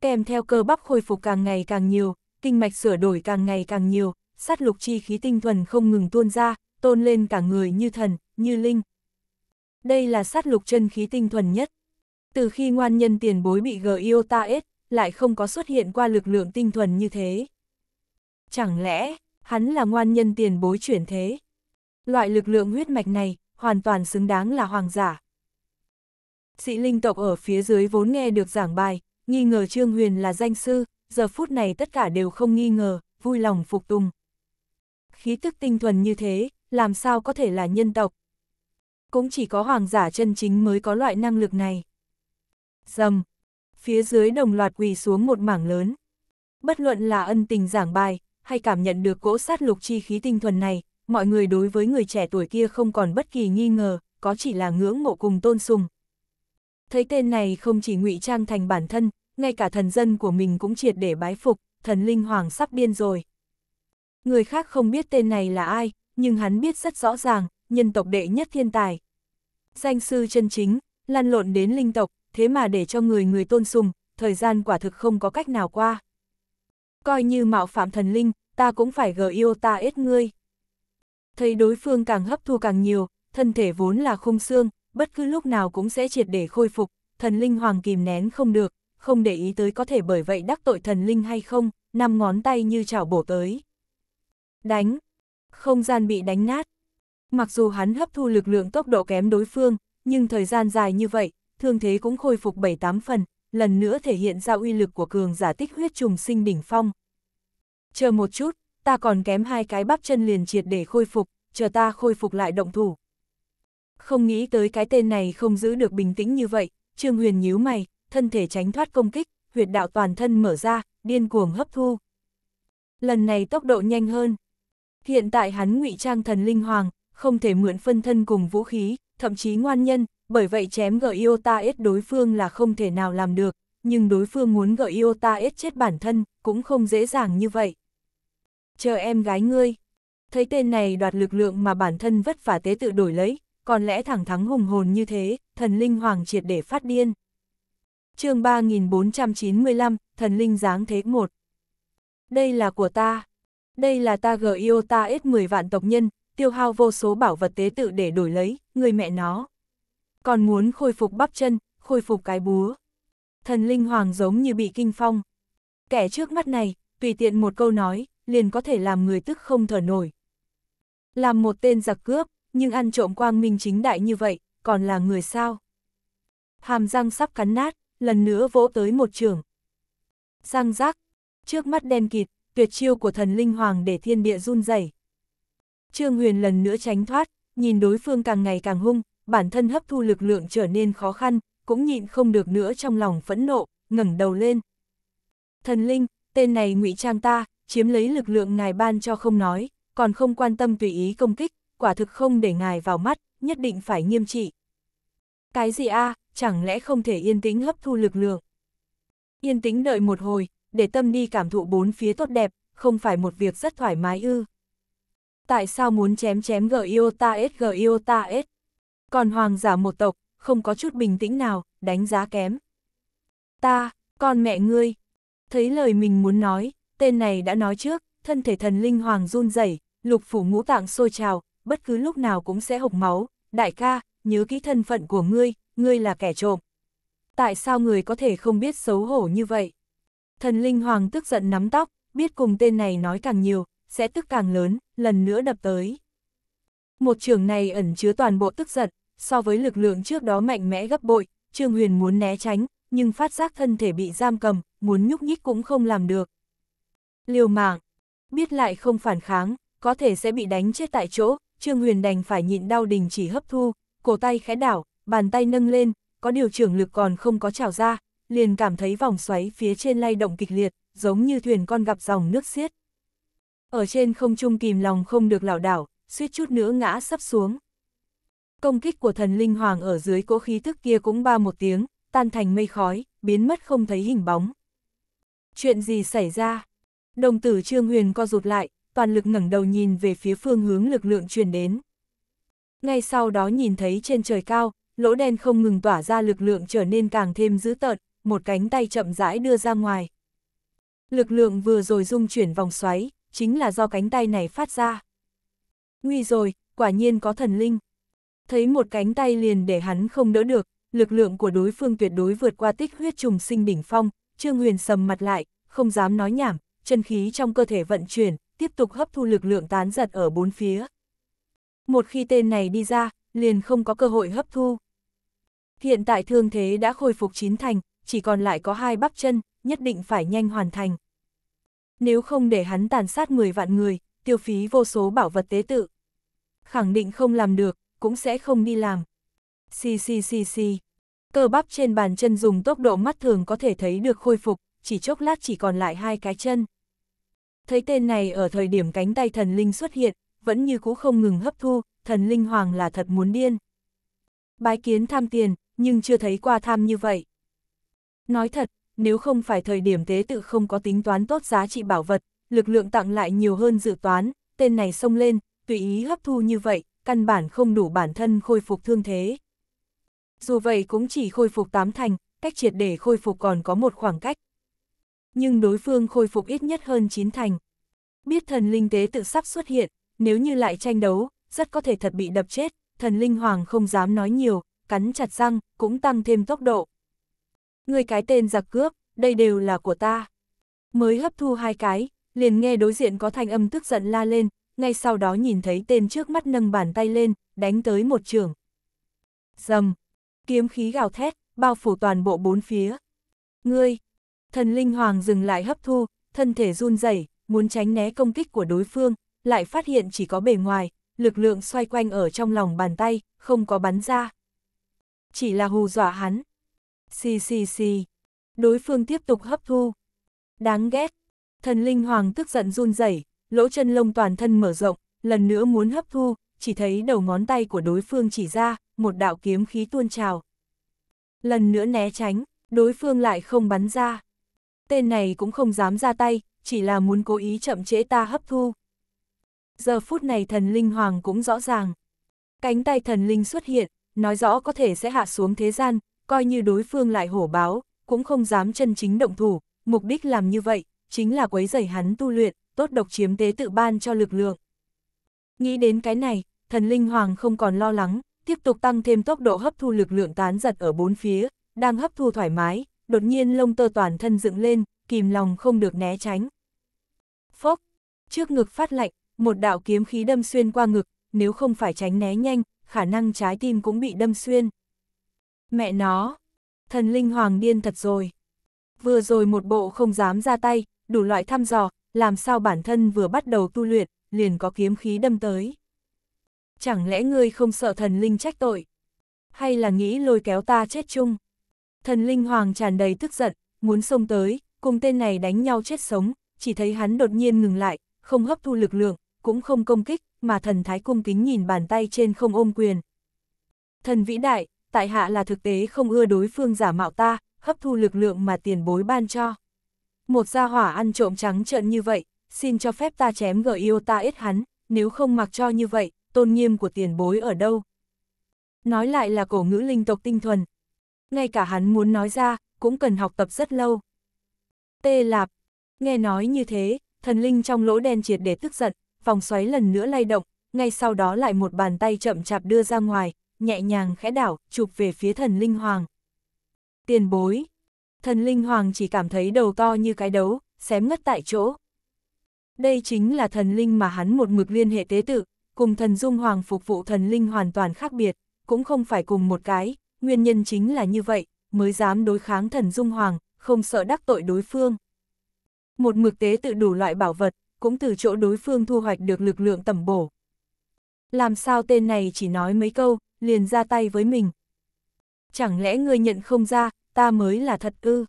Kèm theo cơ bắp khôi phục càng ngày càng nhiều, kinh mạch sửa đổi càng ngày càng nhiều, sát lục chi khí tinh thuần không ngừng tuôn ra, tôn lên cả người như thần, như linh. Đây là sát lục chân khí tinh thuần nhất. Từ khi ngoan nhân tiền bối bị G.I.O.T.A.S, lại không có xuất hiện qua lực lượng tinh thuần như thế. Chẳng lẽ, hắn là ngoan nhân tiền bối chuyển thế? Loại lực lượng huyết mạch này, hoàn toàn xứng đáng là hoàng giả. Sĩ linh tộc ở phía dưới vốn nghe được giảng bài, nghi ngờ Trương Huyền là danh sư, giờ phút này tất cả đều không nghi ngờ, vui lòng phục tùng. Khí tức tinh thuần như thế, làm sao có thể là nhân tộc? Cũng chỉ có hoàng giả chân chính mới có loại năng lực này. Dầm, phía dưới đồng loạt quỳ xuống một mảng lớn. Bất luận là ân tình giảng bài, hay cảm nhận được cỗ sát lục chi khí tinh thuần này, mọi người đối với người trẻ tuổi kia không còn bất kỳ nghi ngờ, có chỉ là ngưỡng mộ cùng tôn sùng. Thấy tên này không chỉ ngụy trang thành bản thân, ngay cả thần dân của mình cũng triệt để bái phục, thần linh hoàng sắp điên rồi. Người khác không biết tên này là ai, nhưng hắn biết rất rõ ràng, nhân tộc đệ nhất thiên tài. Danh sư chân chính, lăn lộn đến linh tộc, thế mà để cho người người tôn sùng, thời gian quả thực không có cách nào qua. Coi như mạo phạm thần linh, ta cũng phải gờ yêu ta ết ngươi thấy đối phương càng hấp thu càng nhiều, thân thể vốn là khung xương, bất cứ lúc nào cũng sẽ triệt để khôi phục, thần linh hoàng kìm nén không được, không để ý tới có thể bởi vậy đắc tội thần linh hay không, năm ngón tay như chảo bổ tới. Đánh! Không gian bị đánh nát. Mặc dù hắn hấp thu lực lượng tốc độ kém đối phương, nhưng thời gian dài như vậy, thương thế cũng khôi phục 7-8 phần, lần nữa thể hiện ra uy lực của cường giả tích huyết trùng sinh đỉnh phong. Chờ một chút, ta còn kém hai cái bắp chân liền triệt để khôi phục, chờ ta khôi phục lại động thủ. Không nghĩ tới cái tên này không giữ được bình tĩnh như vậy, Trương Huyền nhíu mày, thân thể tránh thoát công kích, huyệt đạo toàn thân mở ra, điên cuồng hấp thu. Lần này tốc độ nhanh hơn. Hiện tại hắn ngụy trang thần linh hoàng, không thể mượn phân thân cùng vũ khí, thậm chí ngoan nhân, bởi vậy chém gợi Iota S đối phương là không thể nào làm được, nhưng đối phương muốn gợi Iota S chết bản thân, cũng không dễ dàng như vậy chờ em gái ngươi. Thấy tên này đoạt lực lượng mà bản thân vất vả tế tự đổi lấy, còn lẽ thẳng thắng hùng hồn như thế, thần linh hoàng triệt để phát điên. chương 3495, thần linh giáng thế một Đây là của ta. Đây là ta gờ yêu ta ít 10 vạn tộc nhân, tiêu hao vô số bảo vật tế tự để đổi lấy, người mẹ nó. Còn muốn khôi phục bắp chân, khôi phục cái búa. Thần linh hoàng giống như bị kinh phong. Kẻ trước mắt này, tùy tiện một câu nói, liền có thể làm người tức không thở nổi. Làm một tên giặc cướp, nhưng ăn trộm quang minh chính đại như vậy, còn là người sao? Hàm răng sắp cắn nát, lần nữa vỗ tới một trường. Răng rác, trước mắt đen kịt, tuyệt chiêu của thần linh hoàng để thiên địa run rẩy. Trương Huyền lần nữa tránh thoát, nhìn đối phương càng ngày càng hung, bản thân hấp thu lực lượng trở nên khó khăn, cũng nhịn không được nữa trong lòng phẫn nộ, ngẩng đầu lên. Thần linh, tên này ngụy trang ta, chiếm lấy lực lượng ngài ban cho không nói, còn không quan tâm tùy ý công kích, quả thực không để ngài vào mắt, nhất định phải nghiêm trị. Cái gì a chẳng lẽ không thể yên tĩnh hấp thu lực lượng? Yên tĩnh đợi một hồi, để tâm đi cảm thụ bốn phía tốt đẹp, không phải một việc rất thoải mái ư. Tại sao muốn chém chém gờ yêu ta s gờ yêu ta s? Còn hoàng giả một tộc, không có chút bình tĩnh nào, đánh giá kém. Ta, con mẹ ngươi. Thấy lời mình muốn nói, tên này đã nói trước, thân thể thần linh hoàng run rẩy, lục phủ ngũ tạng sôi trào, bất cứ lúc nào cũng sẽ hộc máu, đại ca, nhớ kỹ thân phận của ngươi, ngươi là kẻ trộm. Tại sao người có thể không biết xấu hổ như vậy? Thần linh hoàng tức giận nắm tóc, biết cùng tên này nói càng nhiều, sẽ tức càng lớn, lần nữa đập tới. Một trường này ẩn chứa toàn bộ tức giận, so với lực lượng trước đó mạnh mẽ gấp bội, Trương Huyền muốn né tránh, nhưng phát giác thân thể bị giam cầm, muốn nhúc nhích cũng không làm được liều mạng. Biết lại không phản kháng, có thể sẽ bị đánh chết tại chỗ, Trương Huyền đành phải nhịn đau đình chỉ hấp thu, cổ tay khẽ đảo, bàn tay nâng lên, có điều trưởng lực còn không có trào ra, liền cảm thấy vòng xoáy phía trên lay động kịch liệt, giống như thuyền con gặp dòng nước xiết. Ở trên không trung kìm lòng không được lảo đảo, suýt chút nữa ngã sắp xuống. Công kích của thần linh hoàng ở dưới cỗ khí thức kia cũng ba một tiếng, tan thành mây khói, biến mất không thấy hình bóng. Chuyện gì xảy ra? Đồng tử Trương Huyền co rụt lại, toàn lực ngẩng đầu nhìn về phía phương hướng lực lượng truyền đến. Ngay sau đó nhìn thấy trên trời cao, lỗ đen không ngừng tỏa ra lực lượng trở nên càng thêm dữ tợn, một cánh tay chậm rãi đưa ra ngoài. Lực lượng vừa rồi dung chuyển vòng xoáy, chính là do cánh tay này phát ra. Nguy rồi, quả nhiên có thần linh. Thấy một cánh tay liền để hắn không đỡ được, lực lượng của đối phương tuyệt đối vượt qua tích huyết trùng sinh đỉnh phong, Trương Huyền sầm mặt lại, không dám nói nhảm, chân khí trong cơ thể vận chuyển, tiếp tục hấp thu lực lượng tán giật ở bốn phía. Một khi tên này đi ra, liền không có cơ hội hấp thu. Hiện tại thương thế đã khôi phục chín thành, chỉ còn lại có hai bắp chân, nhất định phải nhanh hoàn thành. Nếu không để hắn tàn sát 10 vạn người, tiêu phí vô số bảo vật tế tự. Khẳng định không làm được, cũng sẽ không đi làm. Xì xì xì xì. Cơ bắp trên bàn chân dùng tốc độ mắt thường có thể thấy được khôi phục, chỉ chốc lát chỉ còn lại hai cái chân thấy tên này ở thời điểm cánh tay thần linh xuất hiện, vẫn như cũ không ngừng hấp thu, thần linh hoàng là thật muốn điên. Bái kiến tham tiền, nhưng chưa thấy qua tham như vậy. Nói thật, nếu không phải thời điểm tế tự không có tính toán tốt giá trị bảo vật, lực lượng tặng lại nhiều hơn dự toán, tên này xông lên, tùy ý hấp thu như vậy, căn bản không đủ bản thân khôi phục thương thế. Dù vậy cũng chỉ khôi phục tám thành, cách triệt để khôi phục còn có một khoảng cách, nhưng đối phương khôi phục ít nhất hơn chín thành. Biết thần linh tế tự sắp xuất hiện, nếu như lại tranh đấu, rất có thể thật bị đập chết, thần linh hoàng không dám nói nhiều, cắn chặt răng, cũng tăng thêm tốc độ. Người cái tên giặc cướp, đây đều là của ta. Mới hấp thu hai cái, liền nghe đối diện có thanh âm tức giận la lên, ngay sau đó nhìn thấy tên trước mắt nâng bàn tay lên, đánh tới một trường. Dầm, kiếm khí gào thét, bao phủ toàn bộ bốn phía. Ngươi, Thần linh hoàng dừng lại hấp thu, thân thể run rẩy, muốn tránh né công kích của đối phương, lại phát hiện chỉ có bề ngoài, lực lượng xoay quanh ở trong lòng bàn tay, không có bắn ra. Chỉ là hù dọa hắn. Xì xì xì. Đối phương tiếp tục hấp thu. Đáng ghét. Thần linh hoàng tức giận run rẩy, lỗ chân lông toàn thân mở rộng, lần nữa muốn hấp thu, chỉ thấy đầu ngón tay của đối phương chỉ ra, một đạo kiếm khí tuôn trào. Lần nữa né tránh, đối phương lại không bắn ra tên này cũng không dám ra tay, chỉ là muốn cố ý chậm trễ ta hấp thu. Giờ phút này thần linh hoàng cũng rõ ràng. Cánh tay thần linh xuất hiện, nói rõ có thể sẽ hạ xuống thế gian, coi như đối phương lại hổ báo, cũng không dám chân chính động thủ, mục đích làm như vậy, chính là quấy rầy hắn tu luyện, tốt độc chiếm tế tự ban cho lực lượng. Nghĩ đến cái này, thần linh hoàng không còn lo lắng, tiếp tục tăng thêm tốc độ hấp thu lực lượng tán giật ở bốn phía, đang hấp thu thoải mái, đột nhiên lông tơ toàn thân dựng lên, kìm lòng không được né tránh. Phốc, trước ngực phát lạnh, một đạo kiếm khí đâm xuyên qua ngực, nếu không phải tránh né nhanh, khả năng trái tim cũng bị đâm xuyên. Mẹ nó, thần linh hoàng điên thật rồi. Vừa rồi một bộ không dám ra tay, đủ loại thăm dò, làm sao bản thân vừa bắt đầu tu luyện, liền có kiếm khí đâm tới. Chẳng lẽ ngươi không sợ thần linh trách tội? Hay là nghĩ lôi kéo ta chết chung? Thần linh hoàng tràn đầy tức giận, muốn xông tới, cùng tên này đánh nhau chết sống, chỉ thấy hắn đột nhiên ngừng lại, không hấp thu lực lượng, cũng không công kích, mà thần thái cung kính nhìn bàn tay trên không ôm quyền. Thần vĩ đại, tại hạ là thực tế không ưa đối phương giả mạo ta, hấp thu lực lượng mà tiền bối ban cho. Một gia hỏa ăn trộm trắng trợn như vậy, xin cho phép ta chém gờ yêu ta ít hắn, nếu không mặc cho như vậy, tôn nghiêm của tiền bối ở đâu. Nói lại là cổ ngữ linh tộc tinh thuần, ngay cả hắn muốn nói ra, cũng cần học tập rất lâu. Tê Lạp, nghe nói như thế, thần linh trong lỗ đen triệt để tức giận, vòng xoáy lần nữa lay động, ngay sau đó lại một bàn tay chậm chạp đưa ra ngoài, nhẹ nhàng khẽ đảo, chụp về phía thần linh hoàng. Tiền bối, thần linh hoàng chỉ cảm thấy đầu to như cái đấu, xém ngất tại chỗ. Đây chính là thần linh mà hắn một mực liên hệ tế tự, cùng thần dung hoàng phục vụ thần linh hoàn toàn khác biệt, cũng không phải cùng một cái, nguyên nhân chính là như vậy, mới dám đối kháng thần Dung Hoàng, không sợ đắc tội đối phương. Một mực tế tự đủ loại bảo vật, cũng từ chỗ đối phương thu hoạch được lực lượng tầm bổ. Làm sao tên này chỉ nói mấy câu, liền ra tay với mình. Chẳng lẽ ngươi nhận không ra, ta mới là thật ư?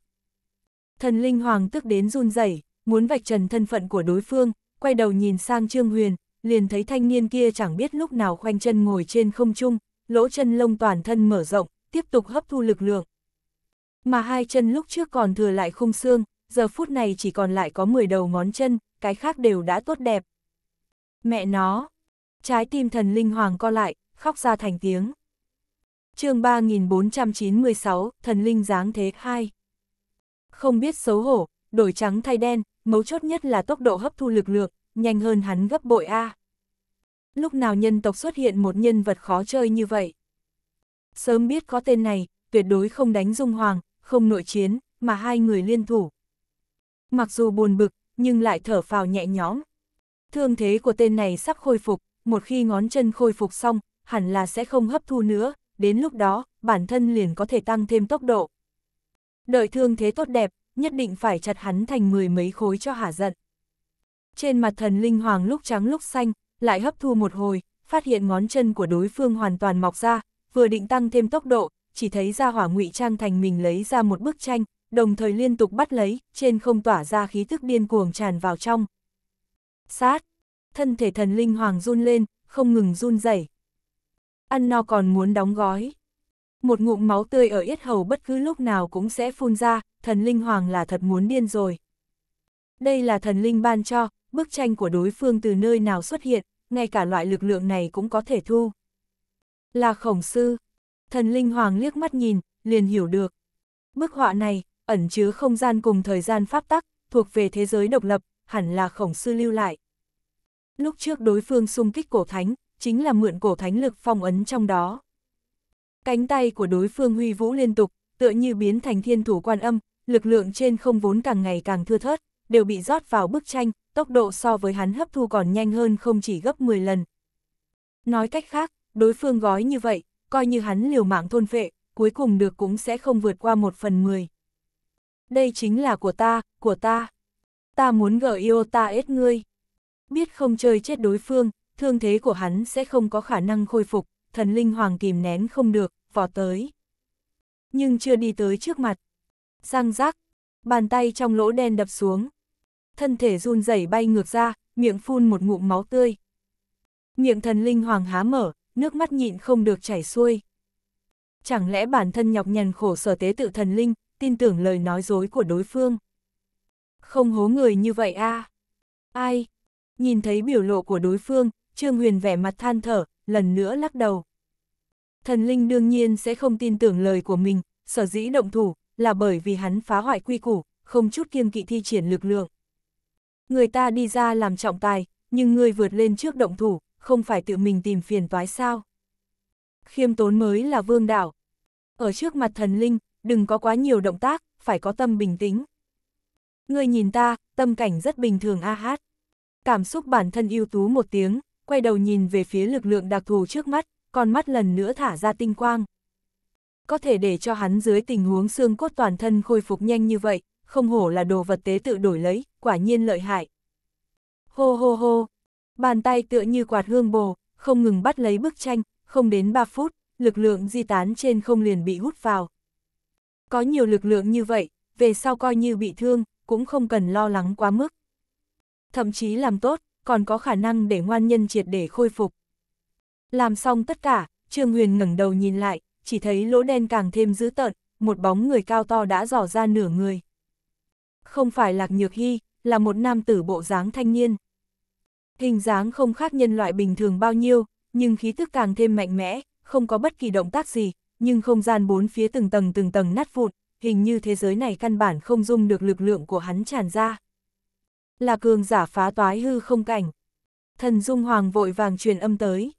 Thần Linh Hoàng tức đến run rẩy, muốn vạch trần thân phận của đối phương, quay đầu nhìn sang Trương Huyền, liền thấy thanh niên kia chẳng biết lúc nào khoanh chân ngồi trên không trung, lỗ chân lông toàn thân mở rộng, tiếp tục hấp thu lực lượng. Mà hai chân lúc trước còn thừa lại khung xương, giờ phút này chỉ còn lại có 10 đầu ngón chân, cái khác đều đã tốt đẹp. Mẹ nó! Trái tim thần linh hoàng co lại, khóc ra thành tiếng. chương 3496, thần linh dáng thế 2. Không biết xấu hổ, đổi trắng thay đen, mấu chốt nhất là tốc độ hấp thu lực lượng, nhanh hơn hắn gấp bội A. Lúc nào nhân tộc xuất hiện một nhân vật khó chơi như vậy? sớm biết có tên này, tuyệt đối không đánh Dung Hoàng, không nội chiến, mà hai người liên thủ. Mặc dù buồn bực, nhưng lại thở phào nhẹ nhõm. Thương thế của tên này sắp khôi phục, một khi ngón chân khôi phục xong, hẳn là sẽ không hấp thu nữa, đến lúc đó, bản thân liền có thể tăng thêm tốc độ. Đợi thương thế tốt đẹp, nhất định phải chặt hắn thành mười mấy khối cho hả giận. Trên mặt thần linh hoàng lúc trắng lúc xanh, lại hấp thu một hồi, phát hiện ngón chân của đối phương hoàn toàn mọc ra, vừa định tăng thêm tốc độ, chỉ thấy ra hỏa ngụy trang thành mình lấy ra một bức tranh, đồng thời liên tục bắt lấy, trên không tỏa ra khí thức điên cuồng tràn vào trong. Sát! Thân thể thần linh hoàng run lên, không ngừng run rẩy. Ăn no còn muốn đóng gói. Một ngụm máu tươi ở yết hầu bất cứ lúc nào cũng sẽ phun ra, thần linh hoàng là thật muốn điên rồi. Đây là thần linh ban cho, bức tranh của đối phương từ nơi nào xuất hiện, ngay cả loại lực lượng này cũng có thể thu. Là khổng sư. Thần linh hoàng liếc mắt nhìn, liền hiểu được. Bức họa này, ẩn chứa không gian cùng thời gian pháp tắc, thuộc về thế giới độc lập, hẳn là khổng sư lưu lại. Lúc trước đối phương xung kích cổ thánh, chính là mượn cổ thánh lực phong ấn trong đó. Cánh tay của đối phương huy vũ liên tục, tựa như biến thành thiên thủ quan âm, lực lượng trên không vốn càng ngày càng thưa thớt, đều bị rót vào bức tranh, tốc độ so với hắn hấp thu còn nhanh hơn không chỉ gấp 10 lần. Nói cách khác, đối phương gói như vậy, coi như hắn liều mạng thôn phệ, cuối cùng được cũng sẽ không vượt qua một phần mười. Đây chính là của ta, của ta. Ta muốn gỡ yêu ta ết ngươi. Biết không chơi chết đối phương, thương thế của hắn sẽ không có khả năng khôi phục, thần linh hoàng kìm nén không được, vỏ tới. Nhưng chưa đi tới trước mặt. Sang rác, bàn tay trong lỗ đen đập xuống. Thân thể run rẩy bay ngược ra, miệng phun một ngụm máu tươi. Miệng thần linh hoàng há mở, nước mắt nhịn không được chảy xuôi. Chẳng lẽ bản thân nhọc nhằn khổ sở tế tự thần linh, tin tưởng lời nói dối của đối phương? Không hố người như vậy a à? Ai? Nhìn thấy biểu lộ của đối phương, Trương Huyền vẻ mặt than thở, lần nữa lắc đầu. Thần linh đương nhiên sẽ không tin tưởng lời của mình, sở dĩ động thủ, là bởi vì hắn phá hoại quy củ, không chút kiêng kỵ thi triển lực lượng. Người ta đi ra làm trọng tài, nhưng ngươi vượt lên trước động thủ, không phải tự mình tìm phiền toái sao. Khiêm tốn mới là vương đạo. Ở trước mặt thần linh, đừng có quá nhiều động tác, phải có tâm bình tĩnh. Ngươi nhìn ta, tâm cảnh rất bình thường a hát. Cảm xúc bản thân ưu tú một tiếng, quay đầu nhìn về phía lực lượng đặc thù trước mắt, con mắt lần nữa thả ra tinh quang. Có thể để cho hắn dưới tình huống xương cốt toàn thân khôi phục nhanh như vậy, không hổ là đồ vật tế tự đổi lấy, quả nhiên lợi hại. Hô hô hô, bàn tay tựa như quạt hương bồ, không ngừng bắt lấy bức tranh, không đến 3 phút, lực lượng di tán trên không liền bị hút vào. Có nhiều lực lượng như vậy, về sau coi như bị thương, cũng không cần lo lắng quá mức. Thậm chí làm tốt, còn có khả năng để ngoan nhân triệt để khôi phục. Làm xong tất cả, Trương Huyền ngẩng đầu nhìn lại, chỉ thấy lỗ đen càng thêm dữ tợn, một bóng người cao to đã dò ra nửa người. Không phải Lạc Nhược Hy, là một nam tử bộ dáng thanh niên. Hình dáng không khác nhân loại bình thường bao nhiêu, nhưng khí thức càng thêm mạnh mẽ, không có bất kỳ động tác gì, nhưng không gian bốn phía từng tầng từng tầng nát vụn, hình như thế giới này căn bản không dung được lực lượng của hắn tràn ra. Là cường giả phá toái hư không cảnh. Thần Dung Hoàng vội vàng truyền âm tới.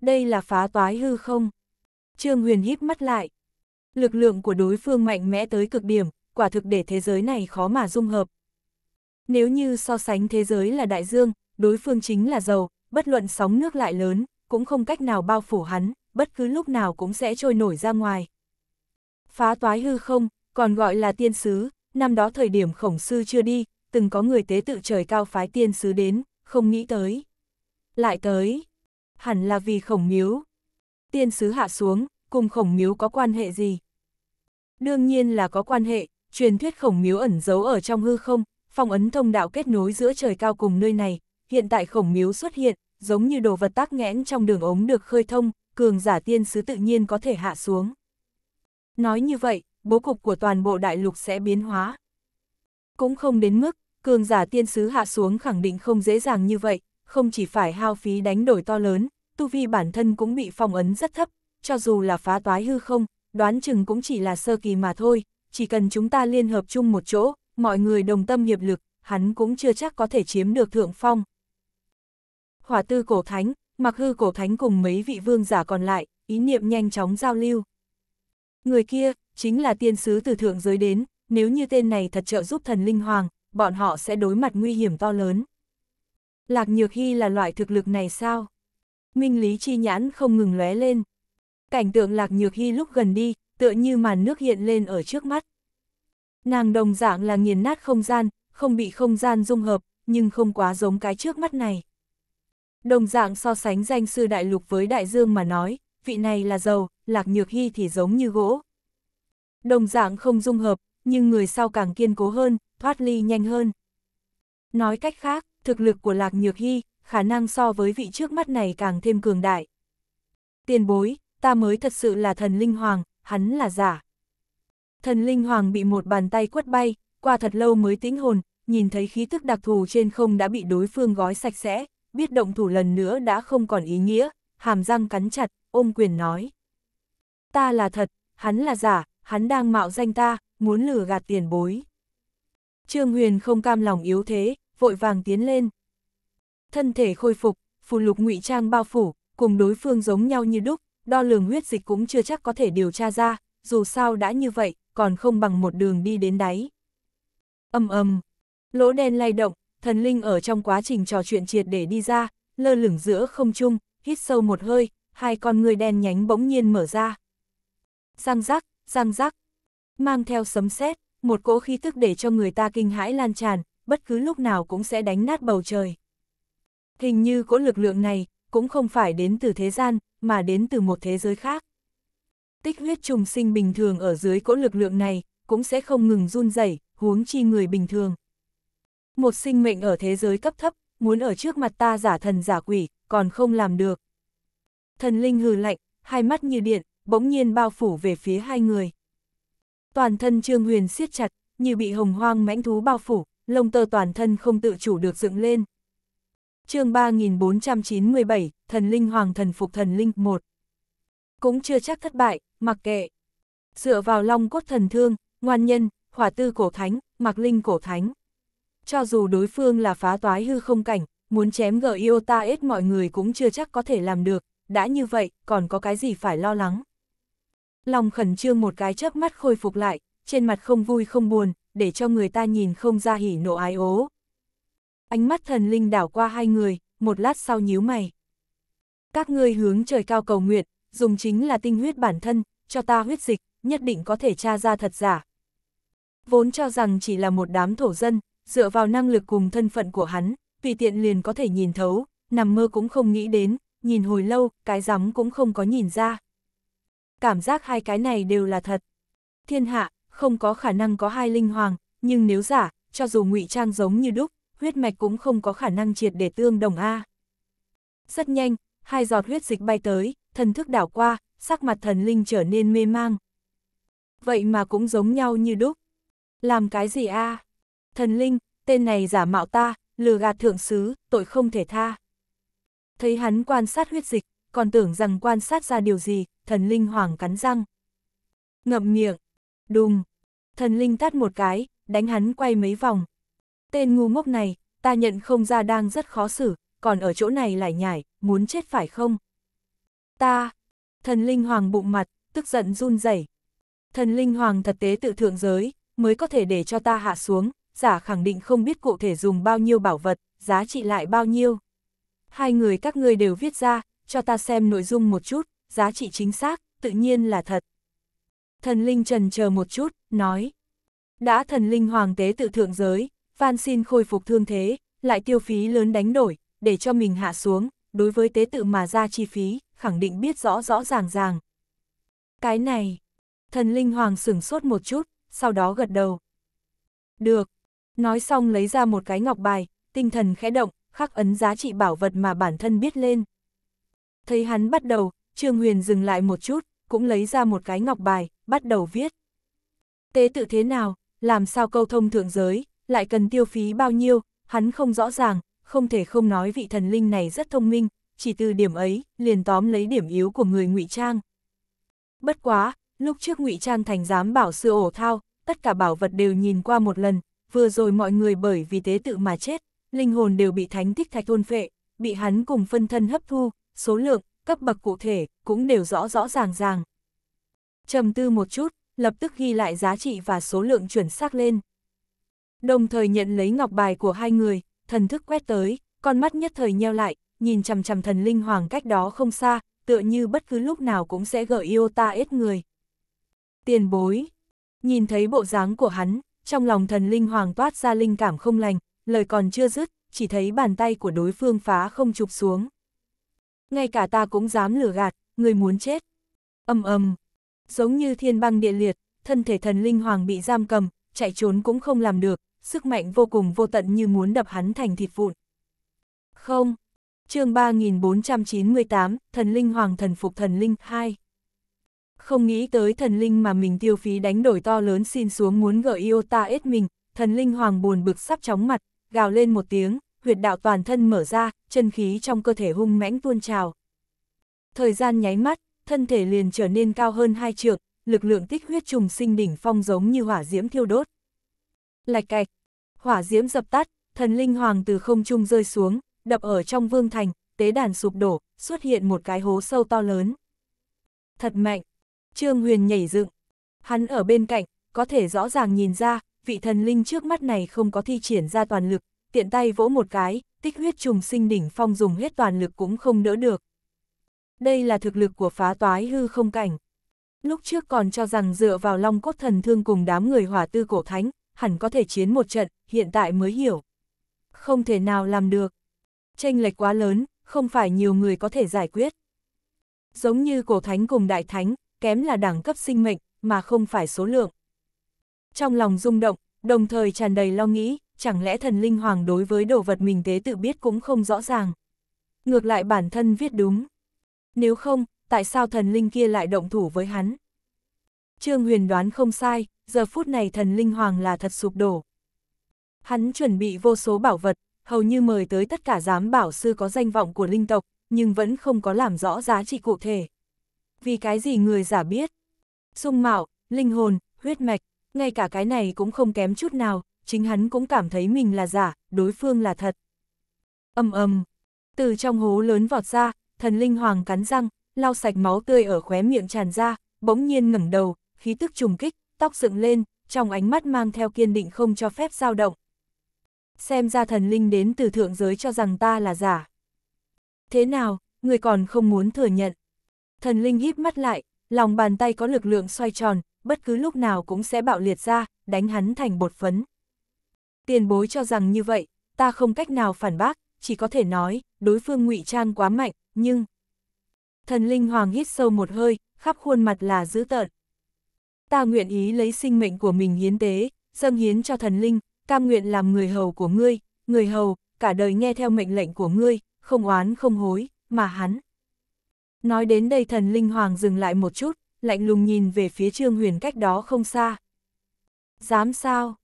Đây là phá toái hư không? Trương Huyền híp mắt lại. Lực lượng của đối phương mạnh mẽ tới cực điểm, quả thực để thế giới này khó mà dung hợp. Nếu như so sánh thế giới là đại dương, đối phương chính là dầu, bất luận sóng nước lại lớn, cũng không cách nào bao phủ hắn, bất cứ lúc nào cũng sẽ trôi nổi ra ngoài. Phá toái hư không, còn gọi là tiên sứ, năm đó thời điểm khổng sư chưa đi, từng có người tế tự trời cao phái tiên sứ đến, không nghĩ tới. Lại tới, hẳn là vì khổng miếu. Tiên sứ hạ xuống, cùng khổng miếu có quan hệ gì? Đương nhiên là có quan hệ, truyền thuyết khổng miếu ẩn giấu ở trong hư không, phong ấn thông đạo kết nối giữa trời cao cùng nơi này, hiện tại khổng miếu xuất hiện, giống như đồ vật tắc nghẽn trong đường ống được khơi thông, cường giả tiên sứ tự nhiên có thể hạ xuống. Nói như vậy, bố cục của toàn bộ đại lục sẽ biến hóa. Cũng không đến mức, cường giả tiên sứ hạ xuống khẳng định không dễ dàng như vậy, không chỉ phải hao phí đánh đổi to lớn, tu vi bản thân cũng bị phong ấn rất thấp, cho dù là phá toái hư không, đoán chừng cũng chỉ là sơ kỳ mà thôi, chỉ cần chúng ta liên hợp chung một chỗ, mọi người đồng tâm hiệp lực, hắn cũng chưa chắc có thể chiếm được thượng phong hỏa tư cổ thánh, mặc hư cổ thánh cùng mấy vị vương giả còn lại, ý niệm nhanh chóng giao lưu. Người kia, chính là tiên sứ từ thượng giới đến, nếu như tên này thật trợ giúp thần linh hoàng, bọn họ sẽ đối mặt nguy hiểm to lớn. Lạc Nhược Hy là loại thực lực này sao? Minh Lý chi nhãn không ngừng lóe lên. Cảnh tượng Lạc Nhược Hy lúc gần đi, tựa như màn nước hiện lên ở trước mắt. Nàng đồng dạng là nghiền nát không gian, không bị không gian dung hợp, nhưng không quá giống cái trước mắt này. Đồng dạng so sánh danh sư đại lục với đại dương mà nói, vị này là dầu lạc nhược hy thì giống như gỗ. Đồng dạng không dung hợp, nhưng người sau càng kiên cố hơn, thoát ly nhanh hơn. Nói cách khác, thực lực của lạc nhược hy, khả năng so với vị trước mắt này càng thêm cường đại. Tiền bối, ta mới thật sự là thần linh hoàng, hắn là giả. Thần linh hoàng bị một bàn tay quất bay, qua thật lâu mới tĩnh hồn, nhìn thấy khí tức đặc thù trên không đã bị đối phương gói sạch sẽ, biết động thủ lần nữa đã không còn ý nghĩa, hàm răng cắn chặt, ôm quyền nói. Ta là thật, hắn là giả, hắn đang mạo danh ta, muốn lừa gạt tiền bối. Trương Huyền không cam lòng yếu thế, vội vàng tiến lên. Thân thể khôi phục, phù lục ngụy trang bao phủ, cùng đối phương giống nhau như đúc, đo lường huyết dịch cũng chưa chắc có thể điều tra ra, dù sao đã như vậy, còn không bằng một đường đi đến đáy. Âm âm, lỗ đen lay động, thần linh ở trong quá trình trò chuyện triệt để đi ra, lơ lửng giữa không trung, hít sâu một hơi, hai con người đen nhánh bỗng nhiên mở ra. Răng rắc, răng rắc, mang theo sấm sét, một cỗ khí tức để cho người ta kinh hãi lan tràn, bất cứ lúc nào cũng sẽ đánh nát bầu trời. Hình như cỗ lực lượng này cũng không phải đến từ thế gian, mà đến từ một thế giới khác. Tích huyết trùng sinh bình thường ở dưới cỗ lực lượng này cũng sẽ không ngừng run rẩy, huống chi người bình thường một sinh mệnh ở thế giới cấp thấp, muốn ở trước mặt ta giả thần giả quỷ, còn không làm được. Thần linh hừ lạnh, hai mắt như điện, bỗng nhiên bao phủ về phía hai người. Toàn thân Trương Huyền siết chặt, như bị hồng hoang mãnh thú bao phủ, lông tơ toàn thân không tự chủ được dựng lên. chương 3497, Thần Linh Hoàng Thần Phục Thần Linh 1 Cũng chưa chắc thất bại, mặc kệ. Dựa vào long cốt thần thương, ngoan nhân, hỏa tư cổ thánh, mặc linh cổ thánh cho dù đối phương là phá toái hư không cảnh, muốn chém gờ ta ít mọi người cũng chưa chắc có thể làm được, đã như vậy, còn có cái gì phải lo lắng. Lòng khẩn trương một cái chớp mắt khôi phục lại, trên mặt không vui không buồn, để cho người ta nhìn không ra hỉ nộ ái ố. Ánh mắt thần linh đảo qua hai người, một lát sau nhíu mày. Các ngươi hướng trời cao cầu nguyện, dùng chính là tinh huyết bản thân, cho ta huyết dịch, nhất định có thể tra ra thật giả. Vốn cho rằng chỉ là một đám thổ dân, dựa vào năng lực cùng thân phận của hắn, tùy tiện liền có thể nhìn thấu, nằm mơ cũng không nghĩ đến, nhìn hồi lâu, cái rắm cũng không có nhìn ra. Cảm giác hai cái này đều là thật. Thiên hạ, không có khả năng có hai linh hoàng, nhưng nếu giả, cho dù ngụy trang giống như đúc, huyết mạch cũng không có khả năng triệt để tương đồng A. Rất nhanh, hai giọt huyết dịch bay tới, thần thức đảo qua, sắc mặt thần linh trở nên mê mang. Vậy mà cũng giống nhau như đúc. Làm cái gì A? À? thần linh, tên này giả mạo ta, lừa gạt thượng sứ, tội không thể tha. Thấy hắn quan sát huyết dịch, còn tưởng rằng quan sát ra điều gì, thần linh hoàng cắn răng. Ngậm miệng, đùng, thần linh tát một cái, đánh hắn quay mấy vòng. Tên ngu ngốc này, ta nhận không ra đang rất khó xử, còn ở chỗ này lại nhảy, muốn chết phải không? Ta, thần linh hoàng bụng mặt, tức giận run rẩy. Thần linh hoàng thật tế tự thượng giới, mới có thể để cho ta hạ xuống, giả khẳng định không biết cụ thể dùng bao nhiêu bảo vật, giá trị lại bao nhiêu. Hai người các ngươi đều viết ra, cho ta xem nội dung một chút, giá trị chính xác, tự nhiên là thật. Thần linh trần chờ một chút, nói. Đã thần linh hoàng tế tự thượng giới, van xin khôi phục thương thế, lại tiêu phí lớn đánh đổi, để cho mình hạ xuống, đối với tế tự mà ra chi phí, khẳng định biết rõ rõ ràng ràng. Cái này, thần linh hoàng sửng sốt một chút, sau đó gật đầu. Được, Nói xong lấy ra một cái ngọc bài, tinh thần khẽ động, khắc ấn giá trị bảo vật mà bản thân biết lên. Thấy hắn bắt đầu, Trương Huyền dừng lại một chút, cũng lấy ra một cái ngọc bài, bắt đầu viết. Tế tự thế nào, làm sao câu thông thượng giới, lại cần tiêu phí bao nhiêu, hắn không rõ ràng, không thể không nói vị thần linh này rất thông minh, chỉ từ điểm ấy, liền tóm lấy điểm yếu của người ngụy Trang. Bất quá, lúc trước ngụy Trang thành giám bảo sư ổ thao, tất cả bảo vật đều nhìn qua một lần, vừa rồi mọi người bởi vì tế tự mà chết, linh hồn đều bị thánh thích thạch thôn phệ, bị hắn cùng phân thân hấp thu, số lượng, cấp bậc cụ thể, cũng đều rõ rõ ràng ràng. trầm tư một chút, lập tức ghi lại giá trị và số lượng chuẩn xác lên. Đồng thời nhận lấy ngọc bài của hai người, thần thức quét tới, con mắt nhất thời nheo lại, nhìn chằm chằm thần linh hoàng cách đó không xa, tựa như bất cứ lúc nào cũng sẽ gợi yêu ta ít người. Tiền bối, nhìn thấy bộ dáng của hắn, trong lòng thần linh hoàng toát ra linh cảm không lành, lời còn chưa dứt, chỉ thấy bàn tay của đối phương phá không chụp xuống. Ngay cả ta cũng dám lừa gạt, người muốn chết. Âm âm, giống như thiên băng địa liệt, thân thể thần linh hoàng bị giam cầm, chạy trốn cũng không làm được, sức mạnh vô cùng vô tận như muốn đập hắn thành thịt vụn. Không, chương 3498, thần linh hoàng thần phục thần linh 2 không nghĩ tới thần linh mà mình tiêu phí đánh đổi to lớn xin xuống muốn gợi iota ta ết mình, thần linh hoàng buồn bực sắp chóng mặt, gào lên một tiếng, huyệt đạo toàn thân mở ra, chân khí trong cơ thể hung mãnh tuôn trào. Thời gian nháy mắt, thân thể liền trở nên cao hơn hai trượng, lực lượng tích huyết trùng sinh đỉnh phong giống như hỏa diễm thiêu đốt. Lạch cạch, hỏa diễm dập tắt, thần linh hoàng từ không trung rơi xuống, đập ở trong vương thành, tế đàn sụp đổ, xuất hiện một cái hố sâu to lớn. Thật mạnh, Trương Huyền nhảy dựng. Hắn ở bên cạnh, có thể rõ ràng nhìn ra, vị thần linh trước mắt này không có thi triển ra toàn lực, tiện tay vỗ một cái, tích huyết trùng sinh đỉnh phong dùng hết toàn lực cũng không đỡ được. Đây là thực lực của phá toái hư không cảnh. Lúc trước còn cho rằng dựa vào long cốt thần thương cùng đám người hỏa tư cổ thánh, hẳn có thể chiến một trận, hiện tại mới hiểu. Không thể nào làm được. Tranh lệch quá lớn, không phải nhiều người có thể giải quyết. Giống như cổ thánh cùng đại thánh, kém là đẳng cấp sinh mệnh, mà không phải số lượng. Trong lòng rung động, đồng thời tràn đầy lo nghĩ, chẳng lẽ thần linh hoàng đối với đồ vật mình tế tự biết cũng không rõ ràng. Ngược lại bản thân viết đúng. Nếu không, tại sao thần linh kia lại động thủ với hắn? Trương huyền đoán không sai, giờ phút này thần linh hoàng là thật sụp đổ. Hắn chuẩn bị vô số bảo vật, hầu như mời tới tất cả giám bảo sư có danh vọng của linh tộc, nhưng vẫn không có làm rõ giá trị cụ thể vì cái gì người giả biết. Dung mạo, linh hồn, huyết mạch, ngay cả cái này cũng không kém chút nào, chính hắn cũng cảm thấy mình là giả, đối phương là thật. Âm ầm, từ trong hố lớn vọt ra, thần linh hoàng cắn răng, lau sạch máu tươi ở khóe miệng tràn ra, bỗng nhiên ngẩng đầu, khí tức trùng kích, tóc dựng lên, trong ánh mắt mang theo kiên định không cho phép dao động. Xem ra thần linh đến từ thượng giới cho rằng ta là giả. Thế nào, người còn không muốn thừa nhận. Thần linh híp mắt lại, lòng bàn tay có lực lượng xoay tròn, bất cứ lúc nào cũng sẽ bạo liệt ra, đánh hắn thành bột phấn. Tiền bối cho rằng như vậy, ta không cách nào phản bác, chỉ có thể nói, đối phương ngụy trang quá mạnh, nhưng... Thần linh hoàng hít sâu một hơi, khắp khuôn mặt là dữ tợn. Ta nguyện ý lấy sinh mệnh của mình hiến tế, dâng hiến cho thần linh, cam nguyện làm người hầu của ngươi, người hầu, cả đời nghe theo mệnh lệnh của ngươi, không oán không hối, mà hắn. Nói đến đây thần linh hoàng dừng lại một chút, lạnh lùng nhìn về phía trương huyền cách đó không xa. Dám sao?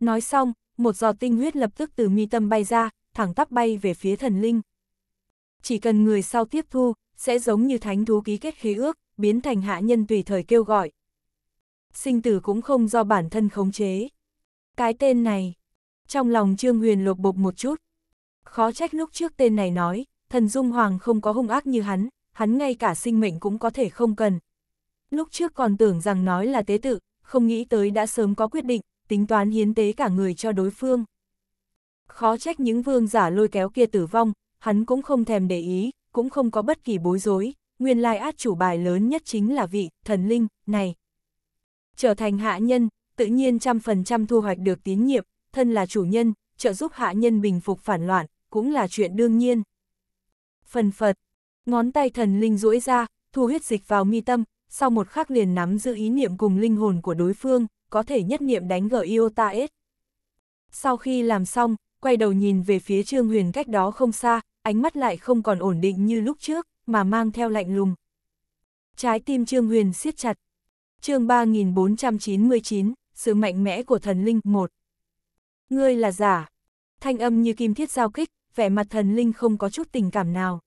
Nói xong, một giọt tinh huyết lập tức từ mi tâm bay ra, thẳng tắp bay về phía thần linh. Chỉ cần người sau tiếp thu, sẽ giống như thánh thú ký kết khí ước, biến thành hạ nhân tùy thời kêu gọi. Sinh tử cũng không do bản thân khống chế. Cái tên này, trong lòng Trương Huyền lột bột một chút. Khó trách lúc trước tên này nói, thần Dung Hoàng không có hung ác như hắn, hắn ngay cả sinh mệnh cũng có thể không cần. Lúc trước còn tưởng rằng nói là tế tự, không nghĩ tới đã sớm có quyết định, tính toán hiến tế cả người cho đối phương. Khó trách những vương giả lôi kéo kia tử vong, hắn cũng không thèm để ý, cũng không có bất kỳ bối rối, nguyên lai át chủ bài lớn nhất chính là vị, thần linh, này. Trở thành hạ nhân, tự nhiên trăm phần trăm thu hoạch được tín nhiệm, thân là chủ nhân, trợ giúp hạ nhân bình phục phản loạn, cũng là chuyện đương nhiên. Phần Phật, Ngón tay thần linh duỗi ra, thu huyết dịch vào mi tâm, sau một khắc liền nắm giữ ý niệm cùng linh hồn của đối phương, có thể nhất niệm đánh gỡ Iota S. Sau khi làm xong, quay đầu nhìn về phía Trương Huyền cách đó không xa, ánh mắt lại không còn ổn định như lúc trước, mà mang theo lạnh lùng. Trái tim Trương Huyền siết chặt. Chương 3499, sự mạnh mẽ của thần linh 1. Ngươi là giả. Thanh âm như kim thiết giao kích, vẻ mặt thần linh không có chút tình cảm nào.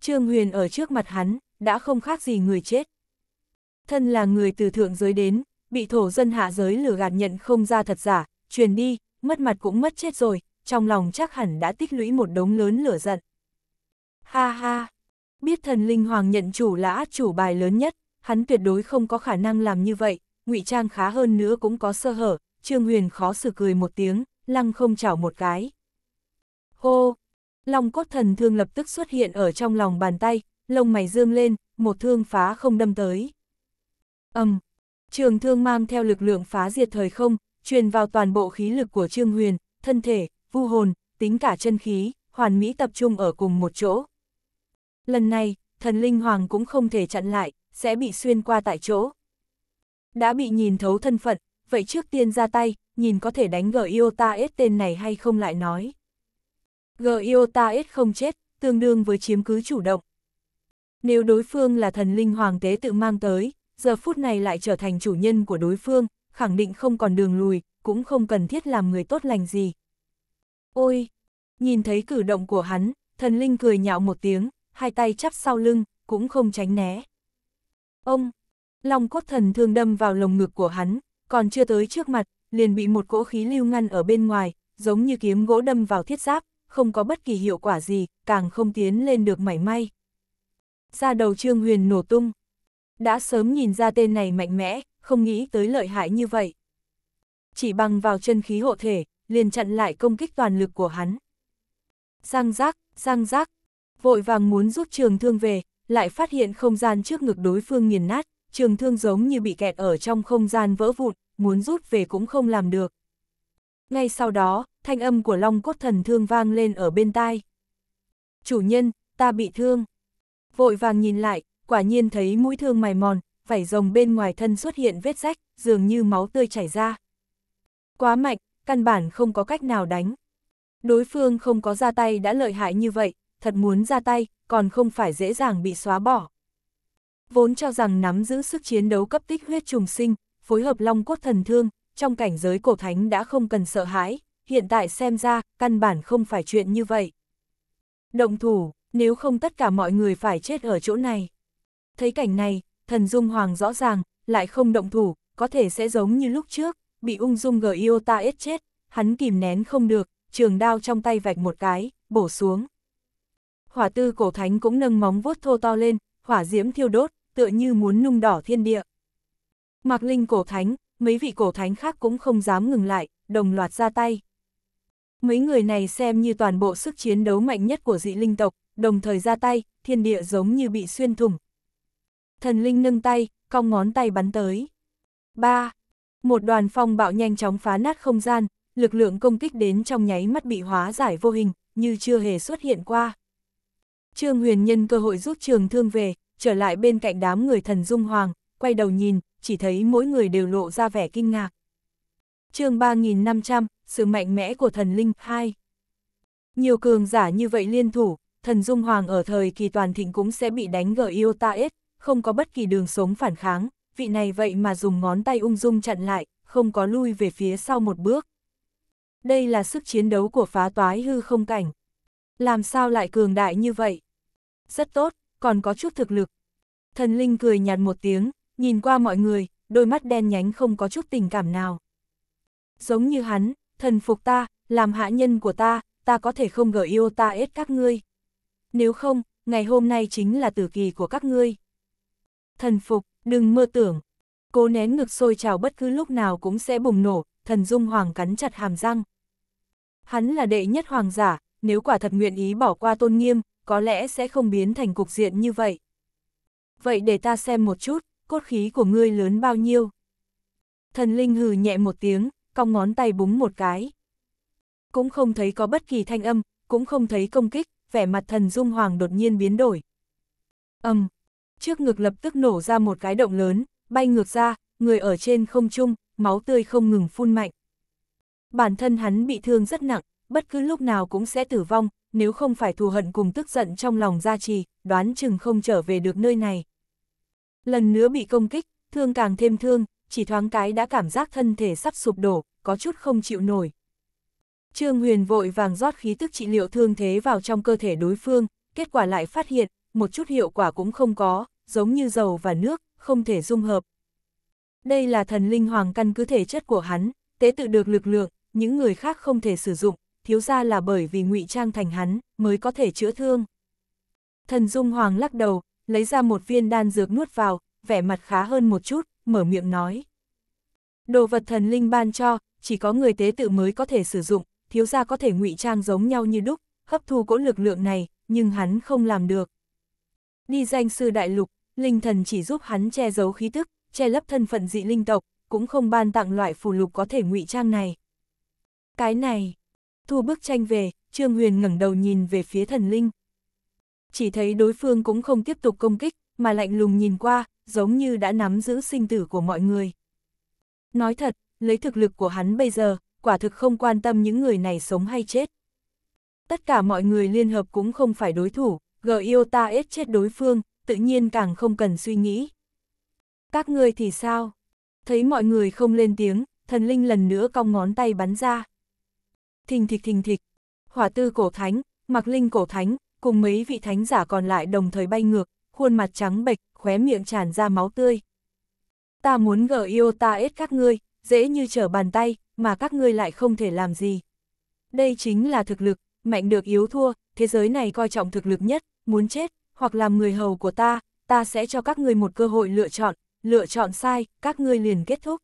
Trương Huyền ở trước mặt hắn, đã không khác gì người chết. Thân là người từ thượng giới đến, bị thổ dân hạ giới lừa gạt nhận không ra thật giả, truyền đi, mất mặt cũng mất chết rồi, trong lòng chắc hẳn đã tích lũy một đống lớn lửa giận. Ha ha, biết thần linh hoàng nhận chủ là át chủ bài lớn nhất, hắn tuyệt đối không có khả năng làm như vậy, ngụy trang khá hơn nữa cũng có sơ hở, Trương Huyền khó xử cười một tiếng, lăng không chảo một cái. Hô, Long cốt thần thương lập tức xuất hiện ở trong lòng bàn tay, lông mày dương lên, một thương phá không đâm tới. ầm, um, trường thương mang theo lực lượng phá diệt thời không, truyền vào toàn bộ khí lực của Trương Huyền, thân thể, vu hồn, tính cả chân khí, hoàn mỹ tập trung ở cùng một chỗ. Lần này, thần linh hoàng cũng không thể chặn lại, sẽ bị xuyên qua tại chỗ. Đã bị nhìn thấu thân phận, vậy trước tiên ra tay, nhìn có thể đánh gỡ Iota S tên này hay không lại nói. Giota ít không chết, tương đương với chiếm cứ chủ động. Nếu đối phương là thần linh hoàng tế tự mang tới, giờ phút này lại trở thành chủ nhân của đối phương, khẳng định không còn đường lùi, cũng không cần thiết làm người tốt lành gì. Ôi! Nhìn thấy cử động của hắn, thần linh cười nhạo một tiếng, hai tay chắp sau lưng, cũng không tránh né. Ông! Long cốt thần thương đâm vào lồng ngực của hắn, còn chưa tới trước mặt, liền bị một cỗ khí lưu ngăn ở bên ngoài, giống như kiếm gỗ đâm vào thiết giáp, không có bất kỳ hiệu quả gì, càng không tiến lên được mảy may. Ra đầu Trương Huyền nổ tung. Đã sớm nhìn ra tên này mạnh mẽ, không nghĩ tới lợi hại như vậy. Chỉ bằng vào chân khí hộ thể, liền chặn lại công kích toàn lực của hắn. Giang giác, giang giác, vội vàng muốn rút trường thương về, lại phát hiện không gian trước ngực đối phương nghiền nát, trường thương giống như bị kẹt ở trong không gian vỡ vụn, muốn rút về cũng không làm được. Ngay sau đó, thanh âm của long cốt thần thương vang lên ở bên tai. Chủ nhân, ta bị thương. Vội vàng nhìn lại, quả nhiên thấy mũi thương mài mòn, vảy rồng bên ngoài thân xuất hiện vết rách, dường như máu tươi chảy ra. Quá mạnh, căn bản không có cách nào đánh. Đối phương không có ra tay đã lợi hại như vậy, thật muốn ra tay, còn không phải dễ dàng bị xóa bỏ. Vốn cho rằng nắm giữ sức chiến đấu cấp tích huyết trùng sinh, phối hợp long cốt thần thương, trong cảnh giới cổ thánh đã không cần sợ hãi hiện tại xem ra, căn bản không phải chuyện như vậy. Động thủ, nếu không tất cả mọi người phải chết ở chỗ này. Thấy cảnh này, thần Dung Hoàng rõ ràng, lại không động thủ, có thể sẽ giống như lúc trước, bị ung dung gờ yêu ta ết chết, hắn kìm nén không được, trường đao trong tay vạch một cái, bổ xuống. Hỏa tư cổ thánh cũng nâng móng vuốt thô to lên, hỏa diễm thiêu đốt, tựa như muốn nung đỏ thiên địa. Mạc Linh cổ thánh, mấy vị cổ thánh khác cũng không dám ngừng lại, đồng loạt ra tay. Mấy người này xem như toàn bộ sức chiến đấu mạnh nhất của dị linh tộc, đồng thời ra tay, thiên địa giống như bị xuyên thủng. Thần linh nâng tay, cong ngón tay bắn tới. 3. Một đoàn phong bạo nhanh chóng phá nát không gian, lực lượng công kích đến trong nháy mắt bị hóa giải vô hình, như chưa hề xuất hiện qua. Trương Huyền nhân cơ hội rút trường thương về, trở lại bên cạnh đám người thần Dung Hoàng, quay đầu nhìn, chỉ thấy mỗi người đều lộ ra vẻ kinh ngạc chương 3500, sự mạnh mẽ của thần linh 2. Nhiều cường giả như vậy liên thủ, thần Dung Hoàng ở thời kỳ toàn thịnh cũng sẽ bị đánh gờ yêu ta ết, không có bất kỳ đường sống phản kháng, vị này vậy mà dùng ngón tay ung dung chặn lại, không có lui về phía sau một bước. Đây là sức chiến đấu của phá toái hư không cảnh. Làm sao lại cường đại như vậy? Rất tốt, còn có chút thực lực. Thần Linh cười nhạt một tiếng, nhìn qua mọi người, đôi mắt đen nhánh không có chút tình cảm nào giống như hắn, thần phục ta, làm hạ nhân của ta, ta có thể không gỡ yêu ta ết các ngươi. Nếu không, ngày hôm nay chính là tử kỳ của các ngươi. Thần phục, đừng mơ tưởng. Cố nén ngực sôi trào bất cứ lúc nào cũng sẽ bùng nổ, thần dung hoàng cắn chặt hàm răng. Hắn là đệ nhất hoàng giả, nếu quả thật nguyện ý bỏ qua tôn nghiêm, có lẽ sẽ không biến thành cục diện như vậy. Vậy để ta xem một chút, cốt khí của ngươi lớn bao nhiêu. Thần linh hừ nhẹ một tiếng, cong ngón tay búng một cái. Cũng không thấy có bất kỳ thanh âm, cũng không thấy công kích, vẻ mặt thần Dung Hoàng đột nhiên biến đổi. Âm, trước ngực lập tức nổ ra một cái động lớn, bay ngược ra, người ở trên không trung, máu tươi không ngừng phun mạnh. Bản thân hắn bị thương rất nặng, bất cứ lúc nào cũng sẽ tử vong, nếu không phải thù hận cùng tức giận trong lòng gia trì, đoán chừng không trở về được nơi này. Lần nữa bị công kích, thương càng thêm thương, chỉ thoáng cái đã cảm giác thân thể sắp sụp đổ, có chút không chịu nổi. Trương Huyền vội vàng rót khí tức trị liệu thương thế vào trong cơ thể đối phương, kết quả lại phát hiện, một chút hiệu quả cũng không có, giống như dầu và nước, không thể dung hợp. Đây là thần linh hoàng căn cứ thể chất của hắn, tế tự được lực lượng, những người khác không thể sử dụng, thiếu ra là bởi vì ngụy trang thành hắn, mới có thể chữa thương. Thần Dung Hoàng lắc đầu, lấy ra một viên đan dược nuốt vào, vẻ mặt khá hơn một chút, mở miệng nói. Đồ vật thần linh ban cho, chỉ có người tế tự mới có thể sử dụng, thiếu gia có thể ngụy trang giống nhau như đúc, hấp thu cỗ lực lượng này, nhưng hắn không làm được. Đi danh sư đại lục, linh thần chỉ giúp hắn che giấu khí tức, che lấp thân phận dị linh tộc, cũng không ban tặng loại phù lục có thể ngụy trang này. Cái này, thu bức tranh về, Trương Huyền ngẩng đầu nhìn về phía thần linh. Chỉ thấy đối phương cũng không tiếp tục công kích, mà lạnh lùng nhìn qua, giống như đã nắm giữ sinh tử của mọi người. Nói thật, lấy thực lực của hắn bây giờ, quả thực không quan tâm những người này sống hay chết. Tất cả mọi người liên hợp cũng không phải đối thủ, g yêu ta t ết chết đối phương, tự nhiên càng không cần suy nghĩ. Các người thì sao? Thấy mọi người không lên tiếng, thần linh lần nữa cong ngón tay bắn ra. Thình thịch thình thịch, hỏa tư cổ thánh, mặc linh cổ thánh, cùng mấy vị thánh giả còn lại đồng thời bay ngược, khuôn mặt trắng bệch, khóe miệng tràn ra máu tươi. Ta muốn gở yêu ta ết các ngươi, dễ như trở bàn tay, mà các ngươi lại không thể làm gì. Đây chính là thực lực, mạnh được yếu thua, thế giới này coi trọng thực lực nhất, muốn chết, hoặc làm người hầu của ta, ta sẽ cho các ngươi một cơ hội lựa chọn, lựa chọn sai, các ngươi liền kết thúc.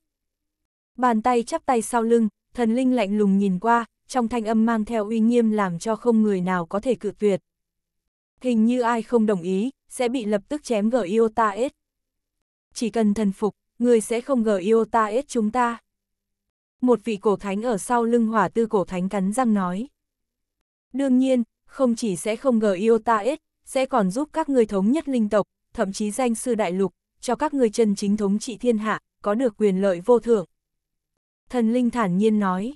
Bàn tay chắp tay sau lưng, thần linh lạnh lùng nhìn qua, trong thanh âm mang theo uy nghiêm làm cho không người nào có thể cự tuyệt. Hình như ai không đồng ý, sẽ bị lập tức chém gờ Iota S. Chỉ cần thần phục, người sẽ không gờ Iota S chúng ta. Một vị cổ thánh ở sau lưng hỏa tư cổ thánh cắn răng nói. Đương nhiên, không chỉ sẽ không gờ Iota S, sẽ còn giúp các người thống nhất linh tộc, thậm chí danh sư đại lục, cho các người chân chính thống trị thiên hạ, có được quyền lợi vô thượng. Thần linh thản nhiên nói.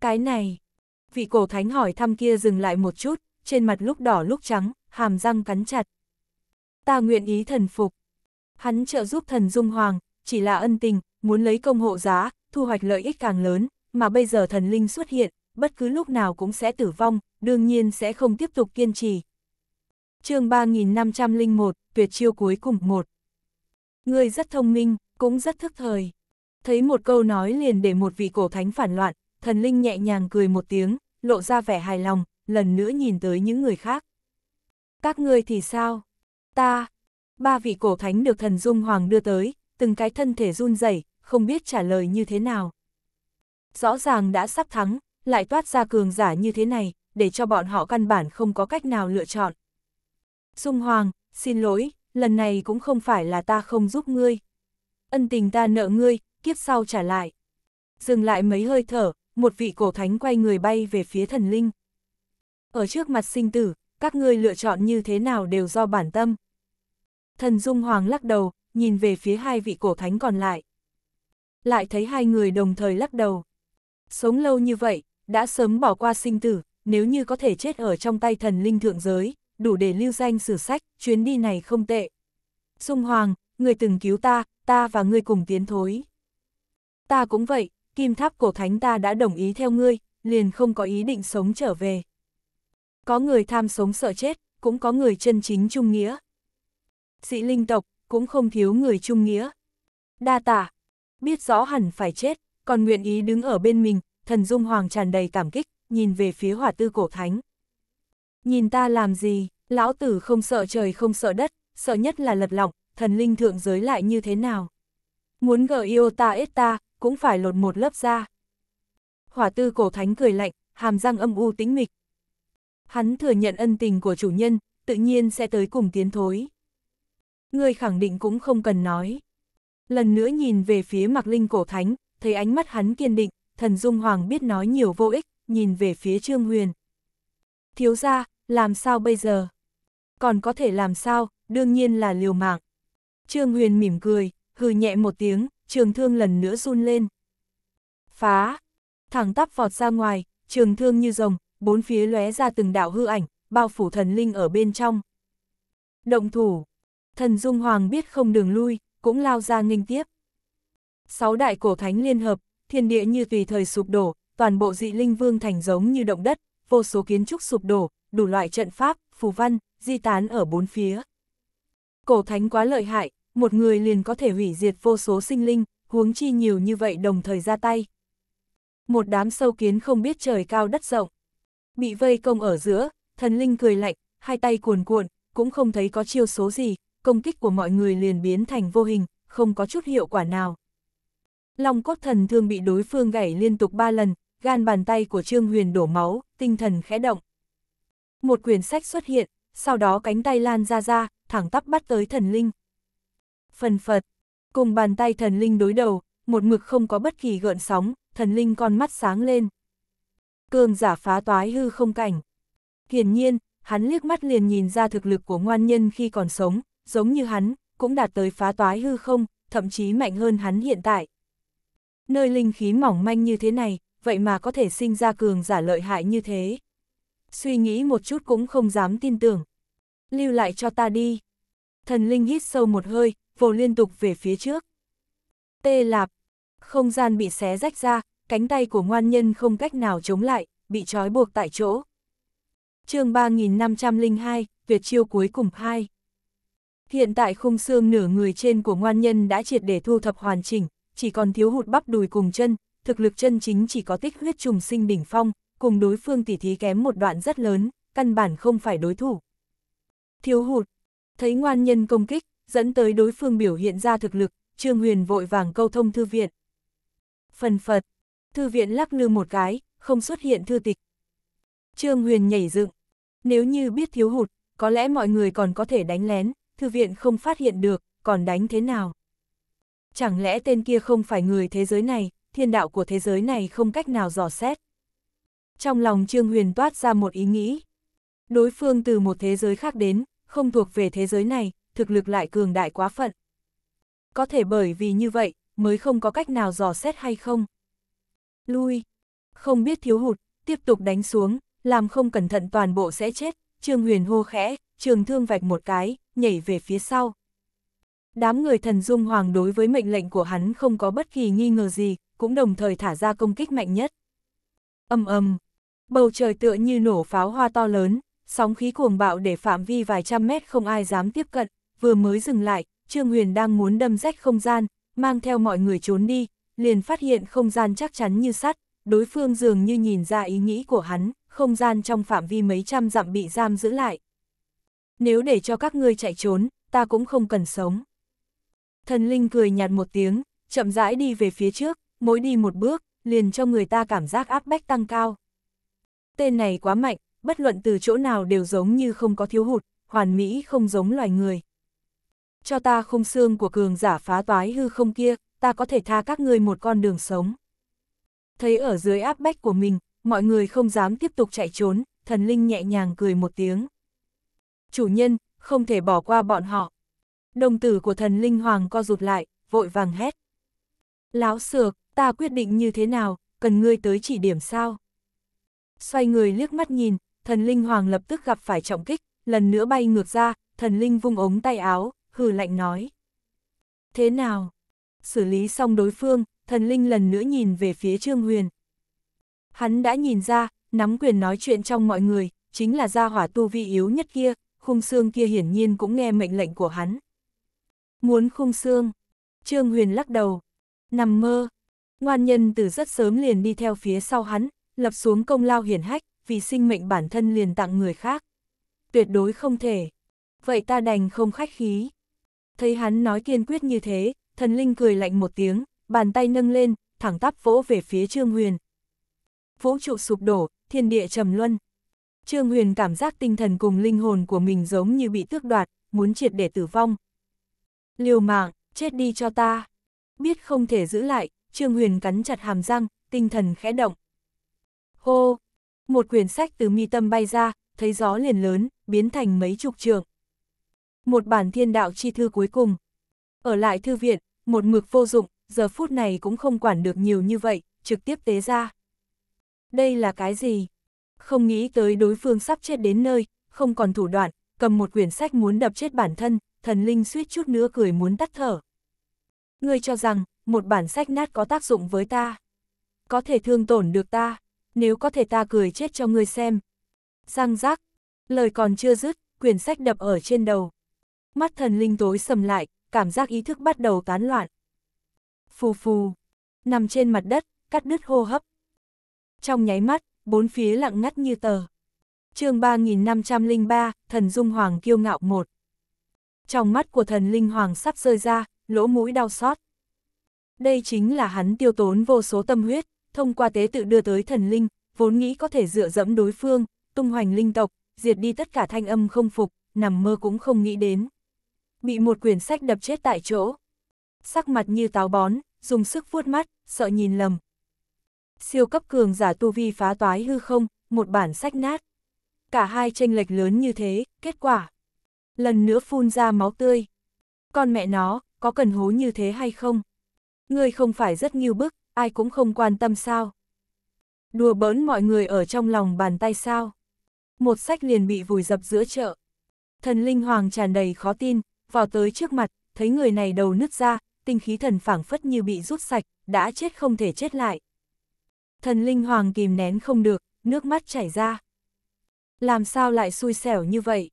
Cái này, vị cổ thánh hỏi thăm kia dừng lại một chút, trên mặt lúc đỏ lúc trắng, hàm răng cắn chặt ta nguyện ý thần phục. Hắn trợ giúp thần Dung Hoàng, chỉ là ân tình, muốn lấy công hộ giá, thu hoạch lợi ích càng lớn, mà bây giờ thần linh xuất hiện, bất cứ lúc nào cũng sẽ tử vong, đương nhiên sẽ không tiếp tục kiên trì. chương 3501, tuyệt chiêu cuối cùng 1 Người rất thông minh, cũng rất thức thời. Thấy một câu nói liền để một vị cổ thánh phản loạn, thần linh nhẹ nhàng cười một tiếng, lộ ra vẻ hài lòng, lần nữa nhìn tới những người khác. Các ngươi thì sao? ta. Ba vị cổ thánh được thần Dung Hoàng đưa tới, từng cái thân thể run rẩy, không biết trả lời như thế nào. Rõ ràng đã sắp thắng, lại toát ra cường giả như thế này, để cho bọn họ căn bản không có cách nào lựa chọn. Dung Hoàng, xin lỗi, lần này cũng không phải là ta không giúp ngươi. Ân tình ta nợ ngươi, kiếp sau trả lại. Dừng lại mấy hơi thở, một vị cổ thánh quay người bay về phía thần linh. Ở trước mặt sinh tử, các ngươi lựa chọn như thế nào đều do bản tâm. Thần Dung Hoàng lắc đầu, nhìn về phía hai vị cổ thánh còn lại. Lại thấy hai người đồng thời lắc đầu. Sống lâu như vậy, đã sớm bỏ qua sinh tử, nếu như có thể chết ở trong tay thần linh thượng giới, đủ để lưu danh sử sách, chuyến đi này không tệ. Dung Hoàng, người từng cứu ta, ta và ngươi cùng tiến thối. Ta cũng vậy, kim tháp cổ thánh ta đã đồng ý theo ngươi, liền không có ý định sống trở về. Có người tham sống sợ chết, cũng có người chân chính trung nghĩa. Dị linh tộc, cũng không thiếu người trung nghĩa. Đa tả, biết rõ hẳn phải chết, còn nguyện ý đứng ở bên mình, thần dung hoàng tràn đầy cảm kích, nhìn về phía hỏa tư cổ thánh. Nhìn ta làm gì, lão tử không sợ trời không sợ đất, sợ nhất là lật lọng, thần linh thượng giới lại như thế nào. Muốn gỡ yêu ta ết ta, cũng phải lột một lớp ra. Hỏa tư cổ thánh cười lạnh, hàm răng âm u tĩnh mịch, hắn thừa nhận ân tình của chủ nhân, tự nhiên sẽ tới cùng tiến thối. Người khẳng định cũng không cần nói. Lần nữa nhìn về phía mặc linh cổ thánh, thấy ánh mắt hắn kiên định, thần Dung Hoàng biết nói nhiều vô ích, nhìn về phía Trương Huyền. Thiếu ra, làm sao bây giờ? Còn có thể làm sao, đương nhiên là liều mạng. Trương Huyền mỉm cười, hừ nhẹ một tiếng, trường thương lần nữa run lên. Phá! Thẳng tắp vọt ra ngoài, trường thương như rồng, bốn phía lóe ra từng đạo hư ảnh, bao phủ thần linh ở bên trong. Động thủ, thần Dung Hoàng biết không đường lui, cũng lao ra nghênh tiếp. Sáu đại cổ thánh liên hợp, thiên địa như tùy thời sụp đổ, toàn bộ dị linh vương thành giống như động đất, vô số kiến trúc sụp đổ, đủ loại trận pháp, phù văn, di tán ở bốn phía. Cổ thánh quá lợi hại, một người liền có thể hủy diệt vô số sinh linh, huống chi nhiều như vậy đồng thời ra tay. Một đám sâu kiến không biết trời cao đất rộng. Bị vây công ở giữa, thần linh cười lạnh, hai tay cuồn cuộn, cũng không thấy có chiêu số gì, công kích của mọi người liền biến thành vô hình, không có chút hiệu quả nào. Long cốt thần thương bị đối phương gãy liên tục ba lần, gan bàn tay của Trương Huyền đổ máu, tinh thần khẽ động. Một quyển sách xuất hiện, sau đó cánh tay lan ra ra, thẳng tắp bắt tới thần linh. Phần phật, cùng bàn tay thần linh đối đầu, một mực không có bất kỳ gợn sóng, thần linh con mắt sáng lên cường giả phá toái hư không cảnh. Hiển nhiên, hắn liếc mắt liền nhìn ra thực lực của ngoan nhân khi còn sống, giống như hắn, cũng đạt tới phá toái hư không, thậm chí mạnh hơn hắn hiện tại. Nơi linh khí mỏng manh như thế này, vậy mà có thể sinh ra cường giả lợi hại như thế. Suy nghĩ một chút cũng không dám tin tưởng. Lưu lại cho ta đi. Thần linh hít sâu một hơi, vồ liên tục về phía trước. Tê lạp, không gian bị xé rách ra, cánh tay của ngoan nhân không cách nào chống lại, bị trói buộc tại chỗ. chương 3502, tuyệt chiêu cuối cùng 2 Hiện tại khung xương nửa người trên của ngoan nhân đã triệt để thu thập hoàn chỉnh, chỉ còn thiếu hụt bắp đùi cùng chân, thực lực chân chính chỉ có tích huyết trùng sinh đỉnh phong, cùng đối phương tỉ thí kém một đoạn rất lớn, căn bản không phải đối thủ. Thiếu hụt, thấy ngoan nhân công kích, dẫn tới đối phương biểu hiện ra thực lực, Trương Huyền vội vàng câu thông thư viện. Phần phật, thư viện lắc lư một cái, không xuất hiện thư tịch. Trương Huyền nhảy dựng, nếu như biết thiếu hụt, có lẽ mọi người còn có thể đánh lén, thư viện không phát hiện được, còn đánh thế nào? Chẳng lẽ tên kia không phải người thế giới này, thiên đạo của thế giới này không cách nào dò xét? Trong lòng Trương Huyền toát ra một ý nghĩ. Đối phương từ một thế giới khác đến, không thuộc về thế giới này, thực lực lại cường đại quá phận. Có thể bởi vì như vậy, mới không có cách nào dò xét hay không? lui. Không biết thiếu hụt, tiếp tục đánh xuống, làm không cẩn thận toàn bộ sẽ chết, Trương Huyền hô khẽ, trường thương vạch một cái, nhảy về phía sau. Đám người thần Dung Hoàng đối với mệnh lệnh của hắn không có bất kỳ nghi ngờ gì, cũng đồng thời thả ra công kích mạnh nhất. Âm ầm bầu trời tựa như nổ pháo hoa to lớn, sóng khí cuồng bạo để phạm vi vài trăm mét không ai dám tiếp cận, vừa mới dừng lại, Trương Huyền đang muốn đâm rách không gian, mang theo mọi người trốn đi, liền phát hiện không gian chắc chắn như sắt, đối phương dường như nhìn ra ý nghĩ của hắn, không gian trong phạm vi mấy trăm dặm bị giam giữ lại. Nếu để cho các ngươi chạy trốn, ta cũng không cần sống. Thần linh cười nhạt một tiếng, chậm rãi đi về phía trước, mỗi đi một bước, liền cho người ta cảm giác áp bách tăng cao. Tên này quá mạnh, bất luận từ chỗ nào đều giống như không có thiếu hụt, hoàn mỹ không giống loài người. Cho ta khung xương của cường giả phá toái hư không kia, ta có thể tha các ngươi một con đường sống. Thấy ở dưới áp bách của mình, mọi người không dám tiếp tục chạy trốn, thần linh nhẹ nhàng cười một tiếng. Chủ nhân, không thể bỏ qua bọn họ. Đồng tử của thần linh hoàng co rụt lại, vội vàng hét. Láo sược, ta quyết định như thế nào, cần ngươi tới chỉ điểm sao? Xoay người liếc mắt nhìn, thần linh hoàng lập tức gặp phải trọng kích, lần nữa bay ngược ra, thần linh vung ống tay áo, hừ lạnh nói. Thế nào, xử lý xong đối phương, thần linh lần nữa nhìn về phía Trương Huyền. Hắn đã nhìn ra, nắm quyền nói chuyện trong mọi người, chính là gia hỏa tu vi yếu nhất kia, khung xương kia hiển nhiên cũng nghe mệnh lệnh của hắn. Muốn khung xương, Trương Huyền lắc đầu, nằm mơ, ngoan nhân từ rất sớm liền đi theo phía sau hắn, lập xuống công lao hiển hách, vì sinh mệnh bản thân liền tặng người khác. Tuyệt đối không thể, vậy ta đành không khách khí. Thấy hắn nói kiên quyết như thế, thần linh cười lạnh một tiếng, bàn tay nâng lên, thẳng tắp vỗ về phía Trương Huyền. Vũ trụ sụp đổ, thiên địa trầm luân. Trương Huyền cảm giác tinh thần cùng linh hồn của mình giống như bị tước đoạt, muốn triệt để tử vong. Liều mạng, chết đi cho ta. Biết không thể giữ lại, Trương Huyền cắn chặt hàm răng, tinh thần khẽ động. Hô! Một quyển sách từ mi tâm bay ra, thấy gió liền lớn, biến thành mấy chục trường. Một bản thiên đạo chi thư cuối cùng, ở lại thư viện, một mực vô dụng, giờ phút này cũng không quản được nhiều như vậy, trực tiếp tế ra. Đây là cái gì? Không nghĩ tới đối phương sắp chết đến nơi, không còn thủ đoạn, cầm một quyển sách muốn đập chết bản thân, thần linh suýt chút nữa cười muốn tắt thở. Ngươi cho rằng, một bản sách nát có tác dụng với ta. Có thể thương tổn được ta, nếu có thể ta cười chết cho ngươi xem. Răng rác, lời còn chưa dứt, quyển sách đập ở trên đầu. Mắt thần linh tối sầm lại, cảm giác ý thức bắt đầu tán loạn. Phù phù, nằm trên mặt đất, cắt đứt hô hấp. Trong nháy mắt, bốn phía lặng ngắt như tờ. chương 3503, thần Dung Hoàng kiêu ngạo một. Trong mắt của thần Linh Hoàng sắp rơi ra, lỗ mũi đau xót. Đây chính là hắn tiêu tốn vô số tâm huyết, thông qua tế tự đưa tới thần Linh, vốn nghĩ có thể dựa dẫm đối phương, tung hoành linh tộc, diệt đi tất cả thanh âm không phục, nằm mơ cũng không nghĩ đến bị một quyển sách đập chết tại chỗ. Sắc mặt như táo bón, dùng sức vuốt mắt, sợ nhìn lầm. Siêu cấp cường giả tu vi phá toái hư không, một bản sách nát. Cả hai tranh lệch lớn như thế, kết quả. Lần nữa phun ra máu tươi. Con mẹ nó, có cần hố như thế hay không? người không phải rất nghiêu bức, ai cũng không quan tâm sao? Đùa bỡn mọi người ở trong lòng bàn tay sao? Một sách liền bị vùi dập giữa chợ. Thần linh hoàng tràn đầy khó tin, vào tới trước mặt, thấy người này đầu nứt ra, tinh khí thần phảng phất như bị rút sạch, đã chết không thể chết lại. Thần linh hoàng kìm nén không được, nước mắt chảy ra. Làm sao lại xui xẻo như vậy?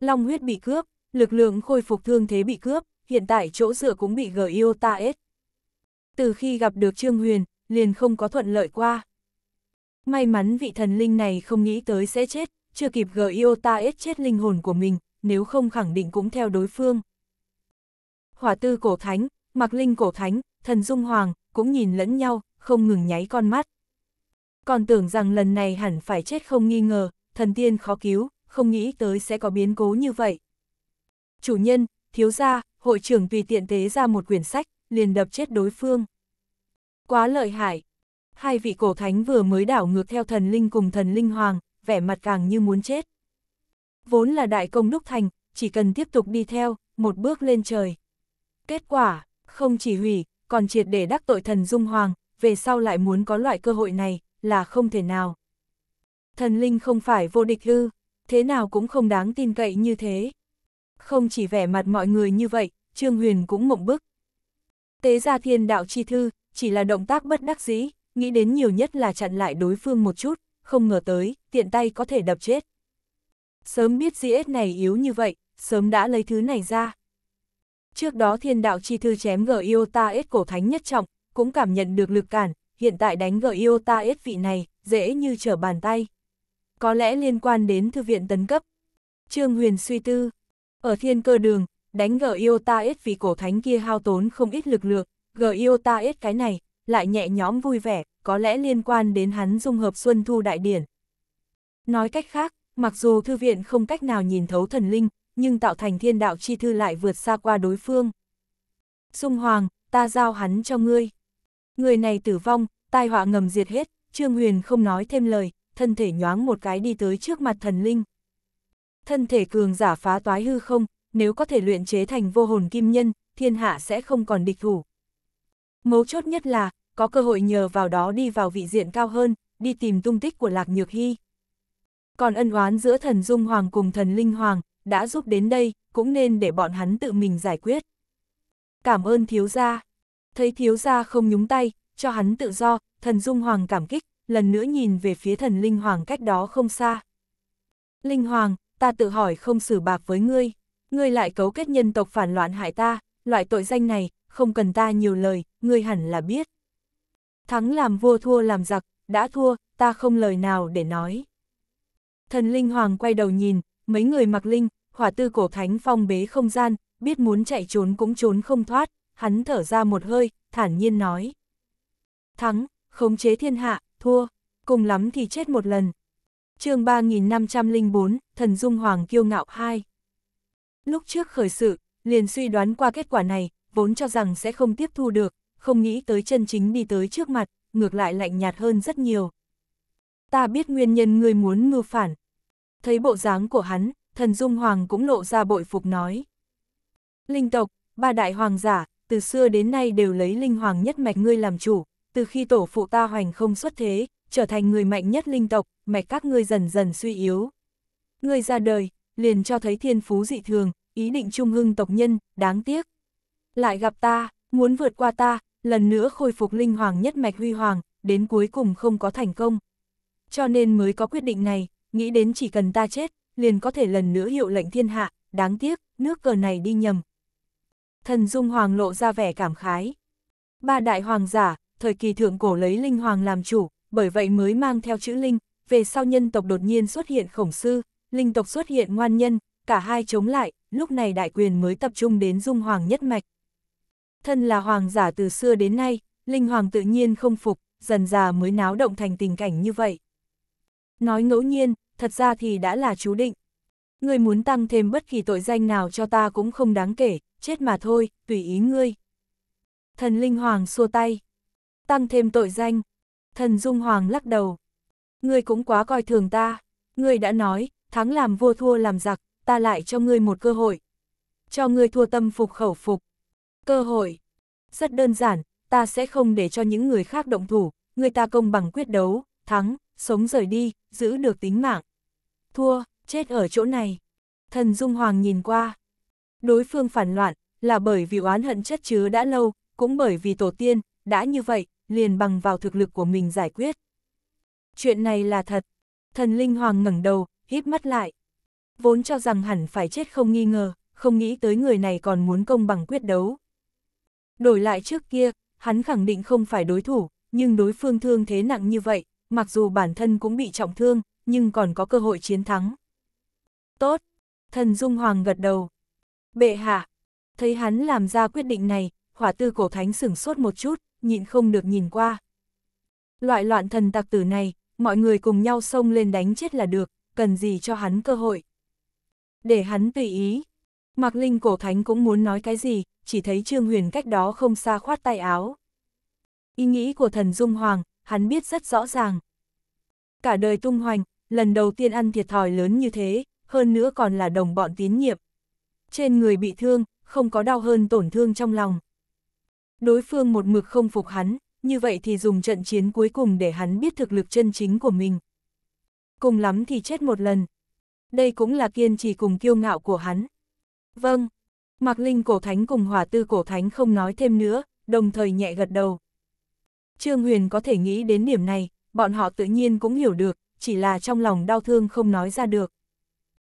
Long huyết bị cướp, lực lượng khôi phục thương thế bị cướp, hiện tại chỗ dựa cũng bị gờ ta s Từ khi gặp được Trương Huyền, liền không có thuận lợi qua. May mắn vị thần linh này không nghĩ tới sẽ chết, chưa kịp gờ ta s chết linh hồn của mình, nếu không khẳng định cũng theo đối phương. Hỏa tư cổ thánh, mặc linh cổ thánh, thần dung hoàng, cũng nhìn lẫn nhau, không ngừng nháy con mắt. Còn tưởng rằng lần này hẳn phải chết không nghi ngờ, thần tiên khó cứu, không nghĩ tới sẽ có biến cố như vậy. Chủ nhân, thiếu gia, hội trưởng tùy tiện tế ra một quyển sách, liền đập chết đối phương. Quá lợi hại. Hai vị cổ thánh vừa mới đảo ngược theo thần linh cùng thần linh hoàng, vẻ mặt càng như muốn chết vốn là đại công đúc thành, chỉ cần tiếp tục đi theo, một bước lên trời. Kết quả, không chỉ hủy, còn triệt để đắc tội thần Dung Hoàng, về sau lại muốn có loại cơ hội này, là không thể nào. Thần linh không phải vô địch hư thế nào cũng không đáng tin cậy như thế. Không chỉ vẻ mặt mọi người như vậy, Trương Huyền cũng mộng bức. Tế gia thiên đạo chi thư, chỉ là động tác bất đắc dĩ, nghĩ đến nhiều nhất là chặn lại đối phương một chút, không ngờ tới, tiện tay có thể đập chết sớm biết GS này yếu như vậy, sớm đã lấy thứ này ra. Trước đó thiên đạo chi thư chém g Iota S cổ thánh nhất trọng, cũng cảm nhận được lực cản, hiện tại đánh g Iota S vị này, dễ như trở bàn tay. Có lẽ liên quan đến thư viện tấn cấp. Trương Huyền suy tư, ở thiên cơ đường, đánh g Iota S vì cổ thánh kia hao tốn không ít lực lượng, g Iota S cái này, lại nhẹ nhõm vui vẻ, có lẽ liên quan đến hắn dung hợp xuân thu đại điển. Nói cách khác, Mặc dù thư viện không cách nào nhìn thấu thần linh, nhưng tạo thành thiên đạo chi thư lại vượt xa qua đối phương. Sung Hoàng, ta giao hắn cho ngươi. Người này tử vong, tai họa ngầm diệt hết, Trương Huyền không nói thêm lời, thân thể nhoáng một cái đi tới trước mặt thần linh. Thân thể cường giả phá toái hư không, nếu có thể luyện chế thành vô hồn kim nhân, thiên hạ sẽ không còn địch thủ. Mấu chốt nhất là, có cơ hội nhờ vào đó đi vào vị diện cao hơn, đi tìm tung tích của Lạc Nhược Hy. Còn ân oán giữa thần Dung Hoàng cùng thần Linh Hoàng, đã giúp đến đây, cũng nên để bọn hắn tự mình giải quyết. Cảm ơn thiếu gia. Thấy thiếu gia không nhúng tay, cho hắn tự do, thần Dung Hoàng cảm kích, lần nữa nhìn về phía thần Linh Hoàng cách đó không xa. Linh Hoàng, ta tự hỏi không xử bạc với ngươi, ngươi lại cấu kết nhân tộc phản loạn hại ta, loại tội danh này, không cần ta nhiều lời, ngươi hẳn là biết. Thắng làm vua thua làm giặc, đã thua, ta không lời nào để nói. Thần Linh Hoàng quay đầu nhìn, mấy người mặc linh, hỏa tư cổ thánh phong bế không gian, biết muốn chạy trốn cũng trốn không thoát, hắn thở ra một hơi, thản nhiên nói. Thắng, khống chế thiên hạ, thua, cùng lắm thì chết một lần. chương 3504, Thần Dung Hoàng kiêu ngạo 2. Lúc trước khởi sự, liền suy đoán qua kết quả này, vốn cho rằng sẽ không tiếp thu được, không nghĩ tới chân chính đi tới trước mặt, ngược lại lạnh nhạt hơn rất nhiều ta biết nguyên nhân ngươi muốn mưu phản. Thấy bộ dáng của hắn, thần Dung Hoàng cũng lộ ra bội phục nói. Linh tộc, ba đại hoàng giả, từ xưa đến nay đều lấy linh hoàng nhất mạch ngươi làm chủ, từ khi tổ phụ ta hoành không xuất thế, trở thành người mạnh nhất linh tộc, mạch các ngươi dần dần suy yếu. Ngươi ra đời, liền cho thấy thiên phú dị thường, ý định trung hưng tộc nhân, đáng tiếc. Lại gặp ta, muốn vượt qua ta, lần nữa khôi phục linh hoàng nhất mạch huy hoàng, đến cuối cùng không có thành công, cho nên mới có quyết định này, nghĩ đến chỉ cần ta chết, liền có thể lần nữa hiệu lệnh thiên hạ, đáng tiếc, nước cờ này đi nhầm. Thần Dung Hoàng lộ ra vẻ cảm khái. Ba đại hoàng giả, thời kỳ thượng cổ lấy linh hoàng làm chủ, bởi vậy mới mang theo chữ linh, về sau nhân tộc đột nhiên xuất hiện khổng sư, linh tộc xuất hiện ngoan nhân, cả hai chống lại, lúc này đại quyền mới tập trung đến Dung Hoàng nhất mạch. Thân là hoàng giả từ xưa đến nay, linh hoàng tự nhiên không phục, dần già mới náo động thành tình cảnh như vậy. Nói ngẫu nhiên, thật ra thì đã là chú định. Ngươi muốn tăng thêm bất kỳ tội danh nào cho ta cũng không đáng kể, chết mà thôi, tùy ý ngươi. Thần Linh Hoàng xua tay. Tăng thêm tội danh. Thần Dung Hoàng lắc đầu. Ngươi cũng quá coi thường ta. Ngươi đã nói, thắng làm vua thua làm giặc, ta lại cho ngươi một cơ hội. Cho ngươi thua tâm phục khẩu phục. Cơ hội. Rất đơn giản, ta sẽ không để cho những người khác động thủ, người ta công bằng quyết đấu, thắng, sống rời đi, giữ được tính mạng. Thua, chết ở chỗ này. Thần Dung Hoàng nhìn qua. Đối phương phản loạn, là bởi vì oán hận chất chứa đã lâu, cũng bởi vì tổ tiên, đã như vậy, liền bằng vào thực lực của mình giải quyết. Chuyện này là thật. Thần Linh Hoàng ngẩng đầu, híp mắt lại. Vốn cho rằng hẳn phải chết không nghi ngờ, không nghĩ tới người này còn muốn công bằng quyết đấu. Đổi lại trước kia, hắn khẳng định không phải đối thủ, nhưng đối phương thương thế nặng như vậy, mặc dù bản thân cũng bị trọng thương, nhưng còn có cơ hội chiến thắng. Tốt, thần Dung Hoàng gật đầu. Bệ hạ, thấy hắn làm ra quyết định này, hỏa tư cổ thánh sửng sốt một chút, nhịn không được nhìn qua. Loại loạn thần tặc tử này, mọi người cùng nhau xông lên đánh chết là được, cần gì cho hắn cơ hội. Để hắn tùy ý. Mặc Linh cổ thánh cũng muốn nói cái gì, chỉ thấy Trương Huyền cách đó không xa khoát tay áo. Ý nghĩ của thần Dung Hoàng, hắn biết rất rõ ràng. Cả đời tung hoành, lần đầu tiên ăn thiệt thòi lớn như thế, hơn nữa còn là đồng bọn tín nhiệm. Trên người bị thương, không có đau hơn tổn thương trong lòng. Đối phương một mực không phục hắn, như vậy thì dùng trận chiến cuối cùng để hắn biết thực lực chân chính của mình. Cùng lắm thì chết một lần. Đây cũng là kiên trì cùng kiêu ngạo của hắn. Vâng, Mạc Linh cổ thánh cùng hỏa tư cổ thánh không nói thêm nữa, đồng thời nhẹ gật đầu. Trương Huyền có thể nghĩ đến điểm này, bọn họ tự nhiên cũng hiểu được, chỉ là trong lòng đau thương không nói ra được.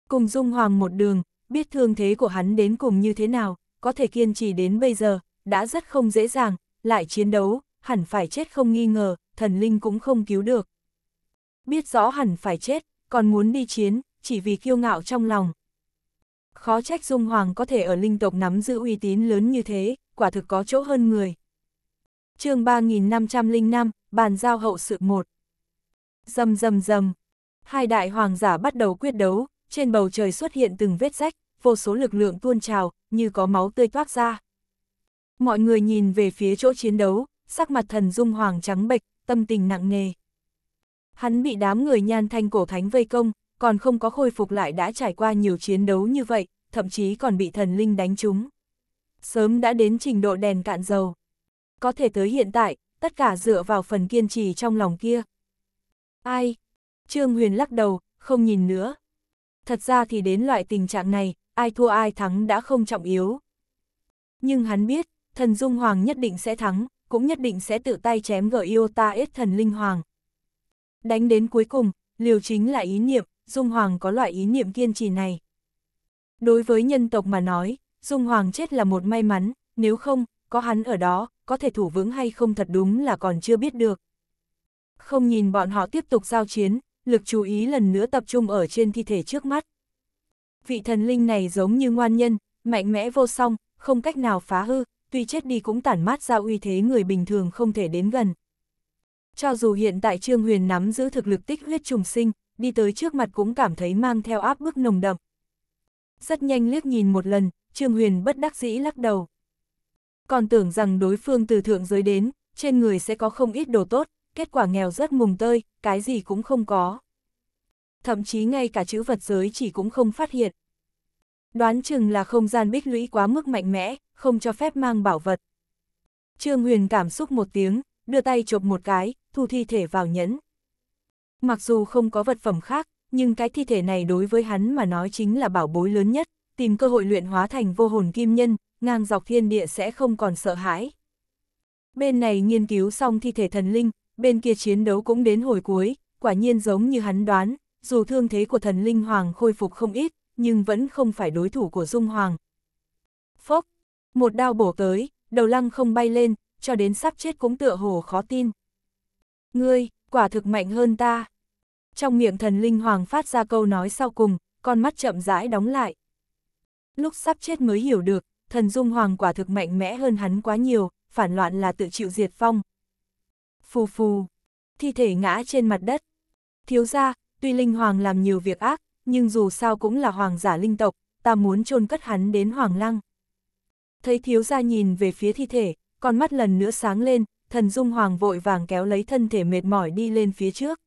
Cùng Dung Hoàng một đường, biết thương thế của hắn đến cùng như thế nào, có thể kiên trì đến bây giờ, đã rất không dễ dàng, lại chiến đấu, hẳn phải chết không nghi ngờ, thần linh cũng không cứu được. Biết rõ hẳn phải chết, còn muốn đi chiến, chỉ vì kiêu ngạo trong lòng. Khó trách Dung Hoàng có thể ở linh tộc nắm giữ uy tín lớn như thế, quả thực có chỗ hơn người chương 3505, bàn giao hậu sự một. Dầm dầm dầm, hai đại hoàng giả bắt đầu quyết đấu, trên bầu trời xuất hiện từng vết rách, vô số lực lượng tuôn trào, như có máu tươi toát ra. Mọi người nhìn về phía chỗ chiến đấu, sắc mặt thần dung hoàng trắng bệch, tâm tình nặng nề. Hắn bị đám người nhan thanh cổ thánh vây công, còn không có khôi phục lại đã trải qua nhiều chiến đấu như vậy, thậm chí còn bị thần linh đánh trúng. Sớm đã đến trình độ đèn cạn dầu có thể tới hiện tại, tất cả dựa vào phần kiên trì trong lòng kia. Ai? Trương Huyền lắc đầu, không nhìn nữa. Thật ra thì đến loại tình trạng này, ai thua ai thắng đã không trọng yếu. Nhưng hắn biết, thần Dung Hoàng nhất định sẽ thắng, cũng nhất định sẽ tự tay chém gỡ yêu ta ết thần Linh Hoàng. Đánh đến cuối cùng, liều chính là ý niệm, Dung Hoàng có loại ý niệm kiên trì này. Đối với nhân tộc mà nói, Dung Hoàng chết là một may mắn, nếu không, có hắn ở đó, có thể thủ vững hay không thật đúng là còn chưa biết được. Không nhìn bọn họ tiếp tục giao chiến, lực chú ý lần nữa tập trung ở trên thi thể trước mắt. Vị thần linh này giống như ngoan nhân, mạnh mẽ vô song, không cách nào phá hư, tuy chết đi cũng tản mát ra uy thế người bình thường không thể đến gần. Cho dù hiện tại Trương Huyền nắm giữ thực lực tích huyết trùng sinh, đi tới trước mặt cũng cảm thấy mang theo áp bức nồng đậm. Rất nhanh liếc nhìn một lần, Trương Huyền bất đắc dĩ lắc đầu còn tưởng rằng đối phương từ thượng giới đến, trên người sẽ có không ít đồ tốt, kết quả nghèo rất mùng tơi, cái gì cũng không có. Thậm chí ngay cả chữ vật giới chỉ cũng không phát hiện. Đoán chừng là không gian bích lũy quá mức mạnh mẽ, không cho phép mang bảo vật. Trương Huyền cảm xúc một tiếng, đưa tay chộp một cái, thu thi thể vào nhẫn. Mặc dù không có vật phẩm khác, nhưng cái thi thể này đối với hắn mà nói chính là bảo bối lớn nhất, tìm cơ hội luyện hóa thành vô hồn kim nhân, ngang dọc thiên địa sẽ không còn sợ hãi. Bên này nghiên cứu xong thi thể thần linh, bên kia chiến đấu cũng đến hồi cuối, quả nhiên giống như hắn đoán, dù thương thế của thần linh hoàng khôi phục không ít, nhưng vẫn không phải đối thủ của dung hoàng. Phốc, một đao bổ tới, đầu lăng không bay lên, cho đến sắp chết cũng tựa hồ khó tin. Ngươi, quả thực mạnh hơn ta. Trong miệng thần linh hoàng phát ra câu nói sau cùng, con mắt chậm rãi đóng lại. Lúc sắp chết mới hiểu được, thần dung hoàng quả thực mạnh mẽ hơn hắn quá nhiều, phản loạn là tự chịu diệt phong. Phù phù, thi thể ngã trên mặt đất. Thiếu ra, tuy linh hoàng làm nhiều việc ác, nhưng dù sao cũng là hoàng giả linh tộc, ta muốn chôn cất hắn đến hoàng lăng. Thấy thiếu ra nhìn về phía thi thể, con mắt lần nữa sáng lên, thần dung hoàng vội vàng kéo lấy thân thể mệt mỏi đi lên phía trước.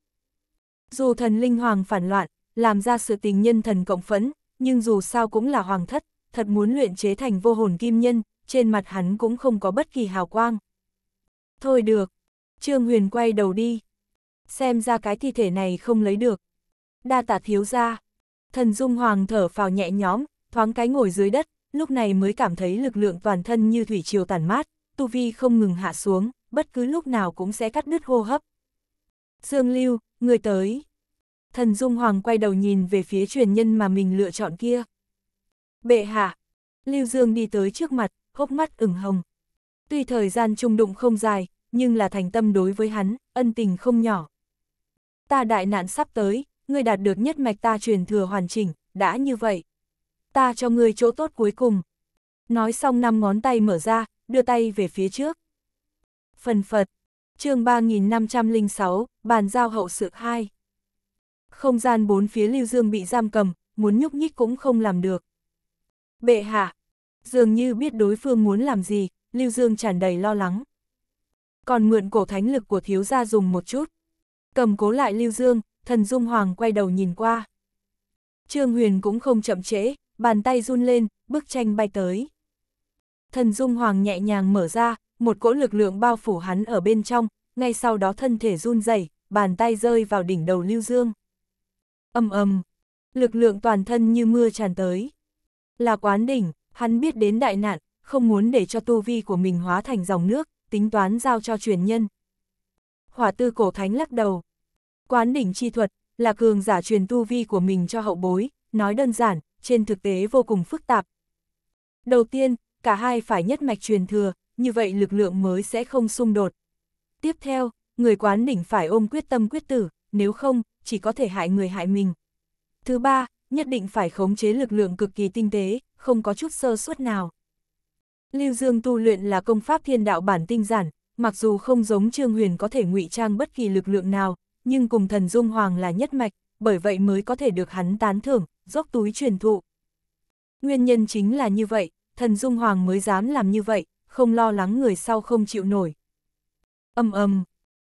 Dù thần linh hoàng phản loạn, làm ra sự tình nhân thần cộng phẫn, nhưng dù sao cũng là hoàng thất, thật muốn luyện chế thành vô hồn kim nhân, trên mặt hắn cũng không có bất kỳ hào quang. Thôi được, Trương Huyền quay đầu đi. Xem ra cái thi thể này không lấy được. Đa tạ thiếu ra. Thần Dung Hoàng thở phào nhẹ nhõm, thoáng cái ngồi dưới đất, lúc này mới cảm thấy lực lượng toàn thân như thủy triều tản mát, tu vi không ngừng hạ xuống, bất cứ lúc nào cũng sẽ cắt đứt hô hấp. Dương Lưu, người tới. Thần Dung Hoàng quay đầu nhìn về phía truyền nhân mà mình lựa chọn kia. Bệ hạ. Lưu Dương đi tới trước mặt, hốc mắt ửng hồng. Tuy thời gian trung đụng không dài, nhưng là thành tâm đối với hắn, ân tình không nhỏ. Ta đại nạn sắp tới, ngươi đạt được nhất mạch ta truyền thừa hoàn chỉnh, đã như vậy. Ta cho ngươi chỗ tốt cuối cùng. Nói xong năm ngón tay mở ra, đưa tay về phía trước. Phần Phật, chương 3506, bàn giao hậu sự 2. Không gian bốn phía Lưu Dương bị giam cầm, muốn nhúc nhích cũng không làm được. Bệ hạ, dường như biết đối phương muốn làm gì, Lưu Dương tràn đầy lo lắng. Còn mượn cổ thánh lực của thiếu gia dùng một chút. Cầm cố lại Lưu Dương, thần Dung Hoàng quay đầu nhìn qua. Trương Huyền cũng không chậm trễ, bàn tay run lên, bức tranh bay tới. Thần Dung Hoàng nhẹ nhàng mở ra, một cỗ lực lượng bao phủ hắn ở bên trong, ngay sau đó thân thể run rẩy, bàn tay rơi vào đỉnh đầu Lưu Dương. Âm ầm, lực lượng toàn thân như mưa tràn tới. Là quán đỉnh, hắn biết đến đại nạn, không muốn để cho tu vi của mình hóa thành dòng nước, tính toán giao cho truyền nhân. Hỏa tư cổ thánh lắc đầu. Quán đỉnh chi thuật, là cường giả truyền tu vi của mình cho hậu bối, nói đơn giản, trên thực tế vô cùng phức tạp. Đầu tiên, cả hai phải nhất mạch truyền thừa, như vậy lực lượng mới sẽ không xung đột. Tiếp theo, người quán đỉnh phải ôm quyết tâm quyết tử, nếu không, chỉ có thể hại người hại mình. Thứ ba, nhất định phải khống chế lực lượng cực kỳ tinh tế, không có chút sơ suất nào. Lưu Dương tu luyện là công pháp thiên đạo bản tinh giản, mặc dù không giống Trương Huyền có thể ngụy trang bất kỳ lực lượng nào, nhưng cùng thần Dung Hoàng là nhất mạch, bởi vậy mới có thể được hắn tán thưởng, dốc túi truyền thụ. Nguyên nhân chính là như vậy, thần Dung Hoàng mới dám làm như vậy, không lo lắng người sau không chịu nổi. Âm âm,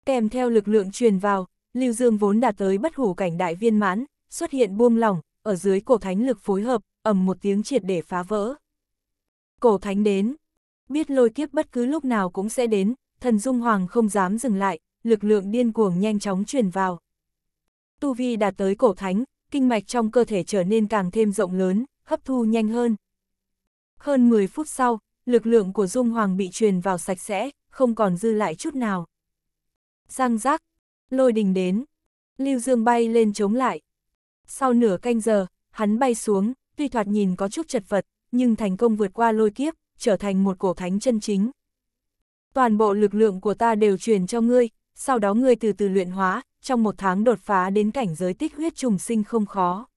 kèm theo lực lượng truyền vào, Lưu Dương vốn đạt tới bất hủ cảnh đại viên mãn, xuất hiện buông lỏng, ở dưới cổ thánh lực phối hợp, ầm một tiếng triệt để phá vỡ. Cổ thánh đến, biết lôi kiếp bất cứ lúc nào cũng sẽ đến, thần dung hoàng không dám dừng lại, lực lượng điên cuồng nhanh chóng truyền vào. Tu vi đạt tới cổ thánh, kinh mạch trong cơ thể trở nên càng thêm rộng lớn, hấp thu nhanh hơn. Hơn 10 phút sau, lực lượng của dung hoàng bị truyền vào sạch sẽ, không còn dư lại chút nào. giang giác, lôi đình đến, lưu dương bay lên chống lại, sau nửa canh giờ, hắn bay xuống, tuy thoạt nhìn có chút chật vật, nhưng thành công vượt qua lôi kiếp, trở thành một cổ thánh chân chính. Toàn bộ lực lượng của ta đều truyền cho ngươi, sau đó ngươi từ từ luyện hóa, trong một tháng đột phá đến cảnh giới tích huyết trùng sinh không khó.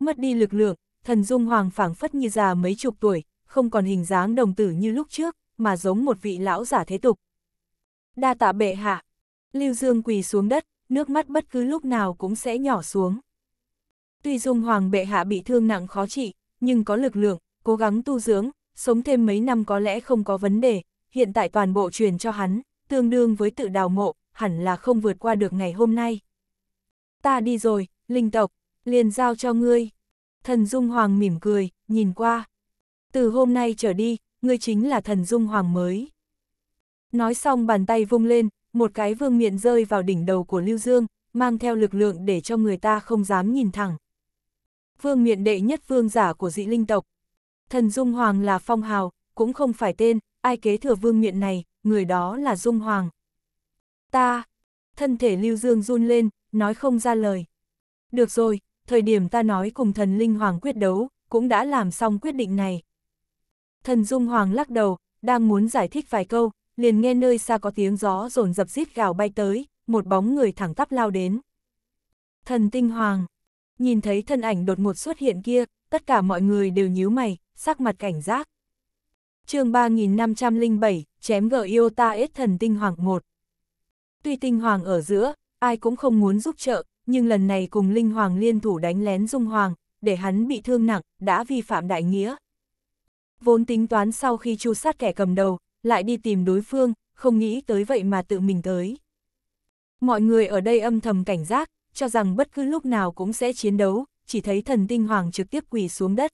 Mất đi lực lượng, thần Dung Hoàng phảng phất như già mấy chục tuổi, không còn hình dáng đồng tử như lúc trước, mà giống một vị lão giả thế tục. Đa tạ bệ hạ, Lưu Dương quỳ xuống đất, nước mắt bất cứ lúc nào cũng sẽ nhỏ xuống. Tuy Dung Hoàng bệ hạ bị thương nặng khó trị, nhưng có lực lượng, cố gắng tu dưỡng, sống thêm mấy năm có lẽ không có vấn đề, hiện tại toàn bộ truyền cho hắn, tương đương với tự đào mộ, hẳn là không vượt qua được ngày hôm nay. Ta đi rồi, linh tộc, liền giao cho ngươi. Thần Dung Hoàng mỉm cười, nhìn qua. Từ hôm nay trở đi, ngươi chính là thần Dung Hoàng mới. Nói xong bàn tay vung lên, một cái vương miện rơi vào đỉnh đầu của Lưu Dương, mang theo lực lượng để cho người ta không dám nhìn thẳng vương miện đệ nhất vương giả của dị linh tộc. Thần Dung Hoàng là phong hào, cũng không phải tên, ai kế thừa vương miện này, người đó là Dung Hoàng. Ta, thân thể Lưu Dương run lên, nói không ra lời. Được rồi, thời điểm ta nói cùng thần Linh Hoàng quyết đấu, cũng đã làm xong quyết định này. Thần Dung Hoàng lắc đầu, đang muốn giải thích vài câu, liền nghe nơi xa có tiếng gió rồn dập rít gào bay tới, một bóng người thẳng tắp lao đến. Thần Tinh Hoàng nhìn thấy thân ảnh đột ngột xuất hiện kia, tất cả mọi người đều nhíu mày, sắc mặt cảnh giác. chương 3507, chém gỡ yêu ta ết thần tinh hoàng một. Tuy tinh hoàng ở giữa, ai cũng không muốn giúp trợ, nhưng lần này cùng linh hoàng liên thủ đánh lén dung hoàng, để hắn bị thương nặng, đã vi phạm đại nghĩa. Vốn tính toán sau khi chu sát kẻ cầm đầu, lại đi tìm đối phương, không nghĩ tới vậy mà tự mình tới. Mọi người ở đây âm thầm cảnh giác, cho rằng bất cứ lúc nào cũng sẽ chiến đấu, chỉ thấy thần tinh hoàng trực tiếp quỳ xuống đất.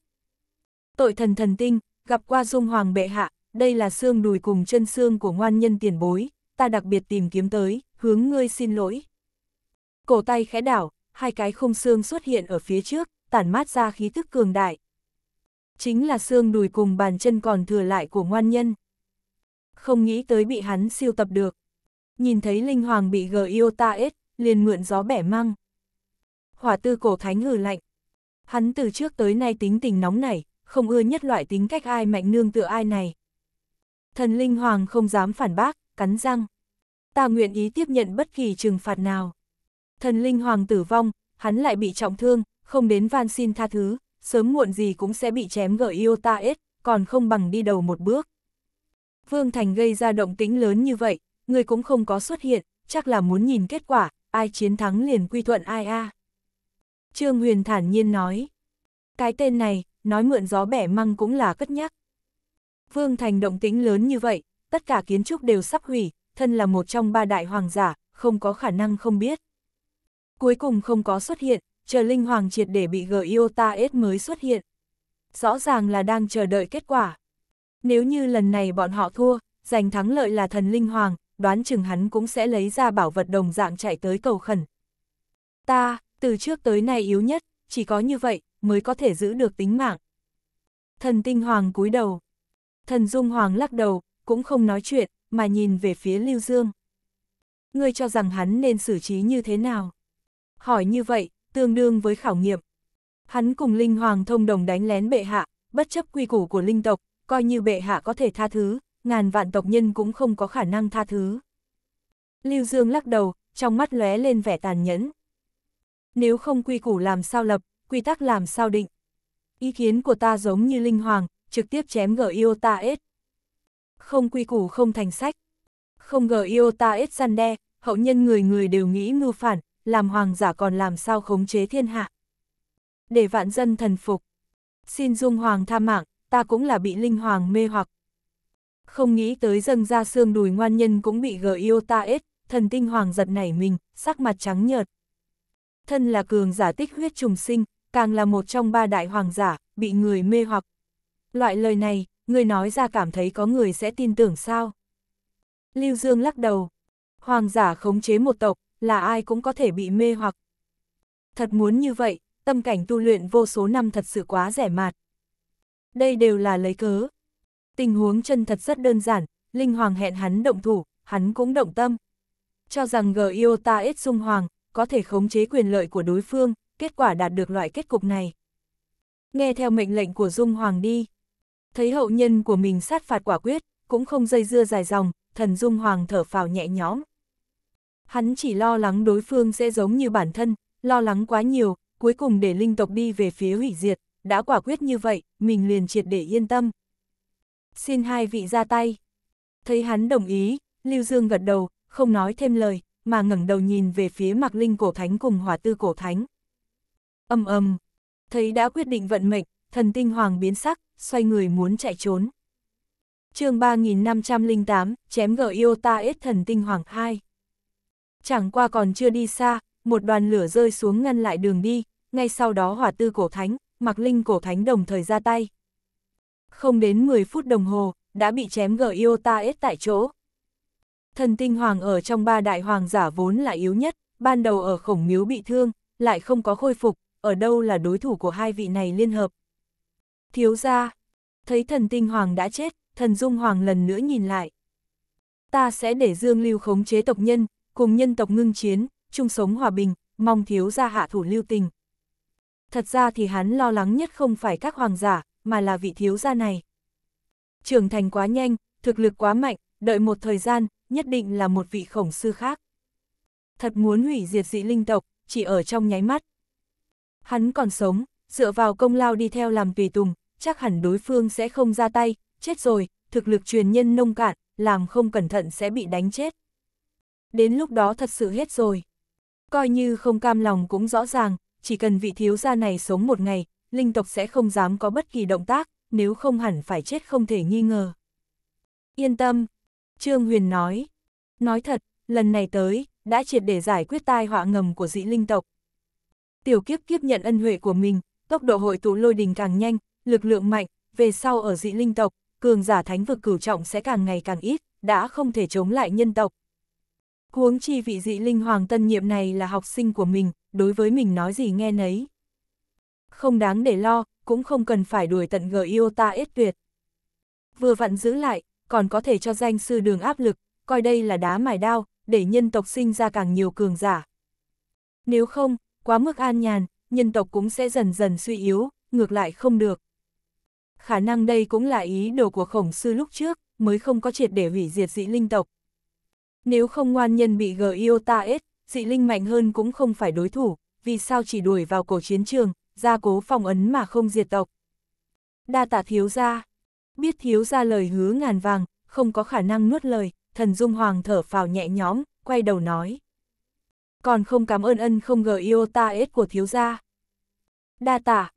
Tội thần thần tinh, gặp qua dung hoàng bệ hạ, đây là xương đùi cùng chân xương của ngoan nhân tiền bối, ta đặc biệt tìm kiếm tới, hướng ngươi xin lỗi. Cổ tay khẽ đảo, hai cái khung xương xuất hiện ở phía trước, tản mát ra khí thức cường đại. Chính là xương đùi cùng bàn chân còn thừa lại của ngoan nhân. Không nghĩ tới bị hắn siêu tập được. Nhìn thấy linh hoàng bị gờ i o t liền mượn gió bẻ măng. Hỏa tư cổ thánh ngừ lạnh. Hắn từ trước tới nay tính tình nóng nảy, không ưa nhất loại tính cách ai mạnh nương tựa ai này. Thần linh hoàng không dám phản bác, cắn răng. Ta nguyện ý tiếp nhận bất kỳ trừng phạt nào. Thần linh hoàng tử vong, hắn lại bị trọng thương, không đến van xin tha thứ, sớm muộn gì cũng sẽ bị chém gợi yêu ta ết, còn không bằng đi đầu một bước. Vương Thành gây ra động tĩnh lớn như vậy, người cũng không có xuất hiện, chắc là muốn nhìn kết quả, ai chiến thắng liền quy thuận ai a. Trương Huyền thản nhiên nói. Cái tên này, nói mượn gió bẻ măng cũng là cất nhắc. Vương Thành động tĩnh lớn như vậy, tất cả kiến trúc đều sắp hủy, thân là một trong ba đại hoàng giả, không có khả năng không biết. Cuối cùng không có xuất hiện, chờ Linh Hoàng triệt để bị g i o mới xuất hiện. Rõ ràng là đang chờ đợi kết quả. Nếu như lần này bọn họ thua, giành thắng lợi là thần Linh Hoàng, đoán chừng hắn cũng sẽ lấy ra bảo vật đồng dạng chạy tới cầu khẩn. Ta, từ trước tới nay yếu nhất, chỉ có như vậy mới có thể giữ được tính mạng. Thần tinh hoàng cúi đầu. Thần dung hoàng lắc đầu, cũng không nói chuyện, mà nhìn về phía Lưu Dương. Ngươi cho rằng hắn nên xử trí như thế nào? Hỏi như vậy, tương đương với khảo nghiệm. Hắn cùng Linh Hoàng thông đồng đánh lén bệ hạ, bất chấp quy củ của Linh tộc, coi như bệ hạ có thể tha thứ, ngàn vạn tộc nhân cũng không có khả năng tha thứ. Lưu Dương lắc đầu, trong mắt lóe lên vẻ tàn nhẫn. Nếu không quy củ làm sao lập, quy tắc làm sao định. Ý kiến của ta giống như linh hoàng, trực tiếp chém gỡ yêu ta ết. Không quy củ không thành sách. Không gỡ yêu ta ết gian đe, hậu nhân người người đều nghĩ mưu phản, làm hoàng giả còn làm sao khống chế thiên hạ. Để vạn dân thần phục. Xin dung hoàng tha mạng, ta cũng là bị linh hoàng mê hoặc, không nghĩ tới dâng ra xương đùi ngoan nhân cũng bị gờ yêu ta ết, thần tinh hoàng giật nảy mình, sắc mặt trắng nhợt. Thân là cường giả tích huyết trùng sinh, càng là một trong ba đại hoàng giả, bị người mê hoặc. Loại lời này, người nói ra cảm thấy có người sẽ tin tưởng sao? Lưu Dương lắc đầu. Hoàng giả khống chế một tộc, là ai cũng có thể bị mê hoặc. Thật muốn như vậy, tâm cảnh tu luyện vô số năm thật sự quá rẻ mạt. Đây đều là lấy cớ, Tình huống chân thật rất đơn giản, Linh Hoàng hẹn hắn động thủ, hắn cũng động tâm. Cho rằng Giota ít sung hoàng, có thể khống chế quyền lợi của đối phương, kết quả đạt được loại kết cục này. Nghe theo mệnh lệnh của Dung Hoàng đi. Thấy hậu nhân của mình sát phạt quả quyết, cũng không dây dưa dài dòng, thần Dung Hoàng thở phào nhẹ nhõm. Hắn chỉ lo lắng đối phương sẽ giống như bản thân, lo lắng quá nhiều, cuối cùng để linh tộc đi về phía hủy diệt, đã quả quyết như vậy, mình liền triệt để yên tâm xin hai vị ra tay. Thấy hắn đồng ý, Lưu Dương gật đầu, không nói thêm lời, mà ngẩng đầu nhìn về phía Mạc Linh cổ thánh cùng Hỏa Tư cổ thánh. Âm âm, thấy đã quyết định vận mệnh, thần tinh hoàng biến sắc, xoay người muốn chạy trốn. Chương 3508, chém gở Iota S thần tinh hoàng 2. Chẳng qua còn chưa đi xa, một đoàn lửa rơi xuống ngăn lại đường đi, ngay sau đó Hỏa Tư cổ thánh, Mạc Linh cổ thánh đồng thời ra tay, không đến 10 phút đồng hồ, đã bị chém gờ iota Iotaes tại chỗ. Thần tinh hoàng ở trong ba đại hoàng giả vốn là yếu nhất, ban đầu ở khổng miếu bị thương, lại không có khôi phục, ở đâu là đối thủ của hai vị này liên hợp. Thiếu ra, thấy thần tinh hoàng đã chết, thần dung hoàng lần nữa nhìn lại. Ta sẽ để dương lưu khống chế tộc nhân, cùng nhân tộc ngưng chiến, chung sống hòa bình, mong thiếu ra hạ thủ lưu tình. Thật ra thì hắn lo lắng nhất không phải các hoàng giả, mà là vị thiếu gia này. Trưởng thành quá nhanh, thực lực quá mạnh, đợi một thời gian, nhất định là một vị khổng sư khác. Thật muốn hủy diệt dị linh tộc, chỉ ở trong nháy mắt. Hắn còn sống, dựa vào công lao đi theo làm tùy tùng, chắc hẳn đối phương sẽ không ra tay, chết rồi, thực lực truyền nhân nông cạn, làm không cẩn thận sẽ bị đánh chết. Đến lúc đó thật sự hết rồi. Coi như không cam lòng cũng rõ ràng, chỉ cần vị thiếu gia này sống một ngày, linh tộc sẽ không dám có bất kỳ động tác, nếu không hẳn phải chết không thể nghi ngờ. Yên tâm, Trương Huyền nói. Nói thật, lần này tới, đã triệt để giải quyết tai họa ngầm của dị linh tộc. Tiểu kiếp kiếp nhận ân huệ của mình, tốc độ hội tụ lôi đình càng nhanh, lực lượng mạnh, về sau ở dị linh tộc, cường giả thánh vực cửu trọng sẽ càng ngày càng ít, đã không thể chống lại nhân tộc. Huống chi vị dị linh hoàng tân nhiệm này là học sinh của mình, đối với mình nói gì nghe nấy không đáng để lo, cũng không cần phải đuổi tận gờ yêu ta ít tuyệt. Vừa vặn giữ lại, còn có thể cho danh sư đường áp lực, coi đây là đá mài đao, để nhân tộc sinh ra càng nhiều cường giả. Nếu không, quá mức an nhàn, nhân tộc cũng sẽ dần dần suy yếu, ngược lại không được. Khả năng đây cũng là ý đồ của khổng sư lúc trước, mới không có triệt để hủy diệt dị linh tộc. Nếu không ngoan nhân bị gờ yêu ta ết, dị linh mạnh hơn cũng không phải đối thủ, vì sao chỉ đuổi vào cổ chiến trường, gia cố phòng ấn mà không diệt tộc. Đa tạ thiếu gia, biết thiếu gia lời hứa ngàn vàng, không có khả năng nuốt lời, thần dung hoàng thở phào nhẹ nhõm, quay đầu nói. Còn không cảm ơn ân không ngờ yêu ta ết của thiếu gia. Đa tạ,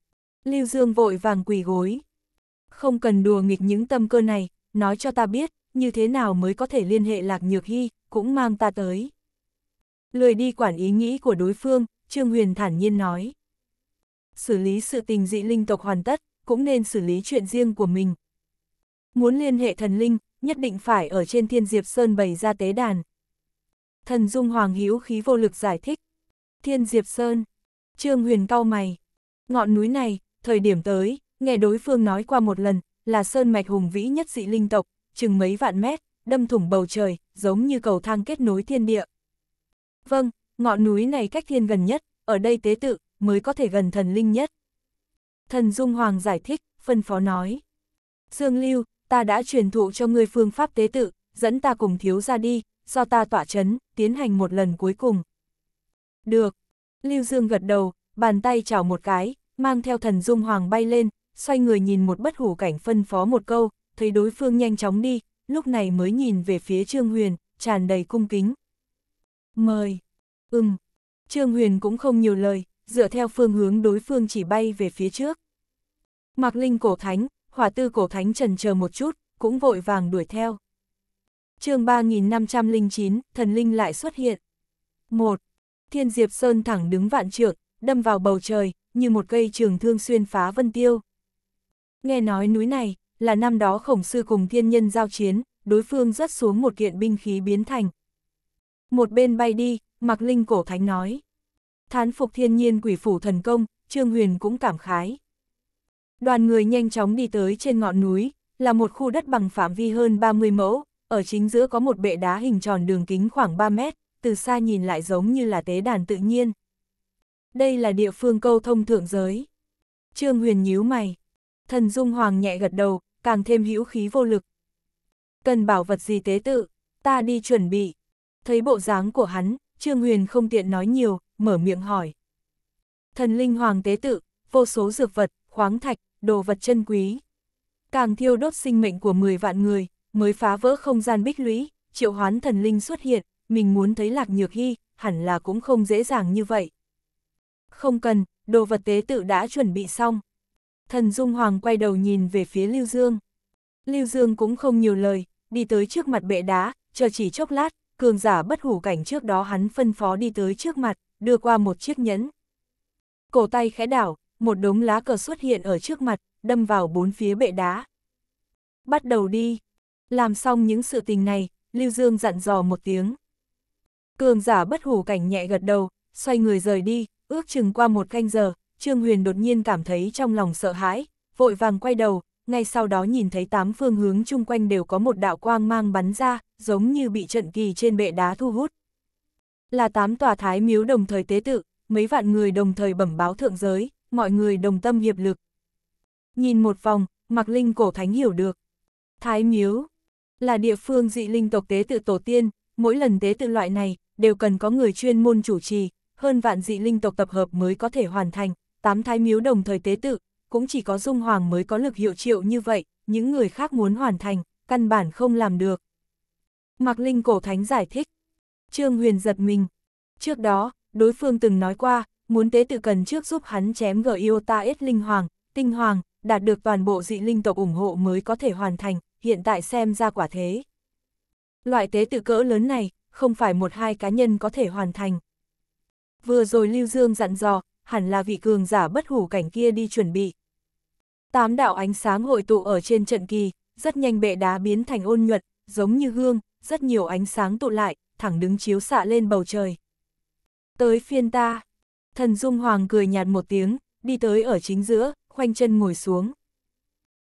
lưu dương vội vàng quỳ gối. Không cần đùa nghịch những tâm cơ này, nói cho ta biết, như thế nào mới có thể liên hệ lạc nhược hy, cũng mang ta tới. Lười đi quản ý nghĩ của đối phương, Trương Huyền thản nhiên nói xử lý sự tình dị linh tộc hoàn tất, cũng nên xử lý chuyện riêng của mình. Muốn liên hệ thần linh, nhất định phải ở trên thiên diệp sơn bày ra tế đàn. Thần Dung Hoàng hữu khí vô lực giải thích. Thiên diệp sơn, Trương Huyền cao mày. Ngọn núi này, thời điểm tới, nghe đối phương nói qua một lần, là sơn mạch hùng vĩ nhất dị linh tộc, chừng mấy vạn mét, đâm thủng bầu trời, giống như cầu thang kết nối thiên địa. Vâng, ngọn núi này cách thiên gần nhất, ở đây tế tự, mới có thể gần thần linh nhất. Thần Dung Hoàng giải thích, phân phó nói. Dương Lưu, ta đã truyền thụ cho ngươi phương pháp tế tự, dẫn ta cùng thiếu ra đi, do ta tỏa chấn, tiến hành một lần cuối cùng. Được. Lưu Dương gật đầu, bàn tay chảo một cái, mang theo thần Dung Hoàng bay lên, xoay người nhìn một bất hủ cảnh phân phó một câu, thấy đối phương nhanh chóng đi, lúc này mới nhìn về phía Trương Huyền, tràn đầy cung kính. Mời. Ừm. Trương Huyền cũng không nhiều lời, dựa theo phương hướng đối phương chỉ bay về phía trước. Mạc Linh cổ thánh, hỏa tư cổ thánh trần chờ một chút, cũng vội vàng đuổi theo. chương 3509, thần linh lại xuất hiện. 1. Thiên Diệp Sơn thẳng đứng vạn trượng, đâm vào bầu trời, như một cây trường thương xuyên phá vân tiêu. Nghe nói núi này, là năm đó khổng sư cùng thiên nhân giao chiến, đối phương rớt xuống một kiện binh khí biến thành. Một bên bay đi, Mạc Linh cổ thánh nói. Thán phục thiên nhiên quỷ phủ thần công, Trương Huyền cũng cảm khái. Đoàn người nhanh chóng đi tới trên ngọn núi, là một khu đất bằng phạm vi hơn 30 mẫu, ở chính giữa có một bệ đá hình tròn đường kính khoảng 3 mét, từ xa nhìn lại giống như là tế đàn tự nhiên. Đây là địa phương câu thông thượng giới. Trương Huyền nhíu mày. Thần Dung Hoàng nhẹ gật đầu, càng thêm hữu khí vô lực. Cần bảo vật gì tế tự, ta đi chuẩn bị. Thấy bộ dáng của hắn, Trương Huyền không tiện nói nhiều, mở miệng hỏi. Thần linh hoàng tế tự, vô số dược vật, khoáng thạch, đồ vật chân quý. Càng thiêu đốt sinh mệnh của 10 vạn người, mới phá vỡ không gian bích lũy, triệu hoán thần linh xuất hiện, mình muốn thấy lạc nhược hy, hẳn là cũng không dễ dàng như vậy. Không cần, đồ vật tế tự đã chuẩn bị xong. Thần Dung Hoàng quay đầu nhìn về phía Lưu Dương. Lưu Dương cũng không nhiều lời, đi tới trước mặt bệ đá, chờ chỉ chốc lát, cường giả bất hủ cảnh trước đó hắn phân phó đi tới trước mặt đưa qua một chiếc nhẫn. Cổ tay khẽ đảo, một đống lá cờ xuất hiện ở trước mặt, đâm vào bốn phía bệ đá. Bắt đầu đi. Làm xong những sự tình này, Lưu Dương dặn dò một tiếng. Cường giả bất hủ cảnh nhẹ gật đầu, xoay người rời đi, ước chừng qua một canh giờ, Trương Huyền đột nhiên cảm thấy trong lòng sợ hãi, vội vàng quay đầu, ngay sau đó nhìn thấy tám phương hướng chung quanh đều có một đạo quang mang bắn ra, giống như bị trận kỳ trên bệ đá thu hút. Là tám tòa thái miếu đồng thời tế tự, mấy vạn người đồng thời bẩm báo thượng giới, mọi người đồng tâm hiệp lực. Nhìn một vòng, Mạc Linh cổ thánh hiểu được. Thái miếu là địa phương dị linh tộc tế tự tổ tiên, mỗi lần tế tự loại này đều cần có người chuyên môn chủ trì, hơn vạn dị linh tộc tập hợp mới có thể hoàn thành, tám thái miếu đồng thời tế tự, cũng chỉ có Dung Hoàng mới có lực hiệu triệu như vậy, những người khác muốn hoàn thành, căn bản không làm được. Mạc Linh cổ thánh giải thích, Trương Huyền giật mình. Trước đó, đối phương từng nói qua, muốn tế tự cần trước giúp hắn chém gờ ta ít linh hoàng, tinh hoàng, đạt được toàn bộ dị linh tộc ủng hộ mới có thể hoàn thành, hiện tại xem ra quả thế. Loại tế tự cỡ lớn này, không phải một hai cá nhân có thể hoàn thành. Vừa rồi Lưu Dương dặn dò, hẳn là vị cường giả bất hủ cảnh kia đi chuẩn bị. Tám đạo ánh sáng hội tụ ở trên trận kỳ, rất nhanh bệ đá biến thành ôn nhuận, giống như gương, rất nhiều ánh sáng tụ lại, thẳng đứng chiếu xạ lên bầu trời. Tới phiên ta, thần Dung Hoàng cười nhạt một tiếng, đi tới ở chính giữa, khoanh chân ngồi xuống.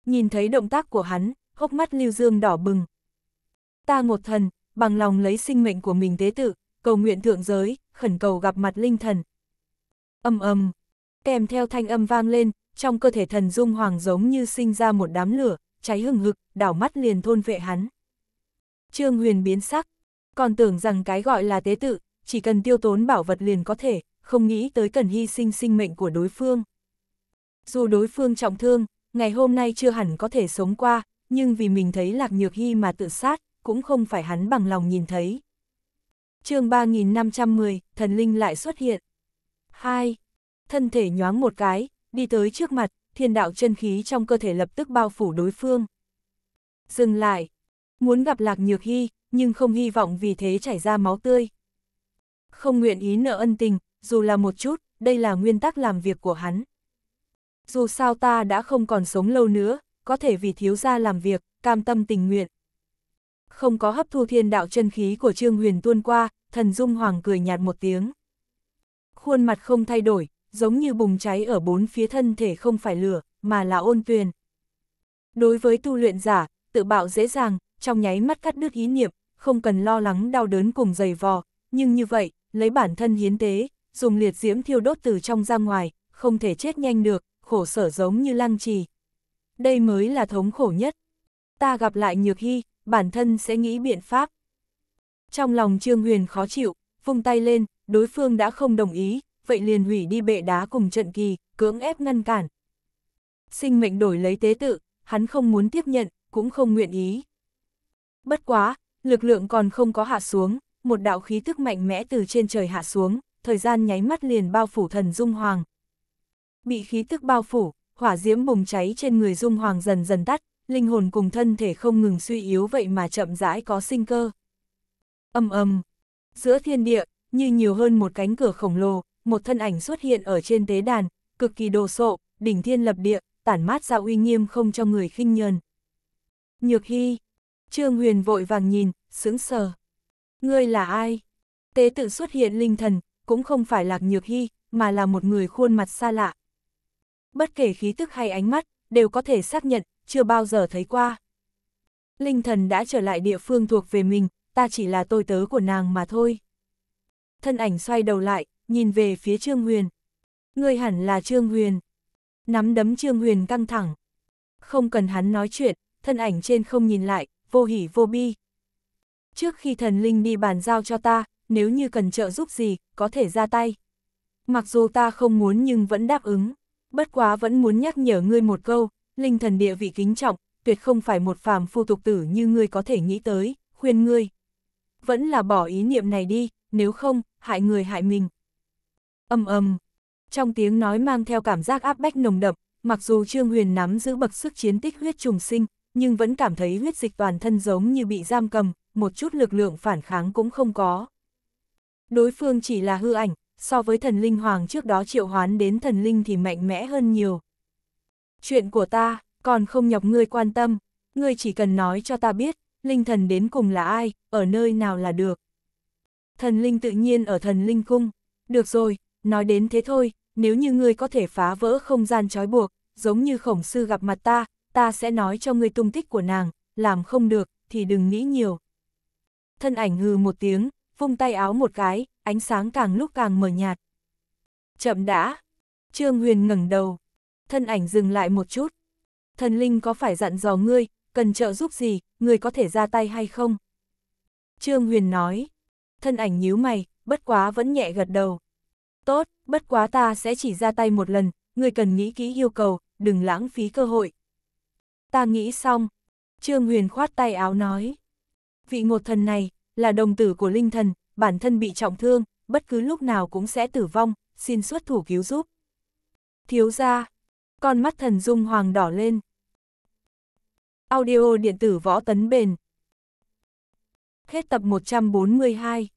Nhìn thấy động tác của hắn, hốc mắt Lưu Dương đỏ bừng. Ta một thần, bằng lòng lấy sinh mệnh của mình tế tự, cầu nguyện thượng giới, khẩn cầu gặp mặt linh thần. Âm âm, kèm theo thanh âm vang lên, trong cơ thể thần Dung Hoàng giống như sinh ra một đám lửa, cháy hừng hực, đảo mắt liền thôn vệ hắn. Trương Huyền biến sắc, còn tưởng rằng cái gọi là tế tự, chỉ cần tiêu tốn bảo vật liền có thể, không nghĩ tới cần hy sinh sinh mệnh của đối phương. Dù đối phương trọng thương, ngày hôm nay chưa hẳn có thể sống qua, nhưng vì mình thấy lạc nhược hy mà tự sát, cũng không phải hắn bằng lòng nhìn thấy. chương 3510, thần linh lại xuất hiện. 2. Thân thể nhoáng một cái, đi tới trước mặt, thiên đạo chân khí trong cơ thể lập tức bao phủ đối phương. Dừng lại, Muốn gặp Lạc Nhược Hy, nhưng không hy vọng vì thế chảy ra máu tươi. Không nguyện ý nợ ân tình, dù là một chút, đây là nguyên tắc làm việc của hắn. Dù sao ta đã không còn sống lâu nữa, có thể vì thiếu gia làm việc, cam tâm tình nguyện. Không có hấp thu thiên đạo chân khí của Trương Huyền tuôn qua, thần Dung Hoàng cười nhạt một tiếng. Khuôn mặt không thay đổi, giống như bùng cháy ở bốn phía thân thể không phải lửa, mà là ôn tuyền. Đối với tu luyện giả, tự bạo dễ dàng, trong nháy mắt cắt đứt ý niệm, không cần lo lắng đau đớn cùng dày vò, nhưng như vậy, lấy bản thân hiến tế, dùng liệt diễm thiêu đốt từ trong ra ngoài, không thể chết nhanh được, khổ sở giống như lăng trì. Đây mới là thống khổ nhất. Ta gặp lại Nhược Hy, bản thân sẽ nghĩ biện pháp. Trong lòng Trương Huyền khó chịu, vung tay lên, đối phương đã không đồng ý, vậy liền hủy đi bệ đá cùng trận kỳ, cưỡng ép ngăn cản. Sinh mệnh đổi lấy tế tự, hắn không muốn tiếp nhận, cũng không nguyện ý. Bất quá, lực lượng còn không có hạ xuống, một đạo khí tức mạnh mẽ từ trên trời hạ xuống, thời gian nháy mắt liền bao phủ thần Dung Hoàng. Bị khí tức bao phủ, hỏa diễm bùng cháy trên người Dung Hoàng dần dần tắt, linh hồn cùng thân thể không ngừng suy yếu vậy mà chậm rãi có sinh cơ. Âm âm, giữa thiên địa, như nhiều hơn một cánh cửa khổng lồ, một thân ảnh xuất hiện ở trên tế đàn, cực kỳ đồ sộ, đỉnh thiên lập địa, tản mát ra uy nghiêm không cho người khinh nhờn. Nhược Hy Trương Huyền vội vàng nhìn, sững sờ. Ngươi là ai? Tế tự xuất hiện linh thần, cũng không phải lạc nhược hy, mà là một người khuôn mặt xa lạ. Bất kể khí tức hay ánh mắt, đều có thể xác nhận, chưa bao giờ thấy qua. Linh thần đã trở lại địa phương thuộc về mình, ta chỉ là tôi tớ của nàng mà thôi. Thân ảnh xoay đầu lại, nhìn về phía Trương Huyền. Ngươi hẳn là Trương Huyền. Nắm đấm Trương Huyền căng thẳng. Không cần hắn nói chuyện, thân ảnh trên không nhìn lại, vô hỉ vô bi. Trước khi thần linh đi bàn giao cho ta, nếu như cần trợ giúp gì, có thể ra tay. Mặc dù ta không muốn nhưng vẫn đáp ứng, bất quá vẫn muốn nhắc nhở ngươi một câu, linh thần địa vị kính trọng, tuyệt không phải một phàm phu tục tử như ngươi có thể nghĩ tới, khuyên ngươi. Vẫn là bỏ ý niệm này đi, nếu không, hại người hại mình. Âm âm, trong tiếng nói mang theo cảm giác áp bách nồng đậm, mặc dù Trương Huyền nắm giữ bậc sức chiến tích huyết trùng sinh, nhưng vẫn cảm thấy huyết dịch toàn thân giống như bị giam cầm, một chút lực lượng phản kháng cũng không có. Đối phương chỉ là hư ảnh, so với thần linh hoàng trước đó triệu hoán đến thần linh thì mạnh mẽ hơn nhiều. Chuyện của ta, còn không nhọc ngươi quan tâm, ngươi chỉ cần nói cho ta biết, linh thần đến cùng là ai, ở nơi nào là được. Thần linh tự nhiên ở thần linh cung, được rồi, nói đến thế thôi, nếu như ngươi có thể phá vỡ không gian trói buộc, giống như khổng sư gặp mặt ta, ta sẽ nói cho ngươi tung tích của nàng, làm không được, thì đừng nghĩ nhiều. Thân ảnh hừ một tiếng, vung tay áo một cái, ánh sáng càng lúc càng mờ nhạt. Chậm đã. Trương Huyền ngẩng đầu. Thân ảnh dừng lại một chút. Thần linh có phải dặn dò ngươi, cần trợ giúp gì, ngươi có thể ra tay hay không? Trương Huyền nói. Thân ảnh nhíu mày, bất quá vẫn nhẹ gật đầu. Tốt, bất quá ta sẽ chỉ ra tay một lần, ngươi cần nghĩ kỹ yêu cầu, đừng lãng phí cơ hội ta nghĩ xong. Trương Huyền khoát tay áo nói. Vị ngột thần này, là đồng tử của linh thần, bản thân bị trọng thương, bất cứ lúc nào cũng sẽ tử vong, xin xuất thủ cứu giúp. Thiếu ra, con mắt thần dung hoàng đỏ lên. Audio điện tử võ tấn bền. Hết tập 142